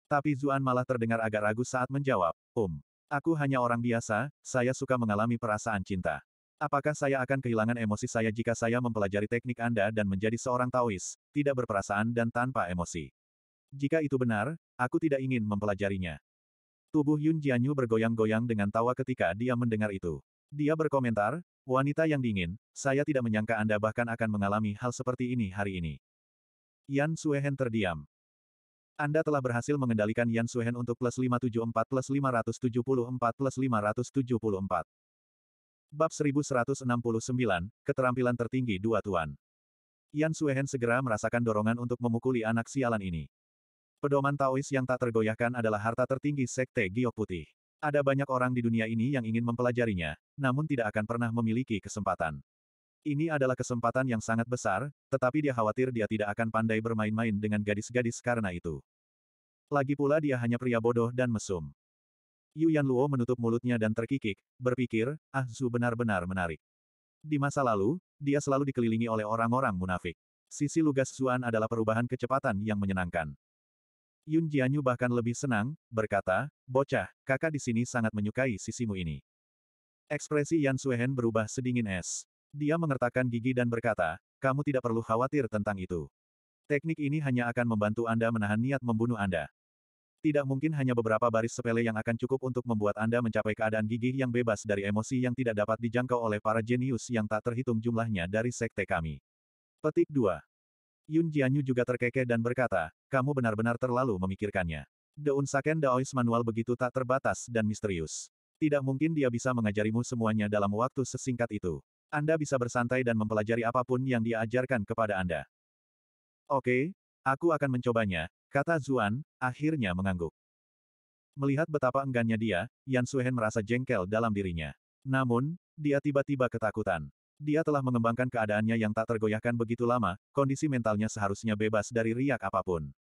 Tapi Zuan malah terdengar agak ragu saat menjawab, Um, aku hanya orang biasa, saya suka mengalami perasaan cinta. Apakah saya akan kehilangan emosi saya jika saya mempelajari teknik Anda dan menjadi seorang Taois, tidak berperasaan dan tanpa emosi? Jika itu benar, aku tidak ingin mempelajarinya. Tubuh Yun Jianyu bergoyang-goyang dengan tawa ketika dia mendengar itu. Dia berkomentar, wanita yang dingin, saya tidak menyangka Anda bahkan akan mengalami hal seperti ini hari ini. Yan Suehen terdiam. Anda telah berhasil mengendalikan Yan Suehen untuk plus 574 plus 574 plus 574. Bab 1169, Keterampilan Tertinggi Dua Tuan. Yan Suehen segera merasakan dorongan untuk memukuli anak sialan ini. Pedoman Taois yang tak tergoyahkan adalah harta tertinggi Sekte Giok Putih. Ada banyak orang di dunia ini yang ingin mempelajarinya, namun tidak akan pernah memiliki kesempatan. Ini adalah kesempatan yang sangat besar, tetapi dia khawatir dia tidak akan pandai bermain-main dengan gadis-gadis karena itu. Lagi pula dia hanya pria bodoh dan mesum. Yu Yan Luo menutup mulutnya dan terkikik, berpikir, Ah Zu benar-benar menarik. Di masa lalu, dia selalu dikelilingi oleh orang-orang munafik. Sisi lugas Zuan adalah perubahan kecepatan yang menyenangkan. Yun Jianyu bahkan lebih senang, berkata, Bocah, kakak di sini sangat menyukai sisimu ini. Ekspresi Yan Suehen berubah sedingin es. Dia mengertakkan gigi dan berkata, kamu tidak perlu khawatir tentang itu. Teknik ini hanya akan membantu Anda menahan niat membunuh Anda. Tidak mungkin hanya beberapa baris sepele yang akan cukup untuk membuat Anda mencapai keadaan gigih yang bebas dari emosi yang tidak dapat dijangkau oleh para jenius yang tak terhitung jumlahnya dari sekte kami. Petik 2. Yun Jianyu juga terkekeh dan berkata, kamu benar-benar terlalu memikirkannya. The Saken Daois manual begitu tak terbatas dan misterius. Tidak mungkin dia bisa mengajarimu semuanya dalam waktu sesingkat itu. Anda bisa bersantai dan mempelajari apapun yang diajarkan kepada Anda. Oke, Aku akan mencobanya, kata Zuan, akhirnya mengangguk. Melihat betapa enggannya dia, Yan Suhen merasa jengkel dalam dirinya. Namun, dia tiba-tiba ketakutan. Dia telah mengembangkan keadaannya yang tak tergoyahkan begitu lama, kondisi mentalnya seharusnya bebas dari riak apapun.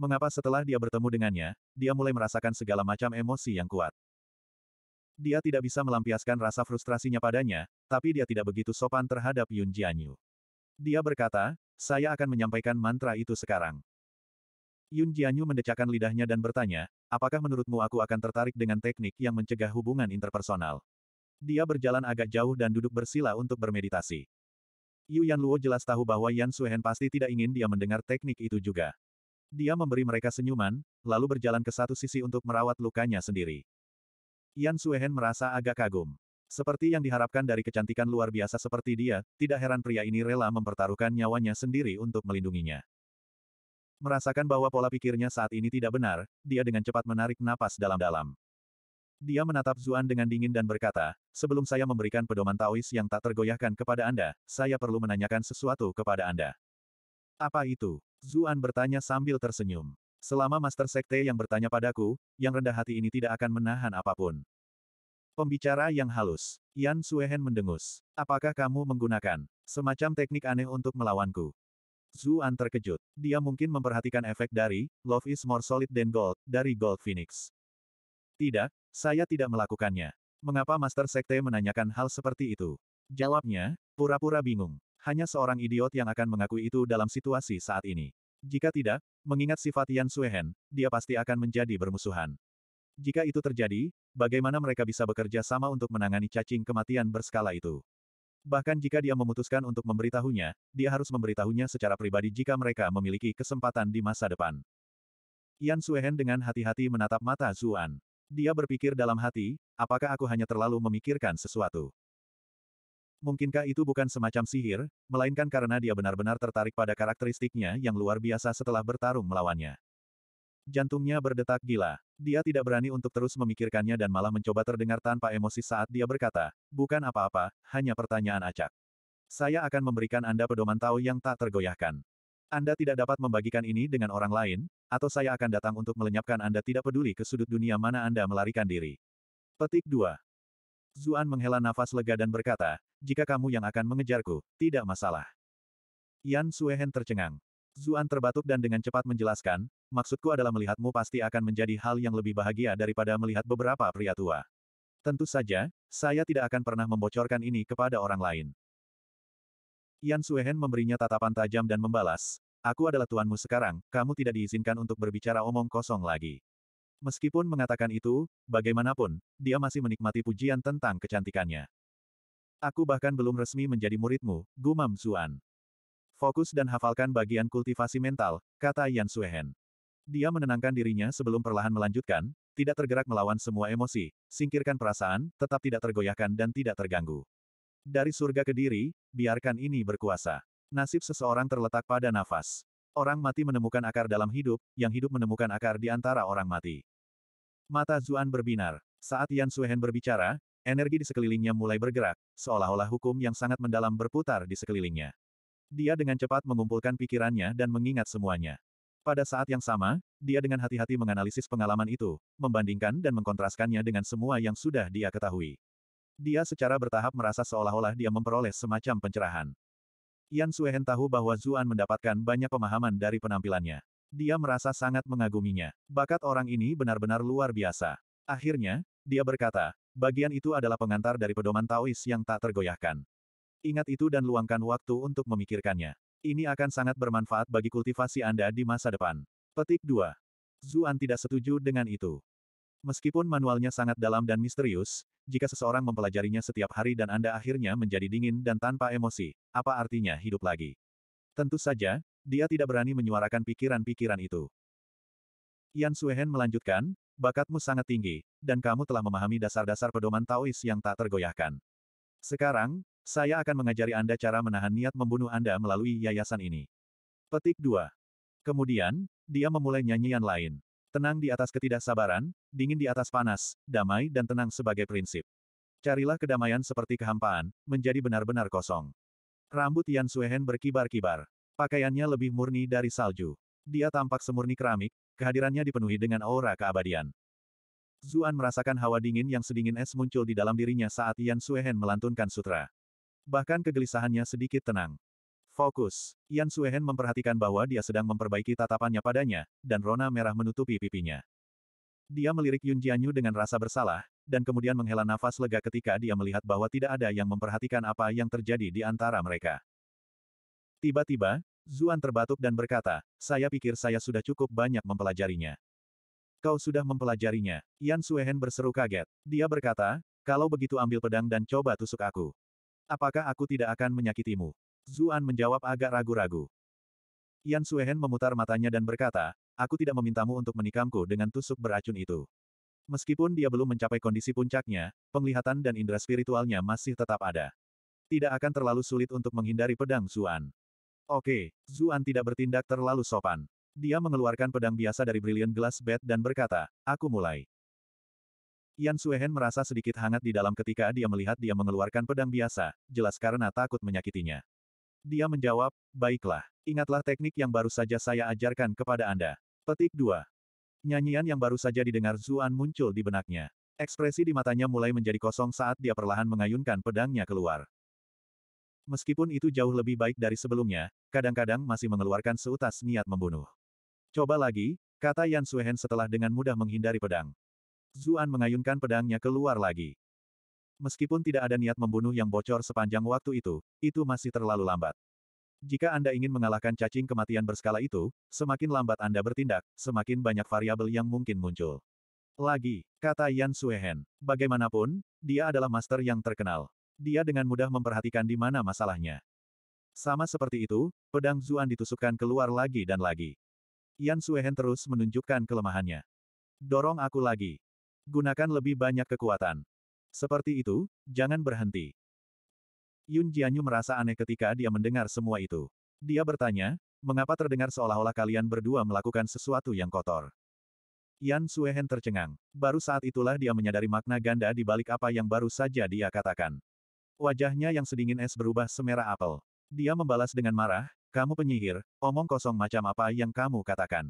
Mengapa setelah dia bertemu dengannya, dia mulai merasakan segala macam emosi yang kuat. Dia tidak bisa melampiaskan rasa frustrasinya padanya, tapi dia tidak begitu sopan terhadap Yun Jianyu. Dia berkata, saya akan menyampaikan mantra itu sekarang. Yun Jianyu mendecakkan lidahnya dan bertanya, apakah menurutmu aku akan tertarik dengan teknik yang mencegah hubungan interpersonal? Dia berjalan agak jauh dan duduk bersila untuk bermeditasi. Yu Luo jelas tahu bahwa Yan Suhen pasti tidak ingin dia mendengar teknik itu juga. Dia memberi mereka senyuman, lalu berjalan ke satu sisi untuk merawat lukanya sendiri. Yan Suhen merasa agak kagum. Seperti yang diharapkan dari kecantikan luar biasa seperti dia, tidak heran pria ini rela mempertaruhkan nyawanya sendiri untuk melindunginya. Merasakan bahwa pola pikirnya saat ini tidak benar, dia dengan cepat menarik napas dalam-dalam. Dia menatap Zuan dengan dingin dan berkata, sebelum saya memberikan pedoman Taois yang tak tergoyahkan kepada Anda, saya perlu menanyakan sesuatu kepada Anda. Apa itu? Zuan bertanya sambil tersenyum. Selama Master Sekte yang bertanya padaku, yang rendah hati ini tidak akan menahan apapun. Pembicara yang halus. Yan Suehen mendengus. Apakah kamu menggunakan semacam teknik aneh untuk melawanku? Zuan terkejut. Dia mungkin memperhatikan efek dari Love is more solid than gold dari Gold Phoenix. Tidak, saya tidak melakukannya. Mengapa Master Sekte menanyakan hal seperti itu? Jawabnya, pura-pura bingung. Hanya seorang idiot yang akan mengakui itu dalam situasi saat ini. Jika tidak, mengingat sifat Yan Suehen, dia pasti akan menjadi bermusuhan. Jika itu terjadi, bagaimana mereka bisa bekerja sama untuk menangani cacing kematian berskala itu? Bahkan jika dia memutuskan untuk memberitahunya, dia harus memberitahunya secara pribadi jika mereka memiliki kesempatan di masa depan. Yan Suehen dengan hati-hati menatap mata Zuan. Dia berpikir dalam hati, apakah aku hanya terlalu memikirkan sesuatu? Mungkinkah itu bukan semacam sihir, melainkan karena dia benar-benar tertarik pada karakteristiknya yang luar biasa setelah bertarung melawannya. Jantungnya berdetak gila. Dia tidak berani untuk terus memikirkannya dan malah mencoba terdengar tanpa emosi saat dia berkata, bukan apa-apa, hanya pertanyaan acak. Saya akan memberikan Anda pedoman tahu yang tak tergoyahkan. Anda tidak dapat membagikan ini dengan orang lain, atau saya akan datang untuk melenyapkan Anda tidak peduli ke sudut dunia mana Anda melarikan diri. Petik 2. Zuan menghela nafas lega dan berkata, jika kamu yang akan mengejarku, tidak masalah. Yan Suehen tercengang. Zuan terbatuk dan dengan cepat menjelaskan, maksudku adalah melihatmu pasti akan menjadi hal yang lebih bahagia daripada melihat beberapa pria tua. Tentu saja, saya tidak akan pernah membocorkan ini kepada orang lain. Yan Suehen memberinya tatapan tajam dan membalas, Aku adalah tuanmu sekarang, kamu tidak diizinkan untuk berbicara omong kosong lagi. Meskipun mengatakan itu, bagaimanapun, dia masih menikmati pujian tentang kecantikannya. Aku bahkan belum resmi menjadi muridmu, gumam Zuan. Fokus dan hafalkan bagian kultivasi mental, kata Yan Suehen. Dia menenangkan dirinya sebelum perlahan melanjutkan, tidak tergerak melawan semua emosi, singkirkan perasaan, tetap tidak tergoyahkan dan tidak terganggu. Dari surga ke diri, biarkan ini berkuasa. Nasib seseorang terletak pada nafas. Orang mati menemukan akar dalam hidup, yang hidup menemukan akar di antara orang mati. Mata Zuan berbinar. Saat Yan Suhen berbicara, energi di sekelilingnya mulai bergerak, seolah-olah hukum yang sangat mendalam berputar di sekelilingnya. Dia dengan cepat mengumpulkan pikirannya dan mengingat semuanya. Pada saat yang sama, dia dengan hati-hati menganalisis pengalaman itu, membandingkan dan mengkontraskannya dengan semua yang sudah dia ketahui. Dia secara bertahap merasa seolah-olah dia memperoleh semacam pencerahan. Yan Suehen tahu bahwa Zuan mendapatkan banyak pemahaman dari penampilannya. Dia merasa sangat mengaguminya. Bakat orang ini benar-benar luar biasa. Akhirnya, dia berkata, bagian itu adalah pengantar dari pedoman Taois yang tak tergoyahkan. Ingat itu dan luangkan waktu untuk memikirkannya. Ini akan sangat bermanfaat bagi kultivasi Anda di masa depan. Petik 2. Zuan tidak setuju dengan itu. Meskipun manualnya sangat dalam dan misterius, jika seseorang mempelajarinya setiap hari dan Anda akhirnya menjadi dingin dan tanpa emosi, apa artinya hidup lagi? Tentu saja, dia tidak berani menyuarakan pikiran-pikiran itu. Yan Suehen melanjutkan, bakatmu sangat tinggi, dan kamu telah memahami dasar-dasar pedoman Taois yang tak tergoyahkan. Sekarang, saya akan mengajari Anda cara menahan niat membunuh Anda melalui yayasan ini. Petik 2. Kemudian, dia memulai nyanyian lain. Tenang di atas ketidaksabaran, dingin di atas panas, damai dan tenang sebagai prinsip. Carilah kedamaian seperti kehampaan, menjadi benar-benar kosong. Rambut Yan Suehen berkibar-kibar. Pakaiannya lebih murni dari salju. Dia tampak semurni keramik, kehadirannya dipenuhi dengan aura keabadian. Zuan merasakan hawa dingin yang sedingin es muncul di dalam dirinya saat Yan Suehen melantunkan sutra. Bahkan kegelisahannya sedikit tenang. Fokus. Yan Suehen memperhatikan bahwa dia sedang memperbaiki tatapannya padanya, dan rona merah menutupi pipinya. Dia melirik Yun Jianyu dengan rasa bersalah, dan kemudian menghela nafas lega ketika dia melihat bahwa tidak ada yang memperhatikan apa yang terjadi di antara mereka. Tiba-tiba, Zuan terbatuk dan berkata, saya pikir saya sudah cukup banyak mempelajarinya. Kau sudah mempelajarinya. Yan Suehen berseru kaget. Dia berkata, kalau begitu ambil pedang dan coba tusuk aku. Apakah aku tidak akan menyakitimu? Zuan menjawab agak ragu-ragu. Yan Suehen memutar matanya dan berkata, aku tidak memintamu untuk menikamku dengan tusuk beracun itu. Meskipun dia belum mencapai kondisi puncaknya, penglihatan dan indera spiritualnya masih tetap ada. Tidak akan terlalu sulit untuk menghindari pedang Zuan. Oke, Zuan tidak bertindak terlalu sopan. Dia mengeluarkan pedang biasa dari Brilliant Glass Bed dan berkata, aku mulai. Yan Suehen merasa sedikit hangat di dalam ketika dia melihat dia mengeluarkan pedang biasa, jelas karena takut menyakitinya. Dia menjawab, baiklah, ingatlah teknik yang baru saja saya ajarkan kepada Anda. Petik 2. Nyanyian yang baru saja didengar Zuan muncul di benaknya. Ekspresi di matanya mulai menjadi kosong saat dia perlahan mengayunkan pedangnya keluar. Meskipun itu jauh lebih baik dari sebelumnya, kadang-kadang masih mengeluarkan seutas niat membunuh. Coba lagi, kata Yan Suehen setelah dengan mudah menghindari pedang. Zuan mengayunkan pedangnya keluar lagi. Meskipun tidak ada niat membunuh yang bocor sepanjang waktu itu, itu masih terlalu lambat. Jika Anda ingin mengalahkan cacing kematian berskala itu, semakin lambat Anda bertindak, semakin banyak variabel yang mungkin muncul. Lagi, kata Yan Suehen, bagaimanapun, dia adalah master yang terkenal. Dia dengan mudah memperhatikan di mana masalahnya. Sama seperti itu, pedang Zuan ditusukkan keluar lagi dan lagi. Yan Suehen terus menunjukkan kelemahannya. Dorong aku lagi gunakan lebih banyak kekuatan. Seperti itu, jangan berhenti. Yun Jianyu merasa aneh ketika dia mendengar semua itu. Dia bertanya, mengapa terdengar seolah-olah kalian berdua melakukan sesuatu yang kotor? Yan Suehen tercengang. Baru saat itulah dia menyadari makna ganda di balik apa yang baru saja dia katakan. Wajahnya yang sedingin es berubah semerah apel. Dia membalas dengan marah, kamu penyihir, omong kosong macam apa yang kamu katakan.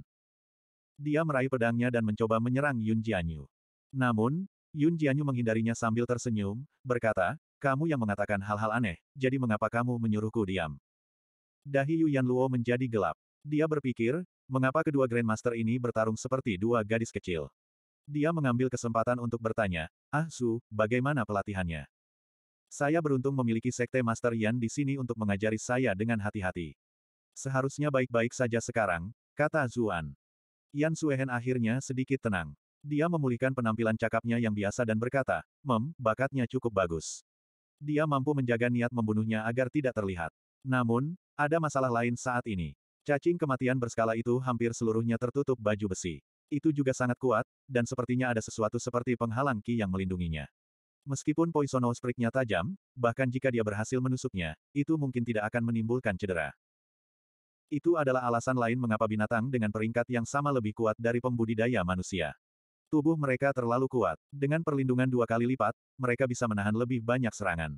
Dia meraih pedangnya dan mencoba menyerang Yun Jianyu. Namun, Yun Jianyu menghindarinya sambil tersenyum, berkata, kamu yang mengatakan hal-hal aneh, jadi mengapa kamu menyuruhku diam? Dahi Yan Luo menjadi gelap. Dia berpikir, mengapa kedua Grandmaster ini bertarung seperti dua gadis kecil? Dia mengambil kesempatan untuk bertanya, Ah Su, bagaimana pelatihannya? Saya beruntung memiliki Sekte Master Yan di sini untuk mengajari saya dengan hati-hati. Seharusnya baik-baik saja sekarang, kata Zuan. Yan Suehen akhirnya sedikit tenang. Dia memulihkan penampilan cakapnya yang biasa dan berkata, Mem, bakatnya cukup bagus. Dia mampu menjaga niat membunuhnya agar tidak terlihat. Namun, ada masalah lain saat ini. Cacing kematian berskala itu hampir seluruhnya tertutup baju besi. Itu juga sangat kuat, dan sepertinya ada sesuatu seperti penghalang ki yang melindunginya. Meskipun poisonous pricknya tajam, bahkan jika dia berhasil menusuknya, itu mungkin tidak akan menimbulkan cedera. Itu adalah alasan lain mengapa binatang dengan peringkat yang sama lebih kuat dari pembudidaya manusia. Tubuh mereka terlalu kuat. Dengan perlindungan dua kali lipat, mereka bisa menahan lebih banyak serangan.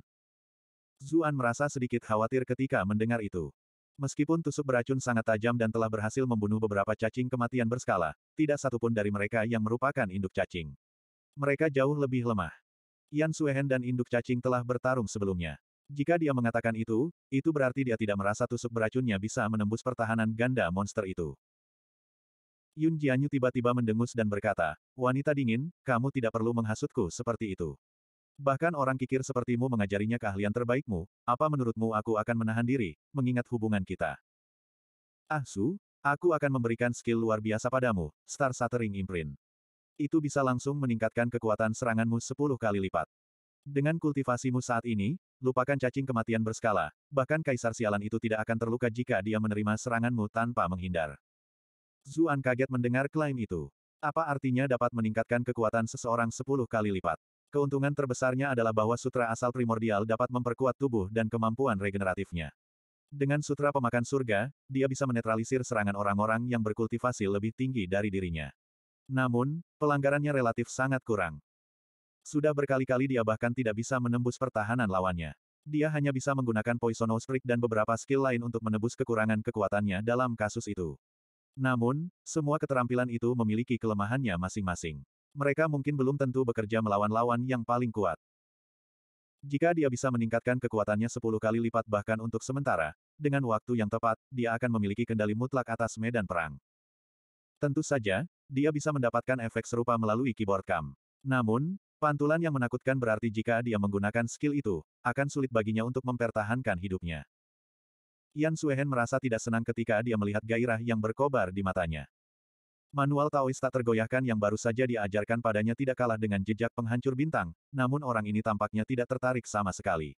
Zuan merasa sedikit khawatir ketika mendengar itu. Meskipun tusuk beracun sangat tajam dan telah berhasil membunuh beberapa cacing kematian berskala, tidak satupun dari mereka yang merupakan induk cacing. Mereka jauh lebih lemah. Yan Suehen dan induk cacing telah bertarung sebelumnya. Jika dia mengatakan itu, itu berarti dia tidak merasa tusuk beracunnya bisa menembus pertahanan ganda monster itu. Yun Jianyu tiba-tiba mendengus dan berkata, Wanita dingin, kamu tidak perlu menghasutku seperti itu. Bahkan orang kikir sepertimu mengajarinya keahlian terbaikmu, apa menurutmu aku akan menahan diri, mengingat hubungan kita? Ah Su, aku akan memberikan skill luar biasa padamu, Star Shattering Imprint. Itu bisa langsung meningkatkan kekuatan seranganmu 10 kali lipat. Dengan kultivasimu saat ini, lupakan cacing kematian berskala, bahkan kaisar sialan itu tidak akan terluka jika dia menerima seranganmu tanpa menghindar. Zuan kaget mendengar klaim itu. Apa artinya dapat meningkatkan kekuatan seseorang 10 kali lipat? Keuntungan terbesarnya adalah bahwa sutra asal primordial dapat memperkuat tubuh dan kemampuan regeneratifnya. Dengan sutra pemakan surga, dia bisa menetralisir serangan orang-orang yang berkultivasi lebih tinggi dari dirinya. Namun, pelanggarannya relatif sangat kurang. Sudah berkali-kali dia bahkan tidak bisa menembus pertahanan lawannya. Dia hanya bisa menggunakan Poisonous Prick dan beberapa skill lain untuk menebus kekurangan kekuatannya dalam kasus itu. Namun, semua keterampilan itu memiliki kelemahannya masing-masing. Mereka mungkin belum tentu bekerja melawan lawan yang paling kuat. Jika dia bisa meningkatkan kekuatannya 10 kali lipat bahkan untuk sementara, dengan waktu yang tepat, dia akan memiliki kendali mutlak atas medan perang. Tentu saja, dia bisa mendapatkan efek serupa melalui keyboard cam. Namun, pantulan yang menakutkan berarti jika dia menggunakan skill itu, akan sulit baginya untuk mempertahankan hidupnya. Yan Suehen merasa tidak senang ketika dia melihat gairah yang berkobar di matanya. Manual Taois tak tergoyahkan yang baru saja diajarkan padanya tidak kalah dengan jejak penghancur bintang, namun orang ini tampaknya tidak tertarik sama sekali.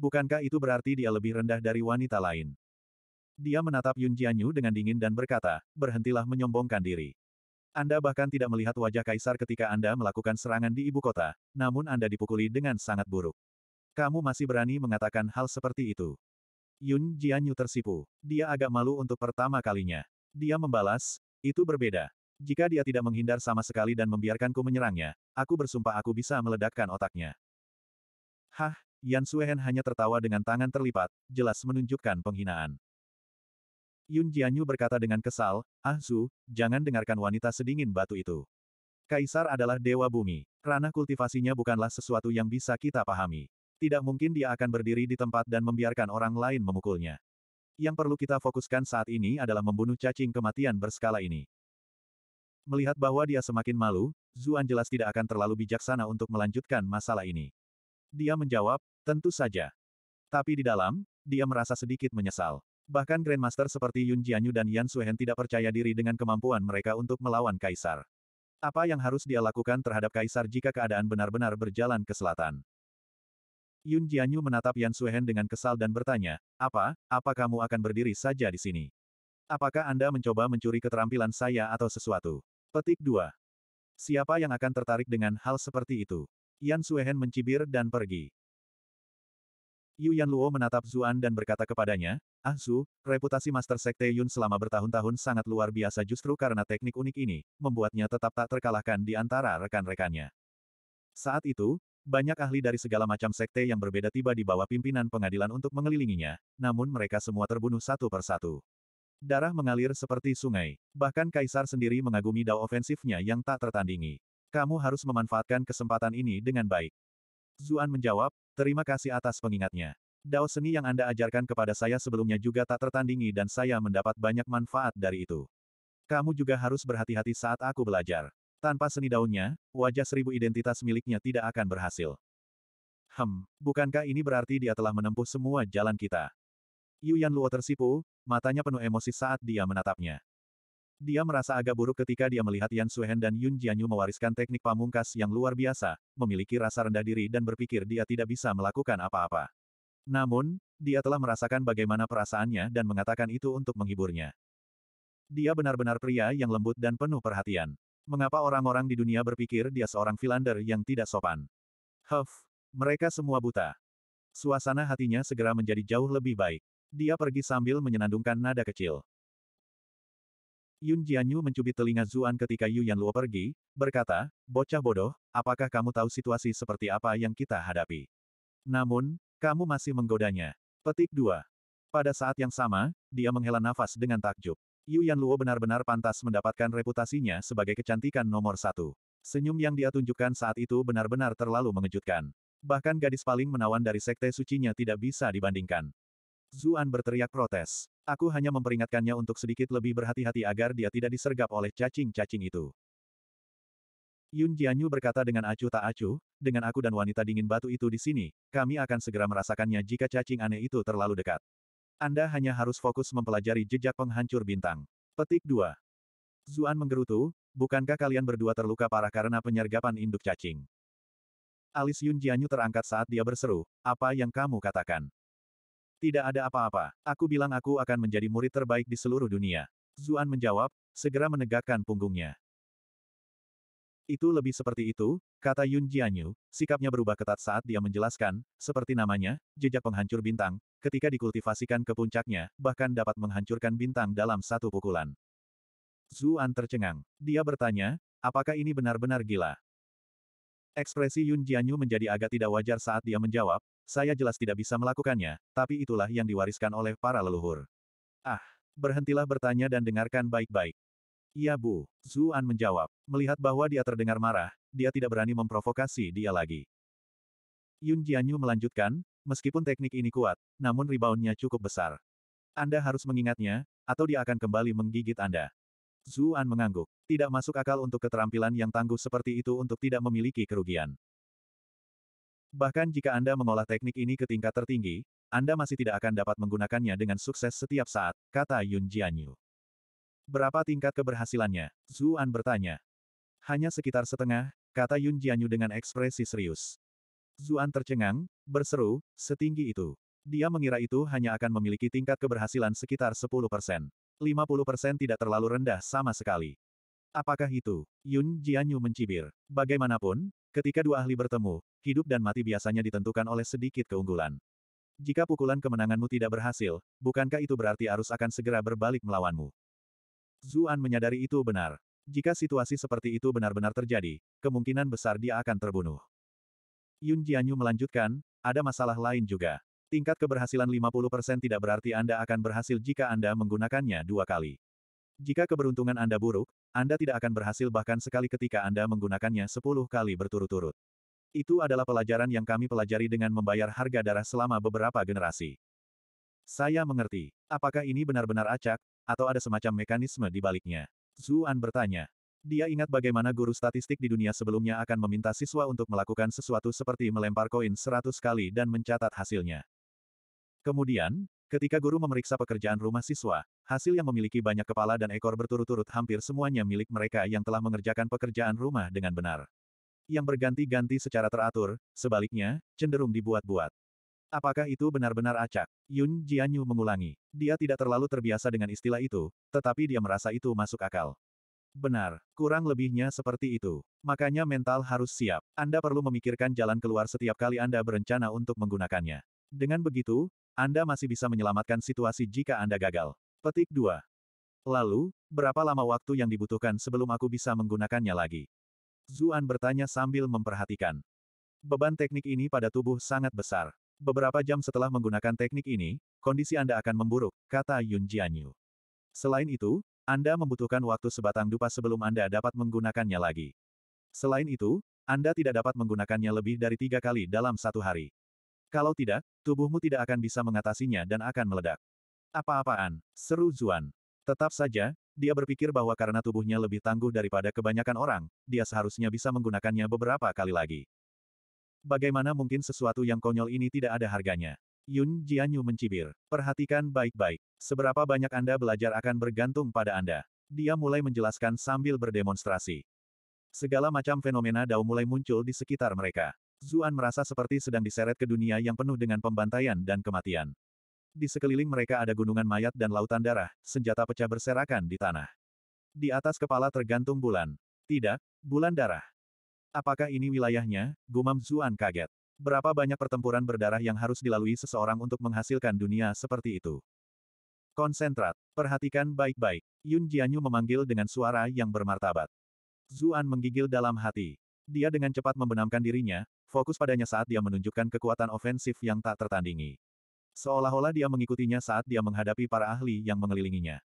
Bukankah itu berarti dia lebih rendah dari wanita lain? Dia menatap Yun Jianyu dengan dingin dan berkata, berhentilah menyombongkan diri. Anda bahkan tidak melihat wajah kaisar ketika Anda melakukan serangan di ibu kota, namun Anda dipukuli dengan sangat buruk. Kamu masih berani mengatakan hal seperti itu. Yun Jianyu tersipu. Dia agak malu untuk pertama kalinya. Dia membalas, itu berbeda. Jika dia tidak menghindar sama sekali dan membiarkanku menyerangnya, aku bersumpah aku bisa meledakkan otaknya. Hah, Yan Suehen hanya tertawa dengan tangan terlipat, jelas menunjukkan penghinaan. Yun Jianyu berkata dengan kesal, Ah Zu, jangan dengarkan wanita sedingin batu itu. Kaisar adalah dewa bumi. Ranah kultivasinya bukanlah sesuatu yang bisa kita pahami. Tidak mungkin dia akan berdiri di tempat dan membiarkan orang lain memukulnya. Yang perlu kita fokuskan saat ini adalah membunuh cacing kematian berskala ini. Melihat bahwa dia semakin malu, Zuan jelas tidak akan terlalu bijaksana untuk melanjutkan masalah ini. Dia menjawab, tentu saja. Tapi di dalam, dia merasa sedikit menyesal. Bahkan Grandmaster seperti Yun Jianyu dan Yan Suhen tidak percaya diri dengan kemampuan mereka untuk melawan Kaisar. Apa yang harus dia lakukan terhadap Kaisar jika keadaan benar-benar berjalan ke selatan? Yun Jianyu menatap Yan Suhen dengan kesal dan bertanya, apa, apa kamu akan berdiri saja di sini? Apakah Anda mencoba mencuri keterampilan saya atau sesuatu? Petik 2. Siapa yang akan tertarik dengan hal seperti itu? Yan Suehen mencibir dan pergi. Yu Yan Luo menatap Zuan dan berkata kepadanya, Ah Su, reputasi Master Sekte Yun selama bertahun-tahun sangat luar biasa justru karena teknik unik ini, membuatnya tetap tak terkalahkan di antara rekan-rekannya. Saat itu, banyak ahli dari segala macam sekte yang berbeda tiba di bawah pimpinan pengadilan untuk mengelilinginya, namun mereka semua terbunuh satu persatu. Darah mengalir seperti sungai. Bahkan Kaisar sendiri mengagumi dao ofensifnya yang tak tertandingi. Kamu harus memanfaatkan kesempatan ini dengan baik. Zuan menjawab, terima kasih atas pengingatnya. Dao seni yang Anda ajarkan kepada saya sebelumnya juga tak tertandingi dan saya mendapat banyak manfaat dari itu. Kamu juga harus berhati-hati saat aku belajar. Tanpa seni daunnya, wajah seribu identitas miliknya tidak akan berhasil. Hem, bukankah ini berarti dia telah menempuh semua jalan kita? Yu Yan Luo tersipu, matanya penuh emosi saat dia menatapnya. Dia merasa agak buruk ketika dia melihat Yan Suhen dan Yun Jianyu mewariskan teknik pamungkas yang luar biasa, memiliki rasa rendah diri dan berpikir dia tidak bisa melakukan apa-apa. Namun, dia telah merasakan bagaimana perasaannya dan mengatakan itu untuk menghiburnya. Dia benar-benar pria yang lembut dan penuh perhatian. Mengapa orang-orang di dunia berpikir dia seorang filander yang tidak sopan? Huff, mereka semua buta. Suasana hatinya segera menjadi jauh lebih baik. Dia pergi sambil menyenandungkan nada kecil. Yun Jianyu mencubit telinga Zuan ketika Yu Luo pergi, berkata, Bocah bodoh, apakah kamu tahu situasi seperti apa yang kita hadapi? Namun, kamu masih menggodanya. Petik 2. Pada saat yang sama, dia menghela nafas dengan takjub. Yu Luo benar-benar pantas mendapatkan reputasinya sebagai kecantikan nomor satu. Senyum yang dia tunjukkan saat itu benar-benar terlalu mengejutkan. Bahkan gadis paling menawan dari sekte sucinya tidak bisa dibandingkan. Zuan berteriak protes. Aku hanya memperingatkannya untuk sedikit lebih berhati-hati agar dia tidak disergap oleh cacing-cacing itu. Yun Jianyu berkata dengan acuh tak acuh, dengan aku dan wanita dingin batu itu di sini, kami akan segera merasakannya jika cacing aneh itu terlalu dekat. Anda hanya harus fokus mempelajari jejak penghancur bintang. Petik 2. Zuan menggerutu, bukankah kalian berdua terluka parah karena penyergapan induk cacing? Alis Yun Jianyu terangkat saat dia berseru, apa yang kamu katakan? Tidak ada apa-apa, aku bilang aku akan menjadi murid terbaik di seluruh dunia. Zuan menjawab, segera menegakkan punggungnya. Itu lebih seperti itu, kata Yun Jianyu, sikapnya berubah ketat saat dia menjelaskan, seperti namanya, jejak penghancur bintang, ketika dikultivasikan ke puncaknya, bahkan dapat menghancurkan bintang dalam satu pukulan. Zuan tercengang. Dia bertanya, apakah ini benar-benar gila? Ekspresi Yun Jianyu menjadi agak tidak wajar saat dia menjawab, saya jelas tidak bisa melakukannya, tapi itulah yang diwariskan oleh para leluhur. Ah, berhentilah bertanya dan dengarkan baik-baik. Iya Bu, Zuan menjawab. Melihat bahwa dia terdengar marah, dia tidak berani memprovokasi dia lagi. Yun Jianyu melanjutkan, meskipun teknik ini kuat, namun reboundnya cukup besar. Anda harus mengingatnya, atau dia akan kembali menggigit Anda. Zuan mengangguk. Tidak masuk akal untuk keterampilan yang tangguh seperti itu untuk tidak memiliki kerugian. Bahkan jika Anda mengolah teknik ini ke tingkat tertinggi, Anda masih tidak akan dapat menggunakannya dengan sukses setiap saat, kata Yun Jianyu. Berapa tingkat keberhasilannya? Zuan bertanya. Hanya sekitar setengah, kata Yun Jianyu dengan ekspresi serius. Zuan tercengang, berseru, setinggi itu. Dia mengira itu hanya akan memiliki tingkat keberhasilan sekitar 10 persen. 50 persen tidak terlalu rendah sama sekali. Apakah itu? Yun Jianyu mencibir. Bagaimanapun, ketika dua ahli bertemu, hidup dan mati biasanya ditentukan oleh sedikit keunggulan. Jika pukulan kemenanganmu tidak berhasil, bukankah itu berarti arus akan segera berbalik melawanmu? Zuan menyadari itu benar. Jika situasi seperti itu benar-benar terjadi, kemungkinan besar dia akan terbunuh. Yun Jianyu melanjutkan, ada masalah lain juga. Tingkat keberhasilan 50% tidak berarti Anda akan berhasil jika Anda menggunakannya dua kali. Jika keberuntungan Anda buruk, Anda tidak akan berhasil bahkan sekali ketika Anda menggunakannya 10 kali berturut-turut. Itu adalah pelajaran yang kami pelajari dengan membayar harga darah selama beberapa generasi. Saya mengerti. Apakah ini benar-benar acak, atau ada semacam mekanisme di baliknya? Zuan bertanya. Dia ingat bagaimana guru statistik di dunia sebelumnya akan meminta siswa untuk melakukan sesuatu seperti melempar koin seratus kali dan mencatat hasilnya. Kemudian, ketika guru memeriksa pekerjaan rumah siswa, hasil yang memiliki banyak kepala dan ekor berturut-turut hampir semuanya milik mereka yang telah mengerjakan pekerjaan rumah dengan benar. Yang berganti-ganti secara teratur, sebaliknya, cenderung dibuat-buat. Apakah itu benar-benar acak? Yun Jianyu mengulangi. Dia tidak terlalu terbiasa dengan istilah itu, tetapi dia merasa itu masuk akal. Benar, kurang lebihnya seperti itu. Makanya mental harus siap. Anda perlu memikirkan jalan keluar setiap kali Anda berencana untuk menggunakannya. Dengan begitu, Anda masih bisa menyelamatkan situasi jika Anda gagal. Petik 2. Lalu, berapa lama waktu yang dibutuhkan sebelum aku bisa menggunakannya lagi? Zuan bertanya sambil memperhatikan. Beban teknik ini pada tubuh sangat besar. Beberapa jam setelah menggunakan teknik ini, kondisi Anda akan memburuk, kata Yun Jianyu. Selain itu, Anda membutuhkan waktu sebatang dupa sebelum Anda dapat menggunakannya lagi. Selain itu, Anda tidak dapat menggunakannya lebih dari tiga kali dalam satu hari. Kalau tidak, tubuhmu tidak akan bisa mengatasinya dan akan meledak. Apa-apaan, seru Zuan. Tetap saja, dia berpikir bahwa karena tubuhnya lebih tangguh daripada kebanyakan orang, dia seharusnya bisa menggunakannya beberapa kali lagi. Bagaimana mungkin sesuatu yang konyol ini tidak ada harganya? Yun Jianyu mencibir. Perhatikan baik-baik. Seberapa banyak Anda belajar akan bergantung pada Anda. Dia mulai menjelaskan sambil berdemonstrasi. Segala macam fenomena dao mulai muncul di sekitar mereka. Zuan merasa seperti sedang diseret ke dunia yang penuh dengan pembantaian dan kematian. Di sekeliling mereka ada gunungan mayat dan lautan darah, senjata pecah berserakan di tanah. Di atas kepala tergantung bulan. Tidak, bulan darah. Apakah ini wilayahnya? Gumam Zuan kaget. Berapa banyak pertempuran berdarah yang harus dilalui seseorang untuk menghasilkan dunia seperti itu? Konsentrat. Perhatikan baik-baik. Yun Jianyu memanggil dengan suara yang bermartabat. Zuan menggigil dalam hati. Dia dengan cepat membenamkan dirinya, fokus padanya saat dia menunjukkan kekuatan ofensif yang tak tertandingi. Seolah-olah dia mengikutinya saat dia menghadapi para ahli yang mengelilinginya.